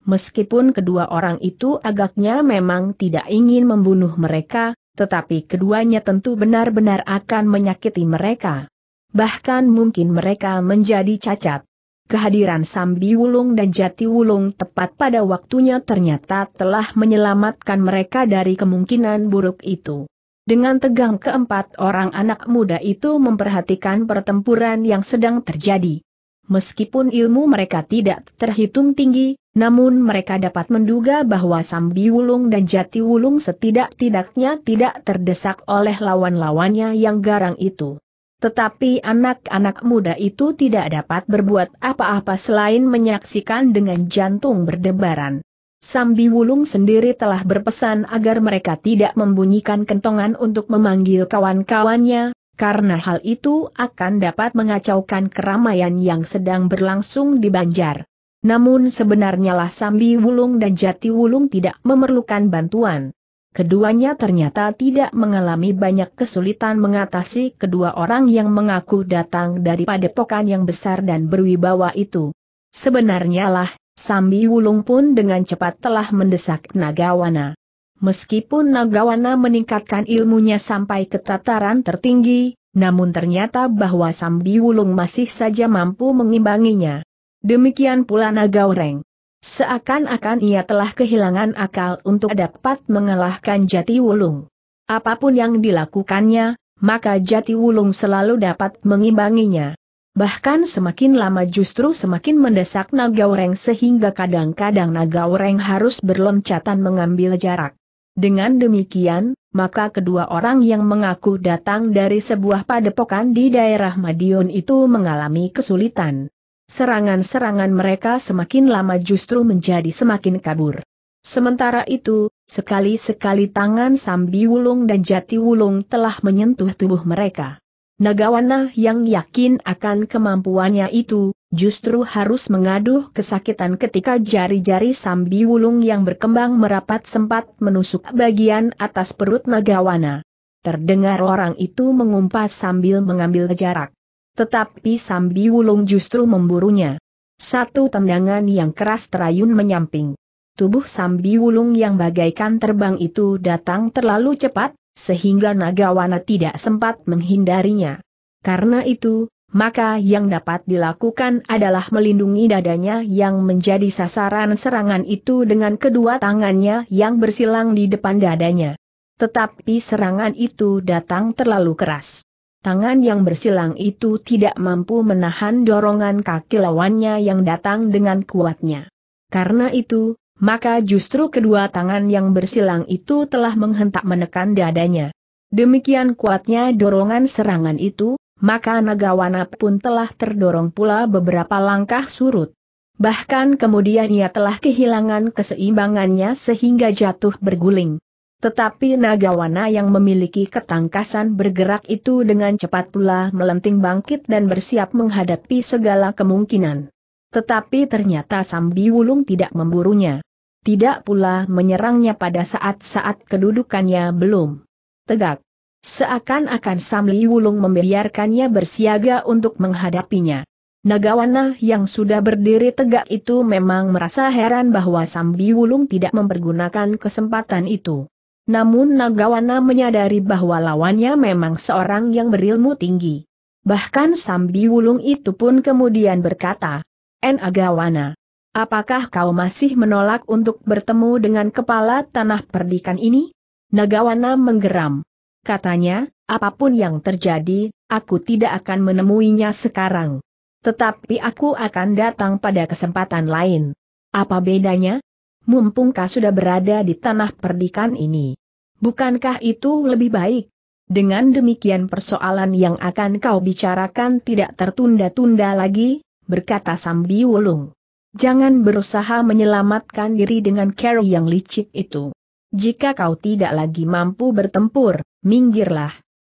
Meskipun kedua orang itu agaknya memang tidak ingin membunuh mereka, tetapi keduanya tentu benar-benar akan menyakiti mereka. Bahkan mungkin mereka menjadi cacat. Kehadiran Sambi Wulung dan Jati Wulung tepat pada waktunya ternyata telah menyelamatkan mereka dari kemungkinan buruk itu. Dengan tegang keempat orang anak muda itu memperhatikan pertempuran yang sedang terjadi. Meskipun ilmu mereka tidak terhitung tinggi, namun mereka dapat menduga bahwa Sambi Wulung dan Jati Wulung setidak-tidaknya tidak terdesak oleh lawan-lawannya yang garang itu. Tetapi anak-anak muda itu tidak dapat berbuat apa-apa selain menyaksikan dengan jantung berdebaran. Sambi Wulung sendiri telah berpesan agar mereka tidak membunyikan kentongan untuk memanggil kawan-kawannya, karena hal itu akan dapat mengacaukan keramaian yang sedang berlangsung di Banjar. Namun sebenarnya lah Sambi Wulung dan Jati Wulung tidak memerlukan bantuan. Keduanya ternyata tidak mengalami banyak kesulitan mengatasi kedua orang yang mengaku datang dari padepokan yang besar dan berwibawa itu. Sebenarnya lah, Sambi Wulung pun dengan cepat telah mendesak Nagawana. Meskipun Nagawana meningkatkan ilmunya sampai ke tataran tertinggi, namun ternyata bahwa Sambi Wulung masih saja mampu mengimbanginya. Demikian pula Nagawreng. Seakan-akan ia telah kehilangan akal untuk dapat mengalahkan Jati Wulung. Apapun yang dilakukannya, maka Jati Wulung selalu dapat mengimbanginya. Bahkan semakin lama justru semakin mendesak naga oreng sehingga kadang-kadang naga oreng harus berloncatan mengambil jarak. Dengan demikian, maka kedua orang yang mengaku datang dari sebuah padepokan di daerah Madiun itu mengalami kesulitan. Serangan-serangan mereka semakin lama justru menjadi semakin kabur. Sementara itu, sekali-sekali tangan Sambi Wulung dan Jati Wulung telah menyentuh tubuh mereka. Nagawana yang yakin akan kemampuannya itu, justru harus mengaduh kesakitan ketika jari-jari sambi wulung yang berkembang merapat sempat menusuk bagian atas perut Nagawana. Terdengar orang itu mengumpat sambil mengambil jarak. Tetapi sambi wulung justru memburunya. Satu tendangan yang keras terayun menyamping. Tubuh sambi wulung yang bagaikan terbang itu datang terlalu cepat, sehingga Nagawana tidak sempat menghindarinya. Karena itu, maka yang dapat dilakukan adalah melindungi dadanya yang menjadi sasaran serangan itu dengan kedua tangannya yang bersilang di depan dadanya. Tetapi serangan itu datang terlalu keras. Tangan yang bersilang itu tidak mampu menahan dorongan kaki lawannya yang datang dengan kuatnya. Karena itu, maka justru kedua tangan yang bersilang itu telah menghentak menekan dadanya. Demikian kuatnya dorongan serangan itu, maka Nagawana pun telah terdorong pula beberapa langkah surut. Bahkan kemudian ia telah kehilangan keseimbangannya sehingga jatuh berguling. Tetapi Nagawana yang memiliki ketangkasan bergerak itu dengan cepat pula melenting bangkit dan bersiap menghadapi segala kemungkinan. Tetapi ternyata Sambi Wulung tidak memburunya tidak pula menyerangnya pada saat-saat kedudukannya belum tegak. Seakan-akan Samli Wulung membiarkannya bersiaga untuk menghadapinya. Nagawana yang sudah berdiri tegak itu memang merasa heran bahwa Sambi Wulung tidak mempergunakan kesempatan itu. Namun Nagawana menyadari bahwa lawannya memang seorang yang berilmu tinggi. Bahkan Sambi Wulung itu pun kemudian berkata, "Nagawana." Apakah kau masih menolak untuk bertemu dengan kepala tanah perdikan ini? Nagawana menggeram. Katanya, apapun yang terjadi, aku tidak akan menemuinya sekarang. Tetapi aku akan datang pada kesempatan lain. Apa bedanya? Mumpung kau sudah berada di tanah perdikan ini. Bukankah itu lebih baik? Dengan demikian persoalan yang akan kau bicarakan tidak tertunda-tunda lagi, berkata Sambi Wulung. Jangan berusaha menyelamatkan diri dengan cara yang licik itu. Jika kau tidak lagi mampu bertempur, minggirlah.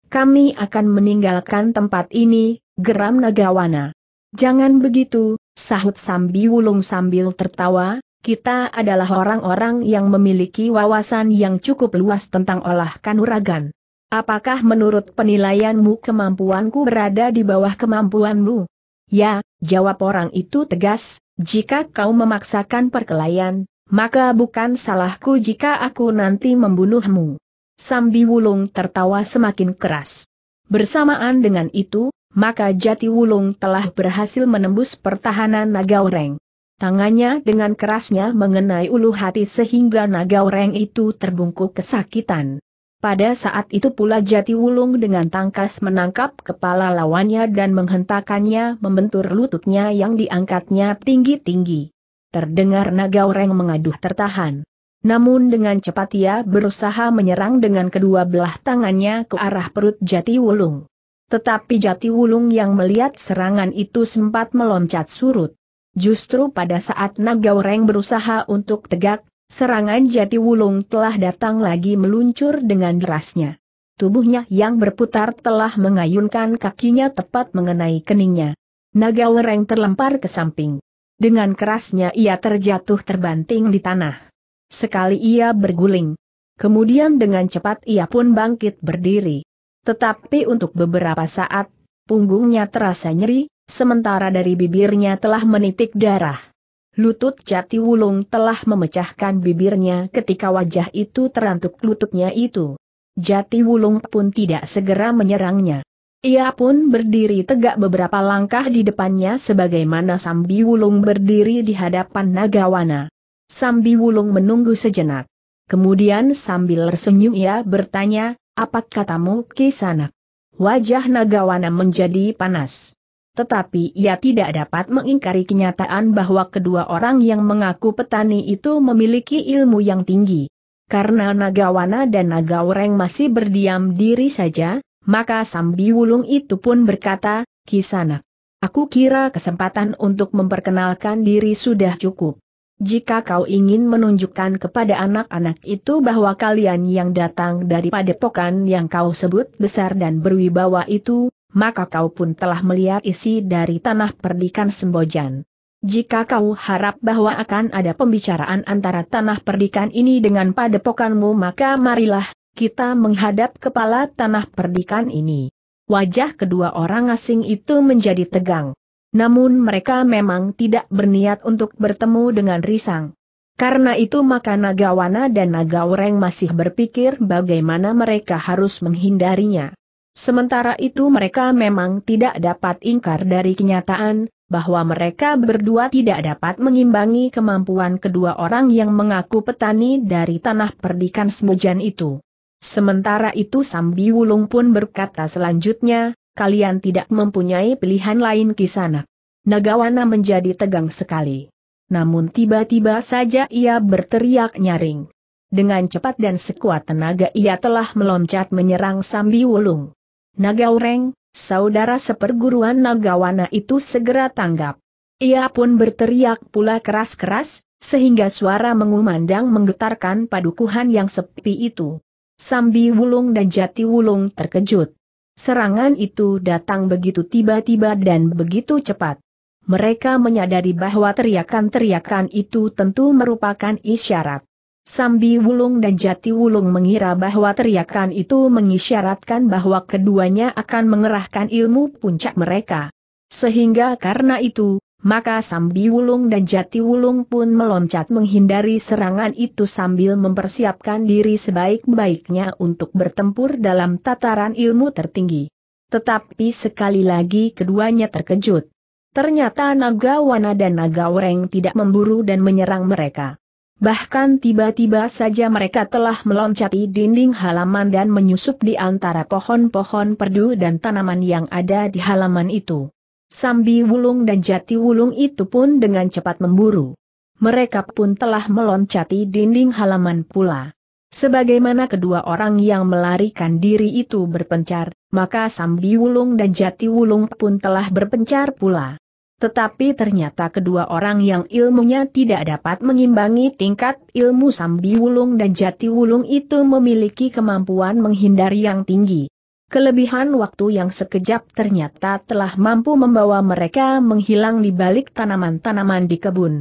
Kami akan meninggalkan tempat ini, geram Nagawana. Jangan begitu, sahut Sambi Wulung sambil tertawa, kita adalah orang-orang yang memiliki wawasan yang cukup luas tentang olah kanuragan. Apakah menurut penilaianmu kemampuanku berada di bawah kemampuanmu? Ya, jawab orang itu tegas, jika kau memaksakan perkelahian, maka bukan salahku jika aku nanti membunuhmu. Sambi Wulung tertawa semakin keras. Bersamaan dengan itu, maka Jati Wulung telah berhasil menembus pertahanan Naga Oreng. Tangannya dengan kerasnya mengenai ulu hati sehingga Naga Oreng itu terbungkuk kesakitan. Pada saat itu pula Jati Wulung dengan tangkas menangkap kepala lawannya dan menghentakannya membentur lututnya yang diangkatnya tinggi-tinggi. Terdengar naga oreng mengaduh tertahan. Namun dengan cepat ia berusaha menyerang dengan kedua belah tangannya ke arah perut Jati Wulung. Tetapi Jati Wulung yang melihat serangan itu sempat meloncat surut. Justru pada saat Naga Oreng berusaha untuk tegak, serangan jati wulung telah datang lagi meluncur dengan derasnya. Tubuhnya yang berputar telah mengayunkan kakinya tepat mengenai keningnya. Naga wereng terlempar ke samping. Dengan kerasnya ia terjatuh terbanting di tanah. Sekali ia berguling. Kemudian dengan cepat ia pun bangkit berdiri. Tetapi untuk beberapa saat, punggungnya terasa nyeri, sementara dari bibirnya telah menitik darah. Lutut jati wulung telah memecahkan bibirnya ketika wajah itu terantuk lututnya itu. Jati wulung pun tidak segera menyerangnya. Ia pun berdiri tegak beberapa langkah di depannya sebagaimana Sambi Wulung berdiri di hadapan Nagawana. Sambi Wulung menunggu sejenak. Kemudian sambil tersenyum ia bertanya, apa katamu kisanak? Wajah Nagawana menjadi panas. Tetapi ia tidak dapat mengingkari kenyataan bahwa kedua orang yang mengaku petani itu memiliki ilmu yang tinggi. Karena Nagawana dan Nagaureng masih berdiam diri saja, maka Sambi Wulung itu pun berkata, kisana, aku kira kesempatan untuk memperkenalkan diri sudah cukup. Jika kau ingin menunjukkan kepada anak-anak itu bahwa kalian yang datang dari padepokan yang kau sebut besar dan berwibawa itu, maka kau pun telah melihat isi dari tanah perdikan Sembojan. Jika kau harap bahwa akan ada pembicaraan antara tanah perdikan ini dengan padepokanmu maka marilah, kita menghadap kepala tanah perdikan ini. Wajah kedua orang asing itu menjadi tegang. Namun mereka memang tidak berniat untuk bertemu dengan Risang. Karena itu maka Nagawana dan Nagawreng masih berpikir bagaimana mereka harus menghindarinya. Sementara itu mereka memang tidak dapat ingkar dari kenyataan, bahwa mereka berdua tidak dapat mengimbangi kemampuan kedua orang yang mengaku petani dari tanah perdikan semujan itu. Sementara itu Sambi Wulung pun berkata selanjutnya, kalian tidak mempunyai pilihan lain kisana. Nagawana menjadi tegang sekali. Namun tiba-tiba saja ia berteriak nyaring. Dengan cepat dan sekuat tenaga ia telah meloncat menyerang Sambi Wulung. Nagaureng, saudara seperguruan Nagawana itu segera tanggap. Ia pun berteriak pula keras-keras, sehingga suara mengumandang menggetarkan padukuhan yang sepi itu. Sambi Wulung dan Jati Wulung terkejut. Serangan itu datang begitu tiba-tiba dan begitu cepat. Mereka menyadari bahwa teriakan-teriakan itu tentu merupakan isyarat. Sambi Wulung dan Jati Wulung mengira bahwa teriakan itu mengisyaratkan bahwa keduanya akan mengerahkan ilmu puncak mereka. Sehingga karena itu, maka Sambi Wulung dan Jati Wulung pun meloncat menghindari serangan itu sambil mempersiapkan diri sebaik-baiknya untuk bertempur dalam tataran ilmu tertinggi. Tetapi sekali lagi keduanya terkejut. Ternyata naga wana dan naga oreng tidak memburu dan menyerang mereka. Bahkan tiba-tiba saja mereka telah meloncati dinding halaman dan menyusup di antara pohon-pohon perdu dan tanaman yang ada di halaman itu. Sambi Wulung dan Jati Wulung itu pun dengan cepat memburu. Mereka pun telah meloncati dinding halaman pula. Sebagaimana kedua orang yang melarikan diri itu berpencar, maka Sambi Wulung dan Jati Wulung pun telah berpencar pula. Tetapi ternyata kedua orang yang ilmunya tidak dapat mengimbangi tingkat ilmu Sambi Wulung dan Jati Wulung itu memiliki kemampuan menghindari yang tinggi. Kelebihan waktu yang sekejap ternyata telah mampu membawa mereka menghilang di balik tanaman-tanaman di kebun.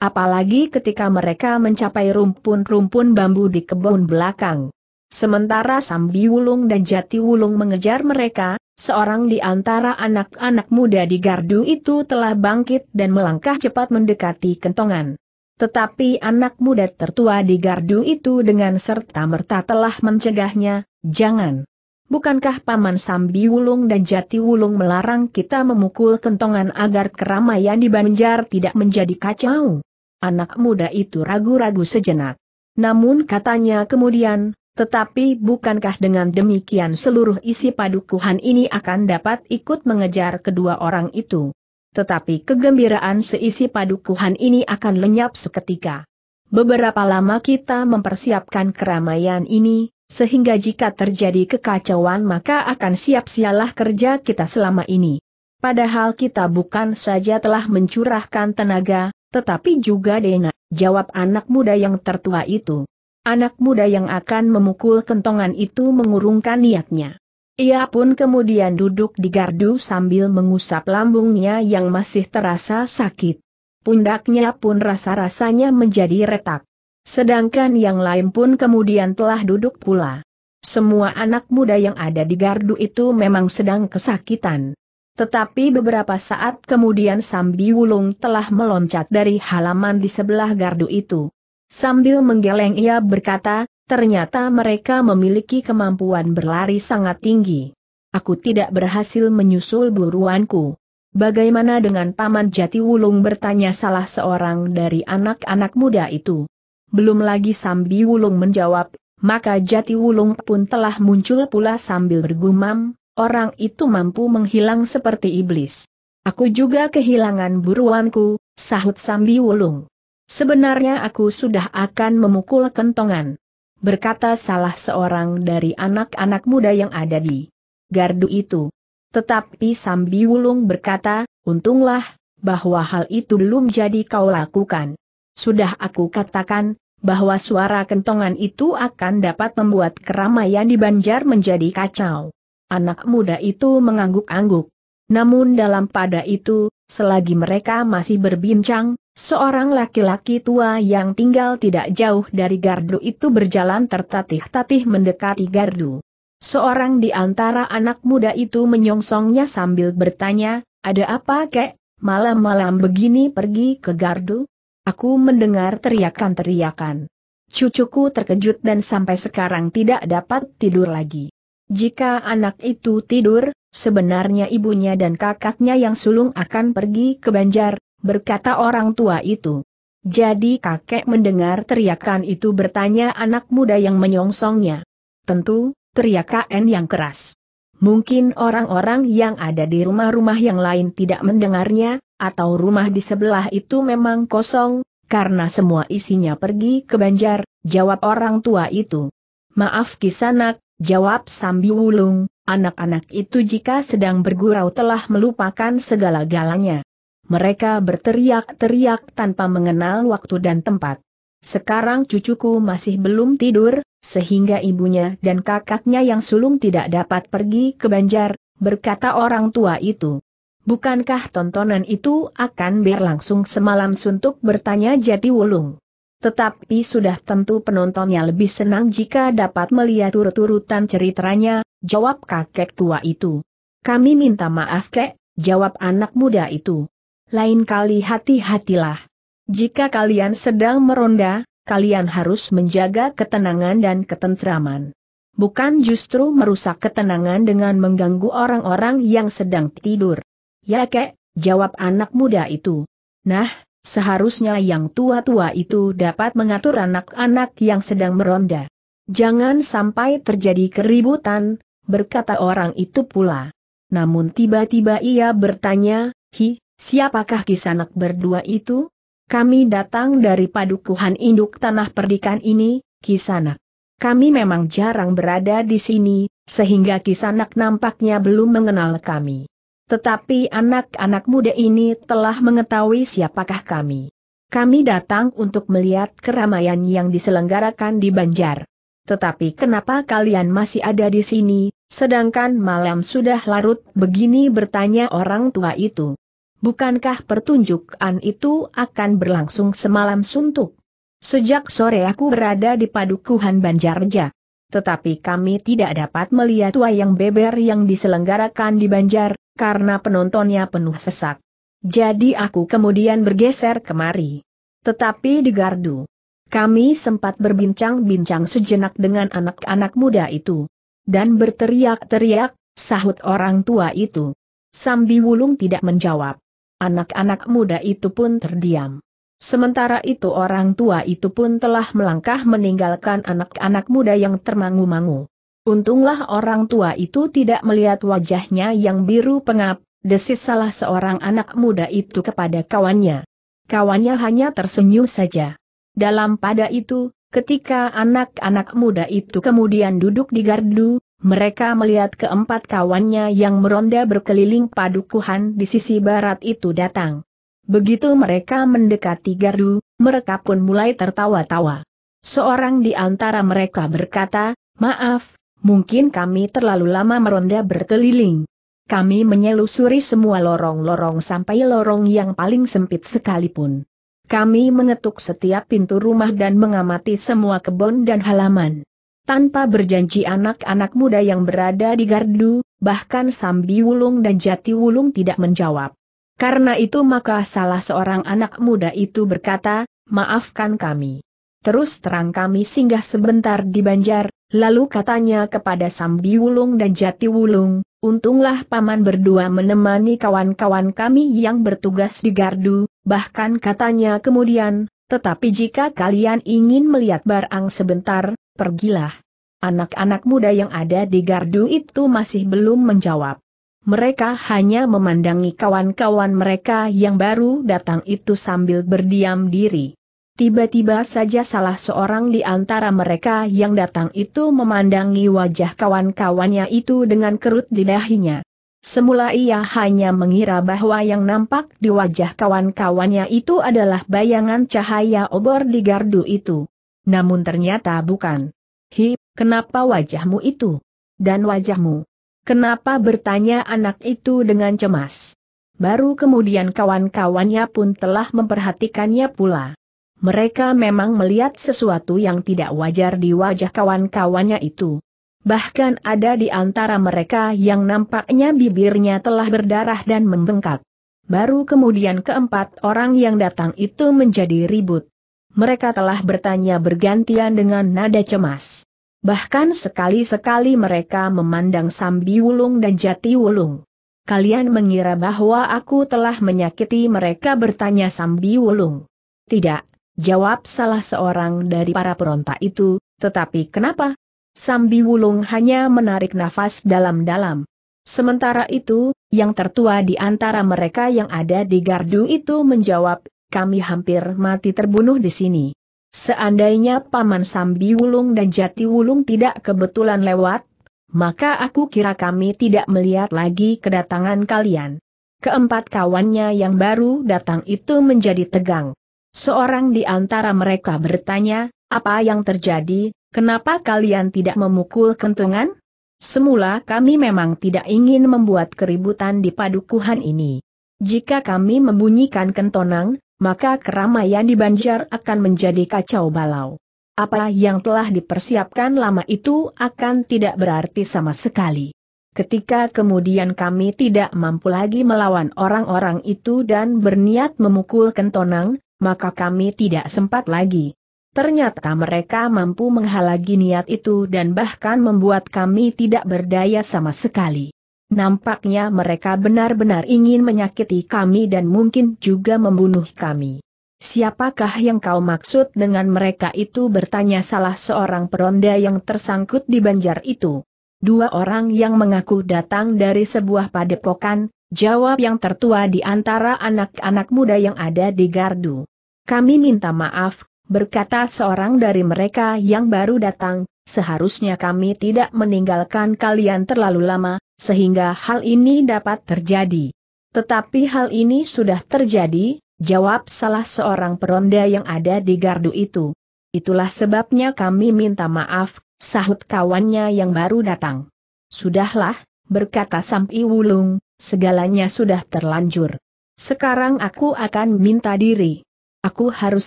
Apalagi ketika mereka mencapai rumpun-rumpun bambu di kebun belakang. Sementara Sambi Wulung dan Jati Wulung mengejar mereka, seorang di antara anak-anak muda di gardu itu telah bangkit dan melangkah cepat mendekati kentongan. Tetapi anak muda tertua di gardu itu dengan serta-merta telah mencegahnya, jangan. Bukankah Paman Sambi Wulung dan Jati Wulung melarang kita memukul kentongan agar keramaian di Banjar tidak menjadi kacau? Anak muda itu ragu-ragu sejenak. Namun katanya kemudian, tetapi bukankah dengan demikian seluruh isi padukuhan ini akan dapat ikut mengejar kedua orang itu? Tetapi kegembiraan seisi padukuhan ini akan lenyap seketika. Beberapa lama kita mempersiapkan keramaian ini, sehingga jika terjadi kekacauan maka akan siap-sialah kerja kita selama ini. Padahal kita bukan saja telah mencurahkan tenaga, tetapi juga dena, jawab anak muda yang tertua itu. Anak muda yang akan memukul kentongan itu mengurungkan niatnya. Ia pun kemudian duduk di gardu sambil mengusap lambungnya yang masih terasa sakit. Pundaknya pun rasa-rasanya menjadi retak. Sedangkan yang lain pun kemudian telah duduk pula. Semua anak muda yang ada di gardu itu memang sedang kesakitan. Tetapi beberapa saat kemudian Sambi Wulung telah meloncat dari halaman di sebelah gardu itu. Sambil menggeleng ia berkata, ternyata mereka memiliki kemampuan berlari sangat tinggi. Aku tidak berhasil menyusul buruanku. Bagaimana dengan Paman Jati Wulung bertanya salah seorang dari anak-anak muda itu. Belum lagi Sambi Wulung menjawab, maka Jati Wulung pun telah muncul pula sambil bergumam, orang itu mampu menghilang seperti iblis. Aku juga kehilangan buruanku, sahut Sambi Wulung. Sebenarnya aku sudah akan memukul kentongan. Berkata salah seorang dari anak-anak muda yang ada di gardu itu. Tetapi Sambi Wulung berkata, untunglah, bahwa hal itu belum jadi kau lakukan. Sudah aku katakan, bahwa suara kentongan itu akan dapat membuat keramaian di Banjar menjadi kacau. Anak muda itu mengangguk-angguk. Namun dalam pada itu, selagi mereka masih berbincang, seorang laki-laki tua yang tinggal tidak jauh dari gardu itu berjalan tertatih-tatih mendekati gardu. Seorang di antara anak muda itu menyongsongnya sambil bertanya, ada apa kek, malam-malam begini pergi ke gardu? Aku mendengar teriakan-teriakan. Cucuku terkejut dan sampai sekarang tidak dapat tidur lagi. Jika anak itu tidur, Sebenarnya ibunya dan kakaknya yang sulung akan pergi ke Banjar, berkata orang tua itu. Jadi kakek mendengar teriakan itu bertanya anak muda yang menyongsongnya. Tentu, teriak teriakan yang keras. Mungkin orang-orang yang ada di rumah-rumah yang lain tidak mendengarnya, atau rumah di sebelah itu memang kosong, karena semua isinya pergi ke Banjar, jawab orang tua itu. Maaf kisanak, Jawab Sambi Wulung, anak-anak itu jika sedang bergurau telah melupakan segala galanya. Mereka berteriak-teriak tanpa mengenal waktu dan tempat. Sekarang cucuku masih belum tidur, sehingga ibunya dan kakaknya yang sulung tidak dapat pergi ke Banjar, berkata orang tua itu. Bukankah tontonan itu akan berlangsung semalam suntuk bertanya Jati Wulung tetapi sudah tentu penontonnya lebih senang jika dapat melihat turut-turutan ceritanya, jawab kakek tua itu. Kami minta maaf kek, jawab anak muda itu. Lain kali hati-hatilah. Jika kalian sedang meronda, kalian harus menjaga ketenangan dan ketentraman. Bukan justru merusak ketenangan dengan mengganggu orang-orang yang sedang tidur. Ya kek, jawab anak muda itu. Nah, Seharusnya yang tua-tua itu dapat mengatur anak-anak yang sedang meronda. Jangan sampai terjadi keributan, berkata orang itu pula. Namun tiba-tiba ia bertanya, Hi, siapakah kisanak berdua itu? Kami datang dari padukuhan induk tanah perdikan ini, kisanak. Kami memang jarang berada di sini, sehingga kisanak nampaknya belum mengenal kami. Tetapi anak-anak muda ini telah mengetahui siapakah kami. Kami datang untuk melihat keramaian yang diselenggarakan di Banjar. Tetapi kenapa kalian masih ada di sini, sedangkan malam sudah larut begini bertanya orang tua itu. Bukankah pertunjukan itu akan berlangsung semalam suntuk? Sejak sore aku berada di padukuhan Banjarja. Tetapi kami tidak dapat melihat wayang beber yang diselenggarakan di Banjar, karena penontonnya penuh sesak. Jadi aku kemudian bergeser kemari. Tetapi di gardu, kami sempat berbincang-bincang sejenak dengan anak-anak muda itu. Dan berteriak-teriak, sahut orang tua itu. Sambi Wulung tidak menjawab. Anak-anak muda itu pun terdiam. Sementara itu orang tua itu pun telah melangkah meninggalkan anak-anak muda yang termangu-mangu. Untunglah orang tua itu tidak melihat wajahnya yang biru pengap, desis salah seorang anak muda itu kepada kawannya. Kawannya hanya tersenyum saja. Dalam pada itu, ketika anak-anak muda itu kemudian duduk di gardu, mereka melihat keempat kawannya yang meronda berkeliling padukuhan di sisi barat itu datang. Begitu mereka mendekati gardu, mereka pun mulai tertawa-tawa. Seorang di antara mereka berkata, Maaf, Mungkin kami terlalu lama meronda berkeliling. Kami menyelusuri semua lorong-lorong sampai lorong yang paling sempit sekalipun. Kami mengetuk setiap pintu rumah dan mengamati semua kebun dan halaman. Tanpa berjanji anak-anak muda yang berada di gardu, bahkan Sambi Wulung dan Jati Wulung tidak menjawab. Karena itu maka salah seorang anak muda itu berkata, maafkan kami terus terang kami singgah sebentar di Banjar, lalu katanya kepada Sambi Wulung dan Jati Wulung, untunglah paman berdua menemani kawan-kawan kami yang bertugas di gardu, bahkan katanya kemudian, tetapi jika kalian ingin melihat barang sebentar, pergilah. Anak-anak muda yang ada di gardu itu masih belum menjawab. Mereka hanya memandangi kawan-kawan mereka yang baru datang itu sambil berdiam diri. Tiba-tiba saja salah seorang di antara mereka yang datang itu memandangi wajah kawan-kawannya itu dengan kerut di dahinya. Semula ia hanya mengira bahwa yang nampak di wajah kawan-kawannya itu adalah bayangan cahaya obor di gardu itu. Namun ternyata bukan. Hi, kenapa wajahmu itu? Dan wajahmu? Kenapa bertanya anak itu dengan cemas? Baru kemudian kawan-kawannya pun telah memperhatikannya pula mereka memang melihat sesuatu yang tidak wajar di wajah kawan-kawannya itu. Bahkan ada di antara mereka yang nampaknya bibirnya telah berdarah dan membengkak. Baru kemudian keempat orang yang datang itu menjadi ribut. Mereka telah bertanya bergantian dengan nada cemas. Bahkan sekali-sekali mereka memandang Sambi Wulung dan Jati Wulung. Kalian mengira bahwa aku telah menyakiti mereka bertanya Sambi Wulung. Tidak, Jawab salah seorang dari para peronta itu, tetapi kenapa? Sambi Wulung hanya menarik nafas dalam-dalam. Sementara itu, yang tertua di antara mereka yang ada di gardu itu menjawab, kami hampir mati terbunuh di sini. Seandainya Paman Sambi Wulung dan Jati Wulung tidak kebetulan lewat, maka aku kira kami tidak melihat lagi kedatangan kalian. Keempat kawannya yang baru datang itu menjadi tegang. Seorang di antara mereka bertanya, apa yang terjadi, kenapa kalian tidak memukul kentungan? Semula kami memang tidak ingin membuat keributan di padukuhan ini. Jika kami membunyikan kentonang, maka keramaian di Banjar akan menjadi kacau balau. Apa yang telah dipersiapkan lama itu akan tidak berarti sama sekali. Ketika kemudian kami tidak mampu lagi melawan orang-orang itu dan berniat memukul kentonang, maka kami tidak sempat lagi. Ternyata mereka mampu menghalangi niat itu dan bahkan membuat kami tidak berdaya sama sekali. Nampaknya mereka benar-benar ingin menyakiti kami dan mungkin juga membunuh kami. Siapakah yang kau maksud dengan mereka itu bertanya salah seorang peronda yang tersangkut di banjar itu. Dua orang yang mengaku datang dari sebuah padepokan, jawab yang tertua di antara anak-anak muda yang ada di gardu. Kami minta maaf, berkata seorang dari mereka yang baru datang, seharusnya kami tidak meninggalkan kalian terlalu lama, sehingga hal ini dapat terjadi. Tetapi hal ini sudah terjadi, jawab salah seorang peronda yang ada di gardu itu. Itulah sebabnya kami minta maaf, sahut kawannya yang baru datang. Sudahlah, berkata Sampi Wulung, segalanya sudah terlanjur. Sekarang aku akan minta diri aku harus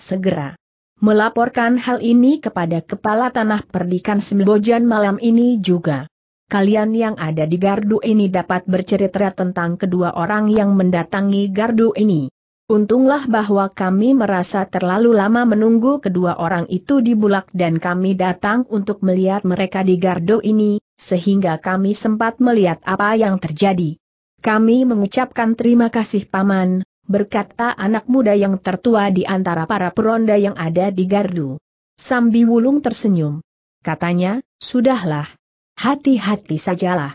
segera melaporkan hal ini kepada Kepala Tanah Perdikan Sembojan malam ini juga. Kalian yang ada di gardu ini dapat bercerita tentang kedua orang yang mendatangi gardu ini. Untunglah bahwa kami merasa terlalu lama menunggu kedua orang itu di bulak dan kami datang untuk melihat mereka di gardu ini, sehingga kami sempat melihat apa yang terjadi. Kami mengucapkan terima kasih Paman, berkata anak muda yang tertua di antara para peronda yang ada di gardu. Sambi Wulung tersenyum. Katanya, sudahlah. Hati-hati sajalah.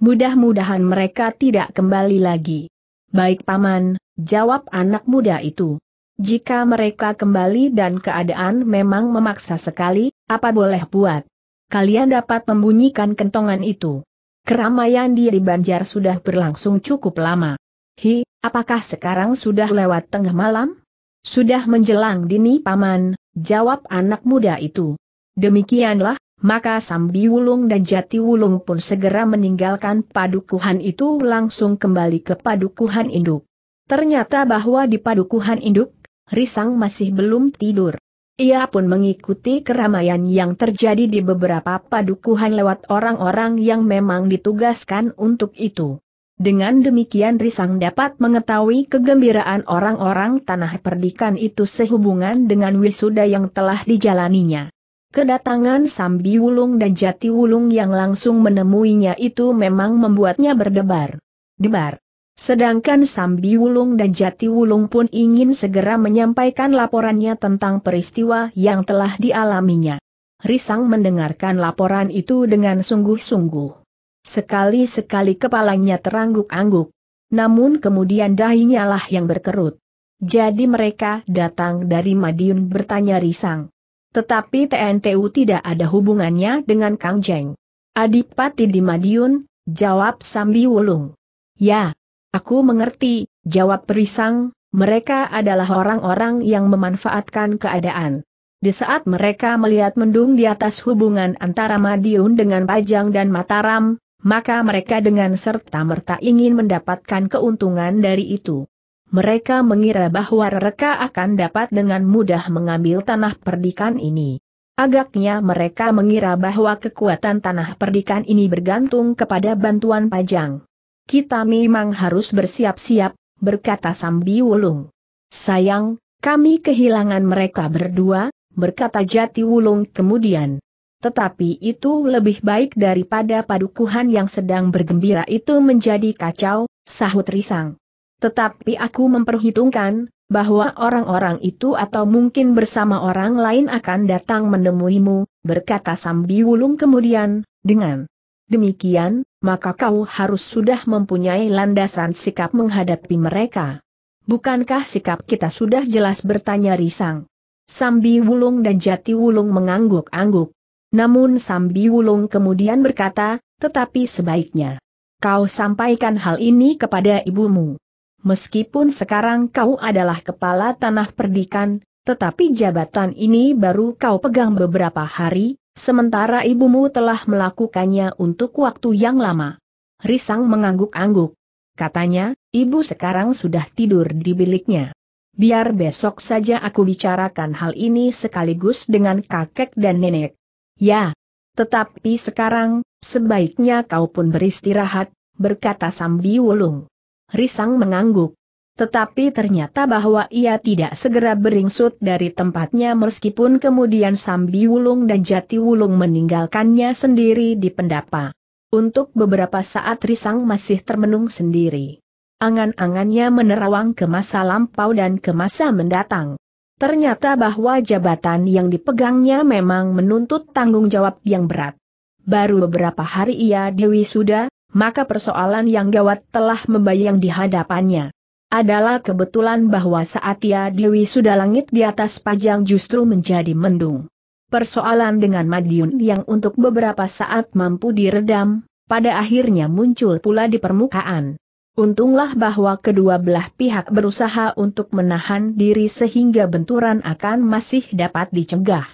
Mudah-mudahan mereka tidak kembali lagi. Baik paman, jawab anak muda itu. Jika mereka kembali dan keadaan memang memaksa sekali, apa boleh buat? Kalian dapat membunyikan kentongan itu. Keramaian di Banjar sudah berlangsung cukup lama. Hi, apakah sekarang sudah lewat tengah malam? Sudah menjelang dini paman, jawab anak muda itu. Demikianlah, maka Sambi Wulung dan Jati Wulung pun segera meninggalkan padukuhan itu langsung kembali ke padukuhan induk. Ternyata bahwa di padukuhan induk, Risang masih belum tidur. Ia pun mengikuti keramaian yang terjadi di beberapa padukuhan lewat orang-orang yang memang ditugaskan untuk itu. Dengan demikian Risang dapat mengetahui kegembiraan orang-orang tanah perdikan itu sehubungan dengan wisuda yang telah dijalaninya. Kedatangan Sambi Wulung dan Jati Wulung yang langsung menemuinya itu memang membuatnya berdebar. Debar. Sedangkan Sambi Wulung dan Jati Wulung pun ingin segera menyampaikan laporannya tentang peristiwa yang telah dialaminya. Risang mendengarkan laporan itu dengan sungguh-sungguh. Sekali-sekali kepalanya terangguk-angguk. Namun kemudian dahinya lah yang berkerut. Jadi mereka datang dari Madiun bertanya risang. Tetapi TNTU tidak ada hubungannya dengan Kang Jeng. Adipati di Madiun, jawab Sambi Wulung. Ya, aku mengerti, jawab Risang, mereka adalah orang-orang yang memanfaatkan keadaan. Di saat mereka melihat mendung di atas hubungan antara Madiun dengan Pajang dan Mataram, maka mereka dengan serta-merta ingin mendapatkan keuntungan dari itu. Mereka mengira bahwa mereka akan dapat dengan mudah mengambil tanah perdikan ini. Agaknya mereka mengira bahwa kekuatan tanah perdikan ini bergantung kepada bantuan pajang. Kita memang harus bersiap-siap, berkata Sambi Wulung. Sayang, kami kehilangan mereka berdua, berkata Jati Wulung kemudian tetapi itu lebih baik daripada padukuhan yang sedang bergembira itu menjadi kacau, sahut risang. Tetapi aku memperhitungkan, bahwa orang-orang itu atau mungkin bersama orang lain akan datang menemuimu, berkata Sambi Wulung kemudian, dengan demikian, maka kau harus sudah mempunyai landasan sikap menghadapi mereka. Bukankah sikap kita sudah jelas bertanya Risang? Sambi Wulung dan Jati Wulung mengangguk-angguk. Namun Sambi Wulung kemudian berkata, tetapi sebaiknya kau sampaikan hal ini kepada ibumu. Meskipun sekarang kau adalah kepala tanah perdikan, tetapi jabatan ini baru kau pegang beberapa hari, sementara ibumu telah melakukannya untuk waktu yang lama. Risang mengangguk-angguk. Katanya, ibu sekarang sudah tidur di biliknya. Biar besok saja aku bicarakan hal ini sekaligus dengan kakek dan nenek. Ya. Tetapi sekarang, sebaiknya kau pun beristirahat, berkata Sambi Wulung. Risang mengangguk. Tetapi ternyata bahwa ia tidak segera beringsut dari tempatnya meskipun kemudian Sambi Wulung dan Jati Wulung meninggalkannya sendiri di pendapa. Untuk beberapa saat Risang masih termenung sendiri. Angan-angannya menerawang ke masa lampau dan ke masa mendatang. Ternyata bahwa jabatan yang dipegangnya memang menuntut tanggung jawab yang berat. Baru beberapa hari ia Dewi sudah, maka persoalan yang gawat telah membayang di hadapannya. Adalah kebetulan bahwa saat ia Dewi sudah langit di atas pajang justru menjadi mendung. Persoalan dengan Madiun yang untuk beberapa saat mampu diredam, pada akhirnya muncul pula di permukaan. Untunglah bahwa kedua belah pihak berusaha untuk menahan diri sehingga benturan akan masih dapat dicegah.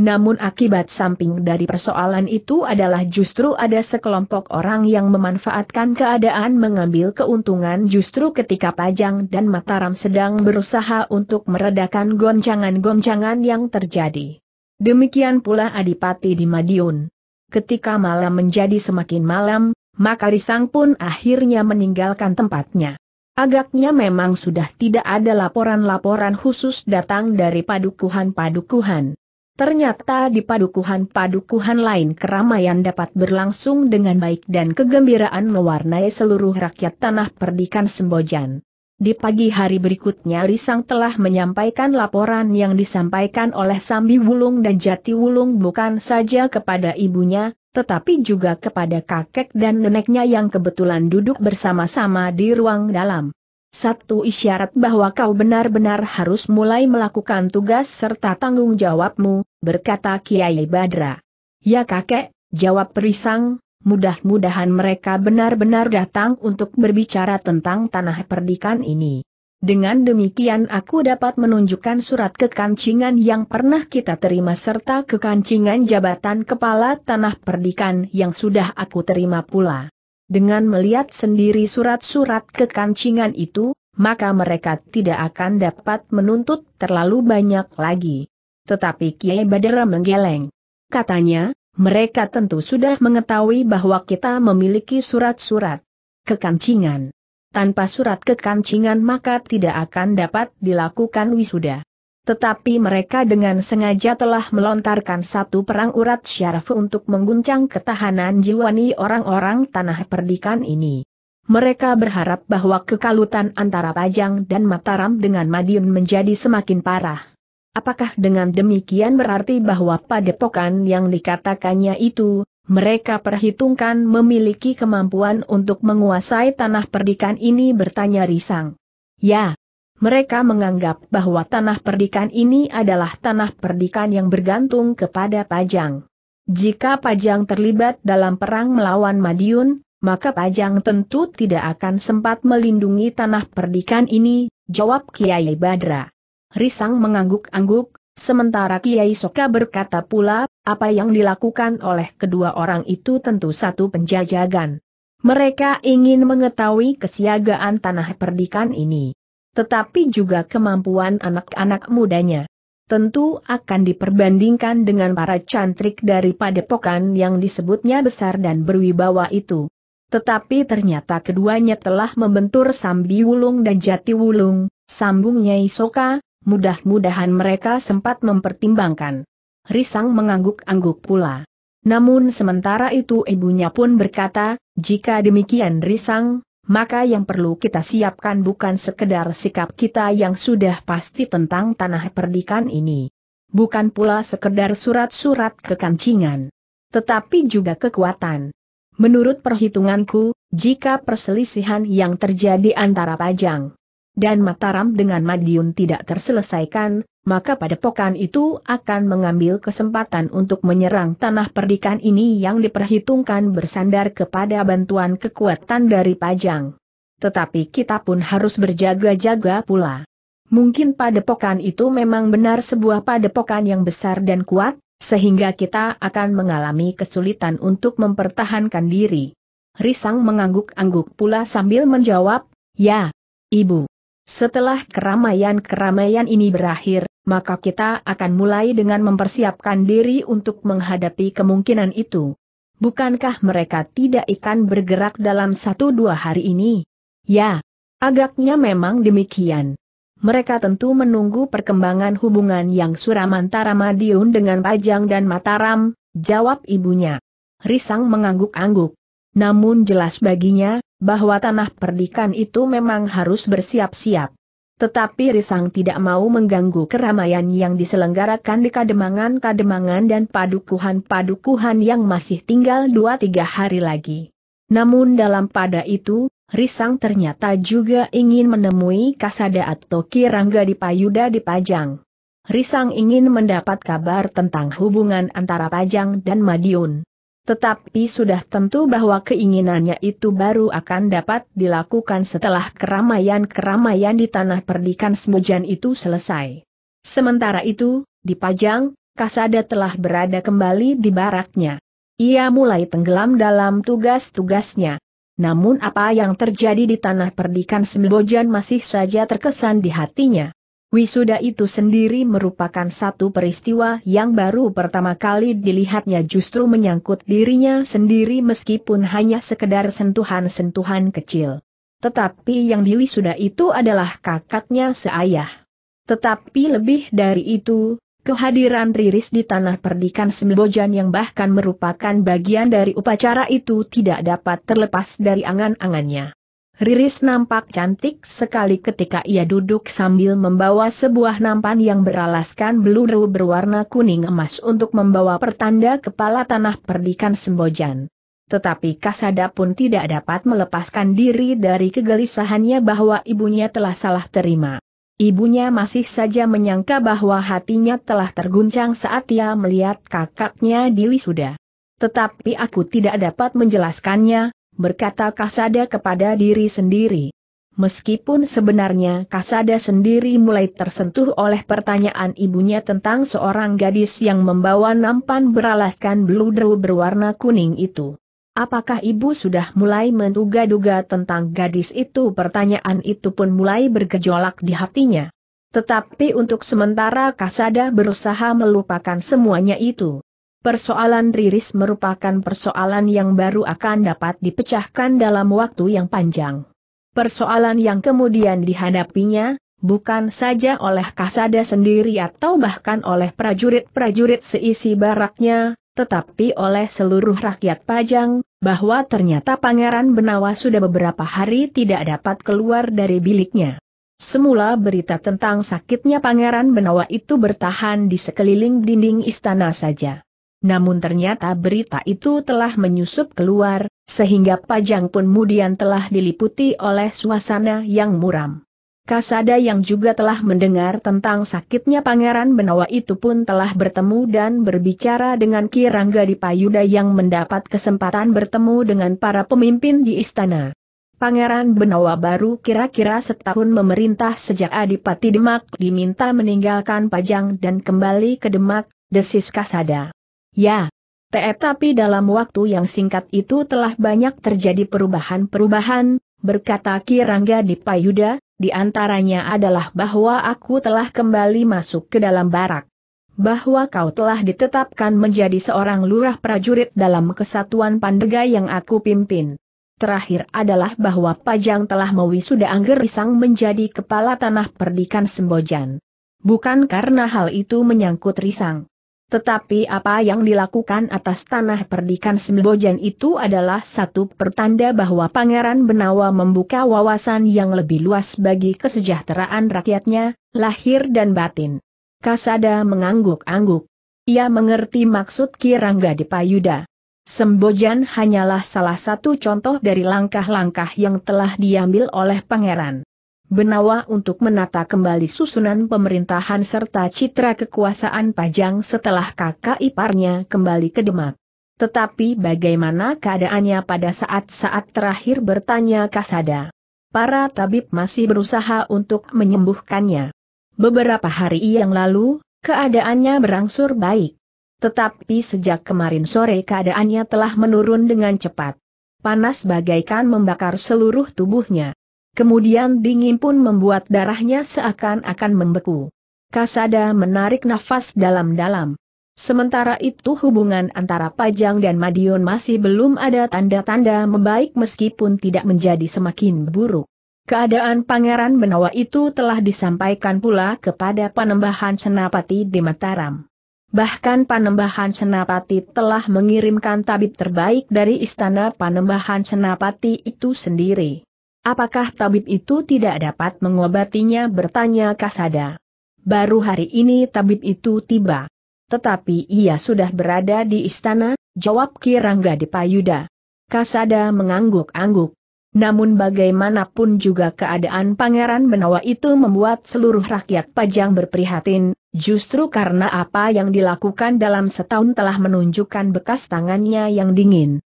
Namun akibat samping dari persoalan itu adalah justru ada sekelompok orang yang memanfaatkan keadaan mengambil keuntungan justru ketika Pajang dan Mataram sedang berusaha untuk meredakan goncangan-goncangan yang terjadi. Demikian pula Adipati di Madiun. Ketika malam menjadi semakin malam, maka Risang pun akhirnya meninggalkan tempatnya. Agaknya memang sudah tidak ada laporan-laporan khusus datang dari padukuhan-padukuhan. Ternyata di padukuhan-padukuhan lain keramaian dapat berlangsung dengan baik dan kegembiraan mewarnai seluruh rakyat tanah perdikan Sembojan. Di pagi hari berikutnya Risang telah menyampaikan laporan yang disampaikan oleh Sambi Wulung dan Jati Wulung bukan saja kepada ibunya, tetapi juga kepada kakek dan neneknya yang kebetulan duduk bersama-sama di ruang dalam. Satu isyarat bahwa kau benar-benar harus mulai melakukan tugas serta tanggung jawabmu, berkata Kiai Badra. Ya kakek, jawab Perisang, mudah-mudahan mereka benar-benar datang untuk berbicara tentang tanah perdikan ini. Dengan demikian aku dapat menunjukkan surat kekancingan yang pernah kita terima serta kekancingan jabatan kepala tanah perdikan yang sudah aku terima pula. Dengan melihat sendiri surat-surat kekancingan itu, maka mereka tidak akan dapat menuntut terlalu banyak lagi. Tetapi Kiai Badara menggeleng. Katanya, mereka tentu sudah mengetahui bahwa kita memiliki surat-surat kekancingan tanpa surat kekancingan maka tidak akan dapat dilakukan wisuda. Tetapi mereka dengan sengaja telah melontarkan satu perang urat syaraf untuk mengguncang ketahanan jiwani orang-orang tanah perdikan ini. Mereka berharap bahwa kekalutan antara Pajang dan Mataram dengan Madiun menjadi semakin parah. Apakah dengan demikian berarti bahwa padepokan yang dikatakannya itu, mereka perhitungkan memiliki kemampuan untuk menguasai tanah perdikan ini bertanya risang. Ya, mereka menganggap bahwa tanah perdikan ini adalah tanah perdikan yang bergantung kepada Pajang. Jika Pajang terlibat dalam perang melawan Madiun, maka Pajang tentu tidak akan sempat melindungi tanah perdikan ini, jawab Kiai Badra. Risang mengangguk-angguk, sementara Kiai Soka berkata pula apa yang dilakukan oleh kedua orang itu tentu satu penjajagan. Mereka ingin mengetahui kesiagaan tanah perdikan ini. Tetapi juga kemampuan anak-anak mudanya. Tentu akan diperbandingkan dengan para cantrik dari padepokan yang disebutnya besar dan berwibawa itu. Tetapi ternyata keduanya telah membentur Sambi Wulung dan Jati Wulung, sambungnya Isoka, mudah-mudahan mereka sempat mempertimbangkan. Risang mengangguk-angguk pula. Namun sementara itu ibunya pun berkata, jika demikian Risang, maka yang perlu kita siapkan bukan sekedar sikap kita yang sudah pasti tentang tanah perdikan ini. Bukan pula sekedar surat-surat kekancingan. Tetapi juga kekuatan. Menurut perhitunganku, jika perselisihan yang terjadi antara Pajang dan Mataram dengan Madiun tidak terselesaikan, maka padepokan itu akan mengambil kesempatan untuk menyerang tanah perdikan ini yang diperhitungkan bersandar kepada bantuan kekuatan dari Pajang. Tetapi kita pun harus berjaga-jaga pula. Mungkin padepokan itu memang benar sebuah padepokan yang besar dan kuat, sehingga kita akan mengalami kesulitan untuk mempertahankan diri. Risang mengangguk-angguk pula sambil menjawab, Ya, Ibu. Setelah keramaian-keramaian ini berakhir, maka kita akan mulai dengan mempersiapkan diri untuk menghadapi kemungkinan itu. Bukankah mereka tidak ikan bergerak dalam satu dua hari ini? Ya, agaknya memang demikian. Mereka tentu menunggu perkembangan hubungan yang suram antara Madiun dengan Pajang dan Mataram, jawab ibunya. Risang mengangguk-angguk. Namun jelas baginya, bahwa tanah perdikan itu memang harus bersiap-siap. Tetapi Risang tidak mau mengganggu keramaian yang diselenggarakan di kademangan-kademangan dan padukuhan-padukuhan yang masih tinggal dua tiga hari lagi. Namun dalam pada itu, Risang ternyata juga ingin menemui Kasada atau Kirangga di Payuda di Pajang. Risang ingin mendapat kabar tentang hubungan antara Pajang dan Madiun tetapi sudah tentu bahwa keinginannya itu baru akan dapat dilakukan setelah keramaian-keramaian di tanah perdikan Semujan itu selesai. Sementara itu, di Pajang, Kasada telah berada kembali di baraknya. Ia mulai tenggelam dalam tugas-tugasnya. Namun apa yang terjadi di tanah perdikan Sembojan masih saja terkesan di hatinya. Wisuda itu sendiri merupakan satu peristiwa yang baru pertama kali dilihatnya justru menyangkut dirinya sendiri meskipun hanya sekedar sentuhan-sentuhan kecil. Tetapi yang di itu adalah kakaknya seayah. Tetapi lebih dari itu, kehadiran Riris di tanah perdikan Sembojan yang bahkan merupakan bagian dari upacara itu tidak dapat terlepas dari angan-angannya. Riris nampak cantik sekali ketika ia duduk sambil membawa sebuah nampan yang beralaskan beluru berwarna kuning emas untuk membawa pertanda kepala tanah perdikan Sembojan. Tetapi Kasada pun tidak dapat melepaskan diri dari kegelisahannya bahwa ibunya telah salah terima. Ibunya masih saja menyangka bahwa hatinya telah terguncang saat ia melihat kakaknya di wisuda. Tetapi aku tidak dapat menjelaskannya, berkata Kasada kepada diri sendiri. Meskipun sebenarnya Kasada sendiri mulai tersentuh oleh pertanyaan ibunya tentang seorang gadis yang membawa nampan beralaskan bludru berwarna kuning itu. Apakah ibu sudah mulai menduga-duga tentang gadis itu? Pertanyaan itu pun mulai bergejolak di hatinya. Tetapi untuk sementara Kasada berusaha melupakan semuanya itu. Persoalan Riris merupakan persoalan yang baru akan dapat dipecahkan dalam waktu yang panjang. Persoalan yang kemudian dihadapinya, bukan saja oleh Kasada sendiri atau bahkan oleh prajurit-prajurit seisi baraknya, tetapi oleh seluruh rakyat Pajang, bahwa ternyata Pangeran Benawa sudah beberapa hari tidak dapat keluar dari biliknya. Semula berita tentang sakitnya Pangeran Benawa itu bertahan di sekeliling dinding istana saja. Namun ternyata berita itu telah menyusup keluar, sehingga Pajang pun kemudian telah diliputi oleh suasana yang muram. Kasada yang juga telah mendengar tentang sakitnya Pangeran Benawa itu pun telah bertemu dan berbicara dengan Kirangga di Payuda yang mendapat kesempatan bertemu dengan para pemimpin di istana. Pangeran Benawa baru kira-kira setahun memerintah sejak Adipati Demak diminta meninggalkan Pajang dan kembali ke Demak, desis Kasada. Ya. tetapi dalam waktu yang singkat itu telah banyak terjadi perubahan-perubahan, berkata Kirangga di Payuda, di antaranya adalah bahwa aku telah kembali masuk ke dalam barak. Bahwa kau telah ditetapkan menjadi seorang lurah prajurit dalam kesatuan Pandega yang aku pimpin. Terakhir adalah bahwa Pajang telah mewisuda Angger Risang menjadi kepala tanah perdikan Sembojan. Bukan karena hal itu menyangkut Risang tetapi apa yang dilakukan atas tanah perdikan Sembojan itu adalah satu pertanda bahwa Pangeran Benawa membuka wawasan yang lebih luas bagi kesejahteraan rakyatnya, lahir dan batin. Kasada mengangguk-angguk. Ia mengerti maksud Kirangga Dipayuda. Sembojan hanyalah salah satu contoh dari langkah-langkah yang telah diambil oleh pangeran. Benawa untuk menata kembali susunan pemerintahan serta citra kekuasaan Pajang setelah kakak iparnya kembali ke Demak. Tetapi bagaimana keadaannya pada saat-saat terakhir bertanya Kasada. Para tabib masih berusaha untuk menyembuhkannya. Beberapa hari yang lalu, keadaannya berangsur baik. Tetapi sejak kemarin sore keadaannya telah menurun dengan cepat. Panas bagaikan membakar seluruh tubuhnya. Kemudian dingin pun membuat darahnya seakan-akan membeku. Kasada menarik nafas dalam-dalam. Sementara itu hubungan antara Pajang dan Madiun masih belum ada tanda-tanda membaik meskipun tidak menjadi semakin buruk. Keadaan Pangeran Benawa itu telah disampaikan pula kepada Panembahan Senapati di Mataram. Bahkan Panembahan Senapati telah mengirimkan tabib terbaik dari istana Panembahan Senapati itu sendiri. Apakah tabib itu tidak dapat mengobatinya bertanya Kasada. Baru hari ini tabib itu tiba. Tetapi ia sudah berada di istana, jawab Kirangga Dipayuda. Kasada mengangguk-angguk. Namun bagaimanapun juga keadaan Pangeran Benawa itu membuat seluruh rakyat Pajang berprihatin, justru karena apa yang dilakukan dalam setahun telah menunjukkan bekas tangannya yang dingin.